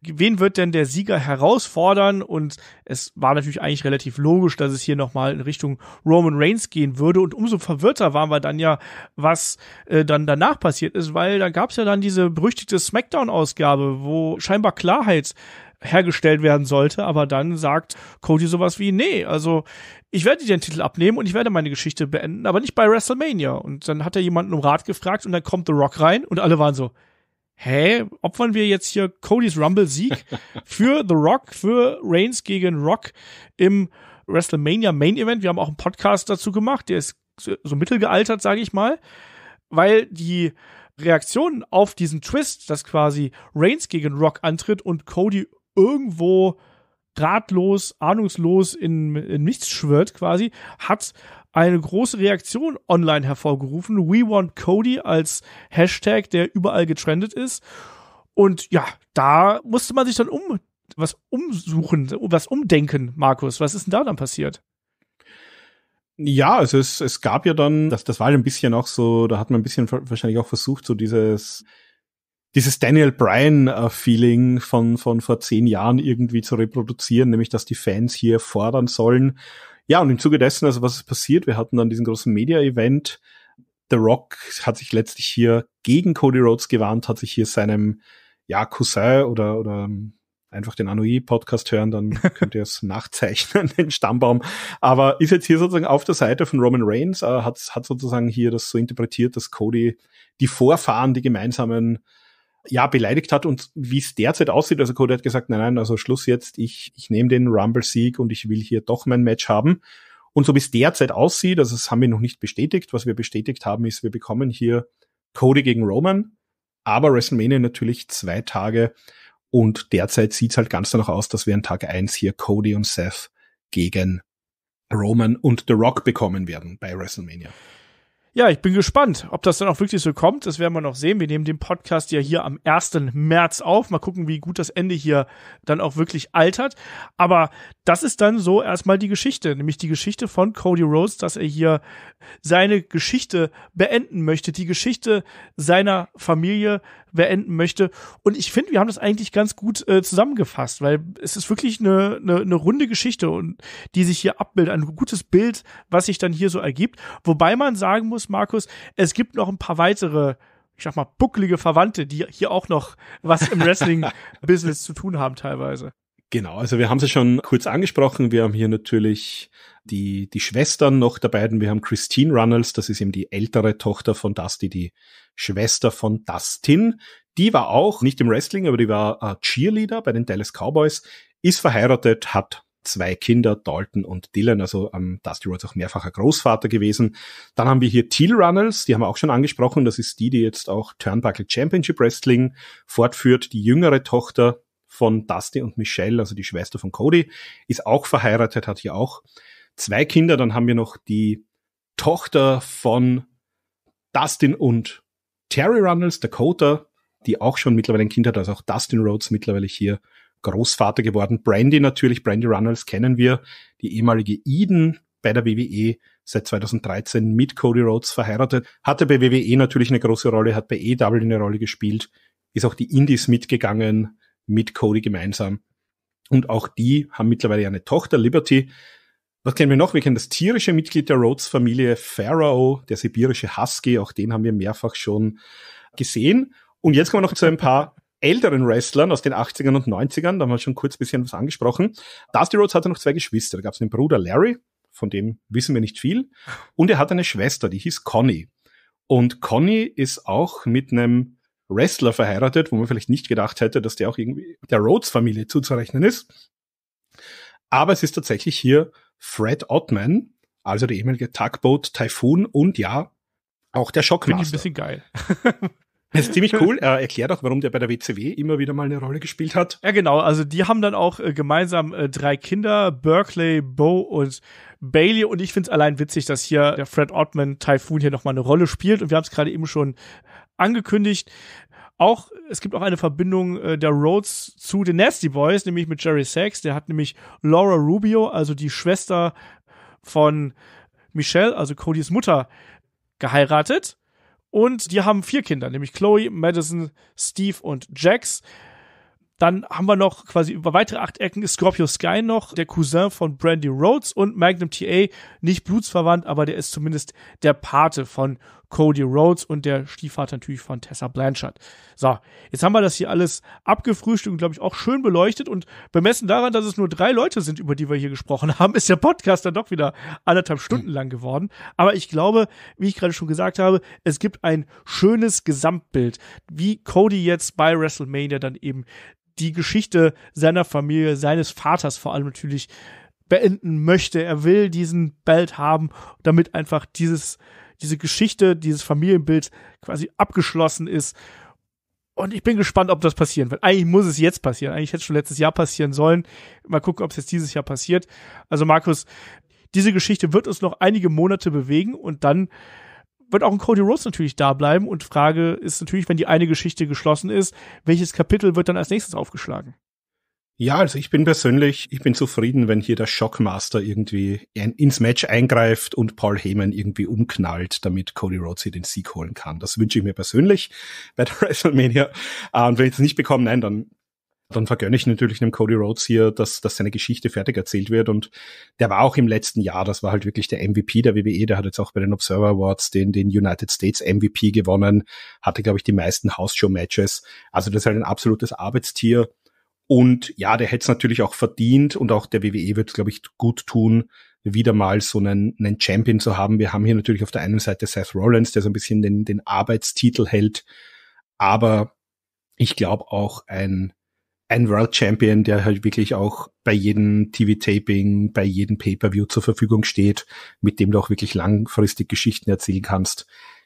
wen wird denn der Sieger herausfordern? Und es war natürlich eigentlich relativ logisch, dass es hier nochmal in Richtung Roman Reigns gehen würde. Und umso verwirrter waren wir dann ja, was äh, dann danach passiert ist, weil da gab's ja dann diese berüchtigte Smackdown-Ausgabe, wo scheinbar Klarheit hergestellt werden sollte, aber dann sagt Cody sowas wie, nee, also ich werde dir den Titel abnehmen und ich werde meine Geschichte beenden, aber nicht bei WrestleMania. Und dann hat er jemanden um Rat gefragt und dann kommt The Rock rein und alle waren so, hä, opfern wir jetzt hier Codys Rumble-Sieg für The Rock, für Reigns gegen Rock im WrestleMania Main Event. Wir haben auch einen Podcast dazu gemacht, der ist so mittelgealtert, sage ich mal, weil die Reaktion auf diesen Twist, dass quasi Reigns gegen Rock antritt und Cody irgendwo ratlos, ahnungslos in, in nichts schwirrt quasi, hat eine große Reaktion online hervorgerufen. We want Cody als Hashtag, der überall getrendet ist. Und ja, da musste man sich dann um was umsuchen, was umdenken, Markus. Was ist denn da dann passiert? Ja, es ist, es gab ja dann, das, das war ein bisschen auch so, da hat man ein bisschen wahrscheinlich auch versucht, so dieses, dieses Daniel Bryan-Feeling äh, von, von vor zehn Jahren irgendwie zu reproduzieren, nämlich dass die Fans hier fordern sollen. Ja, und im Zuge dessen, also was ist passiert? Wir hatten dann diesen großen Media-Event. The Rock hat sich letztlich hier gegen Cody Rhodes gewarnt, hat sich hier seinem ja, Cousin oder, oder ähm, einfach den Anui-Podcast hören, dann könnt ihr es nachzeichnen, den Stammbaum. Aber ist jetzt hier sozusagen auf der Seite von Roman Reigns, äh, hat, hat sozusagen hier das so interpretiert, dass Cody die Vorfahren, die gemeinsamen ja beleidigt hat und wie es derzeit aussieht, also Cody hat gesagt, nein, nein, also Schluss jetzt, ich, ich nehme den Rumble-Sieg und ich will hier doch mein Match haben. Und so wie es derzeit aussieht, also das haben wir noch nicht bestätigt, was wir bestätigt haben, ist, wir bekommen hier Cody gegen Roman, aber WrestleMania natürlich zwei Tage und derzeit sieht es halt ganz danach aus, dass wir an Tag eins hier Cody und Seth gegen Roman und The Rock bekommen werden bei WrestleMania. Ja, ich bin gespannt, ob das dann auch wirklich so kommt. Das werden wir noch sehen. Wir nehmen den Podcast ja hier am 1. März auf. Mal gucken, wie gut das Ende hier dann auch wirklich altert. Aber das ist dann so erstmal die Geschichte, nämlich die Geschichte von Cody Rhodes, dass er hier seine Geschichte beenden möchte, die Geschichte seiner Familie, wer enden möchte. Und ich finde, wir haben das eigentlich ganz gut äh, zusammengefasst, weil es ist wirklich eine, eine, eine runde Geschichte und die sich hier abbildet, ein gutes Bild, was sich dann hier so ergibt. Wobei man sagen muss, Markus, es gibt noch ein paar weitere ich sag mal, bucklige Verwandte, die hier auch noch was im Wrestling-Business zu tun haben teilweise. Genau, also wir haben sie schon kurz angesprochen. Wir haben hier natürlich die, die Schwestern noch der beiden. Wir haben Christine Runnels, das ist eben die ältere Tochter von Dusty, die Schwester von Dustin. Die war auch nicht im Wrestling, aber die war äh, Cheerleader bei den Dallas Cowboys, ist verheiratet, hat zwei Kinder, Dalton und Dylan, also ähm, Dusty Rhodes auch mehrfacher Großvater gewesen. Dann haben wir hier Teal Runnels, die haben wir auch schon angesprochen, das ist die, die jetzt auch Turnbuckle Championship Wrestling fortführt, die jüngere Tochter von Dusty und Michelle, also die Schwester von Cody, ist auch verheiratet, hat hier auch zwei Kinder. Dann haben wir noch die Tochter von Dustin und Terry Runnels, Dakota, die auch schon mittlerweile ein Kind hat, also auch Dustin Rhodes mittlerweile hier Großvater geworden. Brandy natürlich, Brandy Runnels kennen wir, die ehemalige Eden bei der WWE seit 2013 mit Cody Rhodes verheiratet, hatte bei WWE natürlich eine große Rolle, hat bei EW eine Rolle gespielt, ist auch die Indies mitgegangen mit Cody gemeinsam. Und auch die haben mittlerweile eine Tochter, Liberty, was kennen wir noch? Wir kennen das tierische Mitglied der Rhodes-Familie, Pharaoh, der sibirische Husky, auch den haben wir mehrfach schon gesehen. Und jetzt kommen wir noch zu ein paar älteren Wrestlern aus den 80ern und 90ern, da haben wir schon kurz ein bisschen was angesprochen. Dusty Rhodes hatte noch zwei Geschwister. Da gab es einen Bruder Larry, von dem wissen wir nicht viel. Und er hat eine Schwester, die hieß Connie. Und Connie ist auch mit einem Wrestler verheiratet, wo man vielleicht nicht gedacht hätte, dass der auch irgendwie der Rhodes-Familie zuzurechnen ist. Aber es ist tatsächlich hier Fred Ottman, also der ehemalige Tugboat Typhoon und ja, auch der Shockmaster. Finde ich ein bisschen geil. Das ist ziemlich cool. Er erklärt auch, warum der bei der WCW immer wieder mal eine Rolle gespielt hat. Ja, genau. Also die haben dann auch äh, gemeinsam äh, drei Kinder, Berkeley, Bo und Bailey. Und ich finde es allein witzig, dass hier der Fred Ottman Typhoon hier nochmal eine Rolle spielt. Und wir haben es gerade eben schon angekündigt auch, es gibt auch eine Verbindung äh, der Rhodes zu den Nasty Boys, nämlich mit Jerry Sachs. Der hat nämlich Laura Rubio, also die Schwester von Michelle, also Codys Mutter, geheiratet. Und die haben vier Kinder, nämlich Chloe, Madison, Steve und Jax. Dann haben wir noch quasi über weitere acht Ecken Scorpio Sky noch, der Cousin von Brandy Rhodes und Magnum TA, nicht blutsverwandt, aber der ist zumindest der Pate von Cody Rhodes und der Stiefvater natürlich von Tessa Blanchard. So, jetzt haben wir das hier alles abgefrühstückt und, glaube ich, auch schön beleuchtet und bemessen daran, dass es nur drei Leute sind, über die wir hier gesprochen haben, ist der Podcast dann doch wieder anderthalb Stunden lang geworden. Aber ich glaube, wie ich gerade schon gesagt habe, es gibt ein schönes Gesamtbild, wie Cody jetzt bei WrestleMania dann eben die Geschichte seiner Familie, seines Vaters vor allem natürlich beenden möchte. Er will diesen Belt haben, damit einfach dieses diese Geschichte, dieses Familienbild quasi abgeschlossen ist. Und ich bin gespannt, ob das passieren wird. Eigentlich muss es jetzt passieren. Eigentlich hätte es schon letztes Jahr passieren sollen. Mal gucken, ob es jetzt dieses Jahr passiert. Also Markus, diese Geschichte wird uns noch einige Monate bewegen und dann wird auch ein Cody Rhodes natürlich da bleiben. Und Frage ist natürlich, wenn die eine Geschichte geschlossen ist, welches Kapitel wird dann als nächstes aufgeschlagen? Ja, also ich bin persönlich, ich bin zufrieden, wenn hier der Shockmaster irgendwie ins Match eingreift und Paul Heyman irgendwie umknallt, damit Cody Rhodes hier den Sieg holen kann. Das wünsche ich mir persönlich bei der WrestleMania. Ah, und wenn ich es nicht bekomme, nein, dann dann vergönne ich natürlich dem Cody Rhodes hier, dass, dass seine Geschichte fertig erzählt wird. Und der war auch im letzten Jahr, das war halt wirklich der MVP der WWE, der hat jetzt auch bei den Observer Awards den, den United States MVP gewonnen, hatte, glaube ich, die meisten House Show Matches. Also das ist halt ein absolutes Arbeitstier. Und ja, der hätte es natürlich auch verdient und auch der WWE wird, glaube ich, gut tun, wieder mal so einen, einen Champion zu haben. Wir haben hier natürlich auf der einen Seite Seth Rollins, der so ein bisschen den, den Arbeitstitel hält, aber ich glaube auch ein, ein World Champion, der halt wirklich auch bei jedem TV-Taping, bei jedem Pay-per-View zur Verfügung steht, mit dem du auch wirklich langfristig Geschichten erzählen kannst.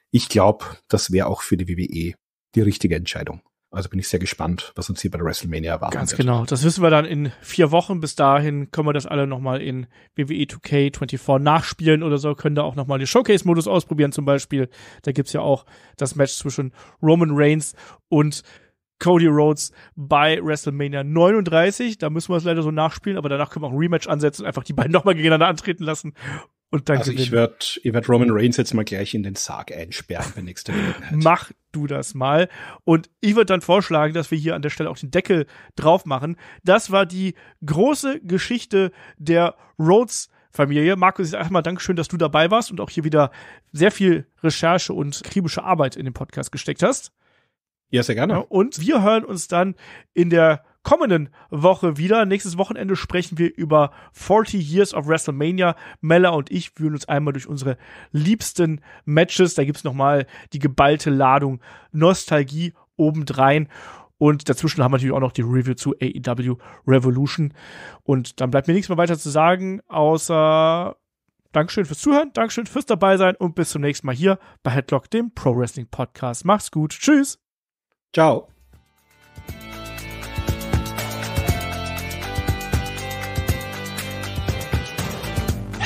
Ich glaube, das wäre auch für die WWE die richtige Entscheidung. Also bin ich sehr gespannt, was uns hier bei der WrestleMania erwartet. Ganz wird. genau. Das wissen wir dann in vier Wochen. Bis dahin können wir das alle nochmal in WWE e 2K24 nachspielen oder so. Können da auch nochmal den Showcase-Modus ausprobieren zum Beispiel. Da gibt's ja auch das Match zwischen Roman Reigns und Cody Rhodes bei WrestleMania 39. Da müssen wir es leider so nachspielen, aber danach können wir auch ein Rematch ansetzen und einfach die beiden nochmal gegeneinander antreten lassen. Und dann also gewinnen. ich werde ich werd Roman Reigns jetzt mal gleich in den Sarg einsperren bei nächster Gelegenheit. Mach du das mal. Und ich würde dann vorschlagen, dass wir hier an der Stelle auch den Deckel drauf machen. Das war die große Geschichte der Rhodes Familie. Markus, ich erstmal Dankeschön, dass du dabei warst und auch hier wieder sehr viel Recherche und kribische Arbeit in den Podcast gesteckt hast. Ja, sehr gerne. Und wir hören uns dann in der kommenden Woche wieder. Nächstes Wochenende sprechen wir über 40 Years of WrestleMania. Mella und ich führen uns einmal durch unsere liebsten Matches. Da gibt's nochmal die geballte Ladung Nostalgie obendrein. Und dazwischen haben wir natürlich auch noch die Review zu AEW Revolution. Und dann bleibt mir nichts mehr weiter zu sagen, außer Dankeschön fürs Zuhören, Dankeschön fürs Dabeisein und bis zum nächsten Mal hier bei Headlock, dem Pro Wrestling Podcast. Macht's gut. Tschüss. Ciao.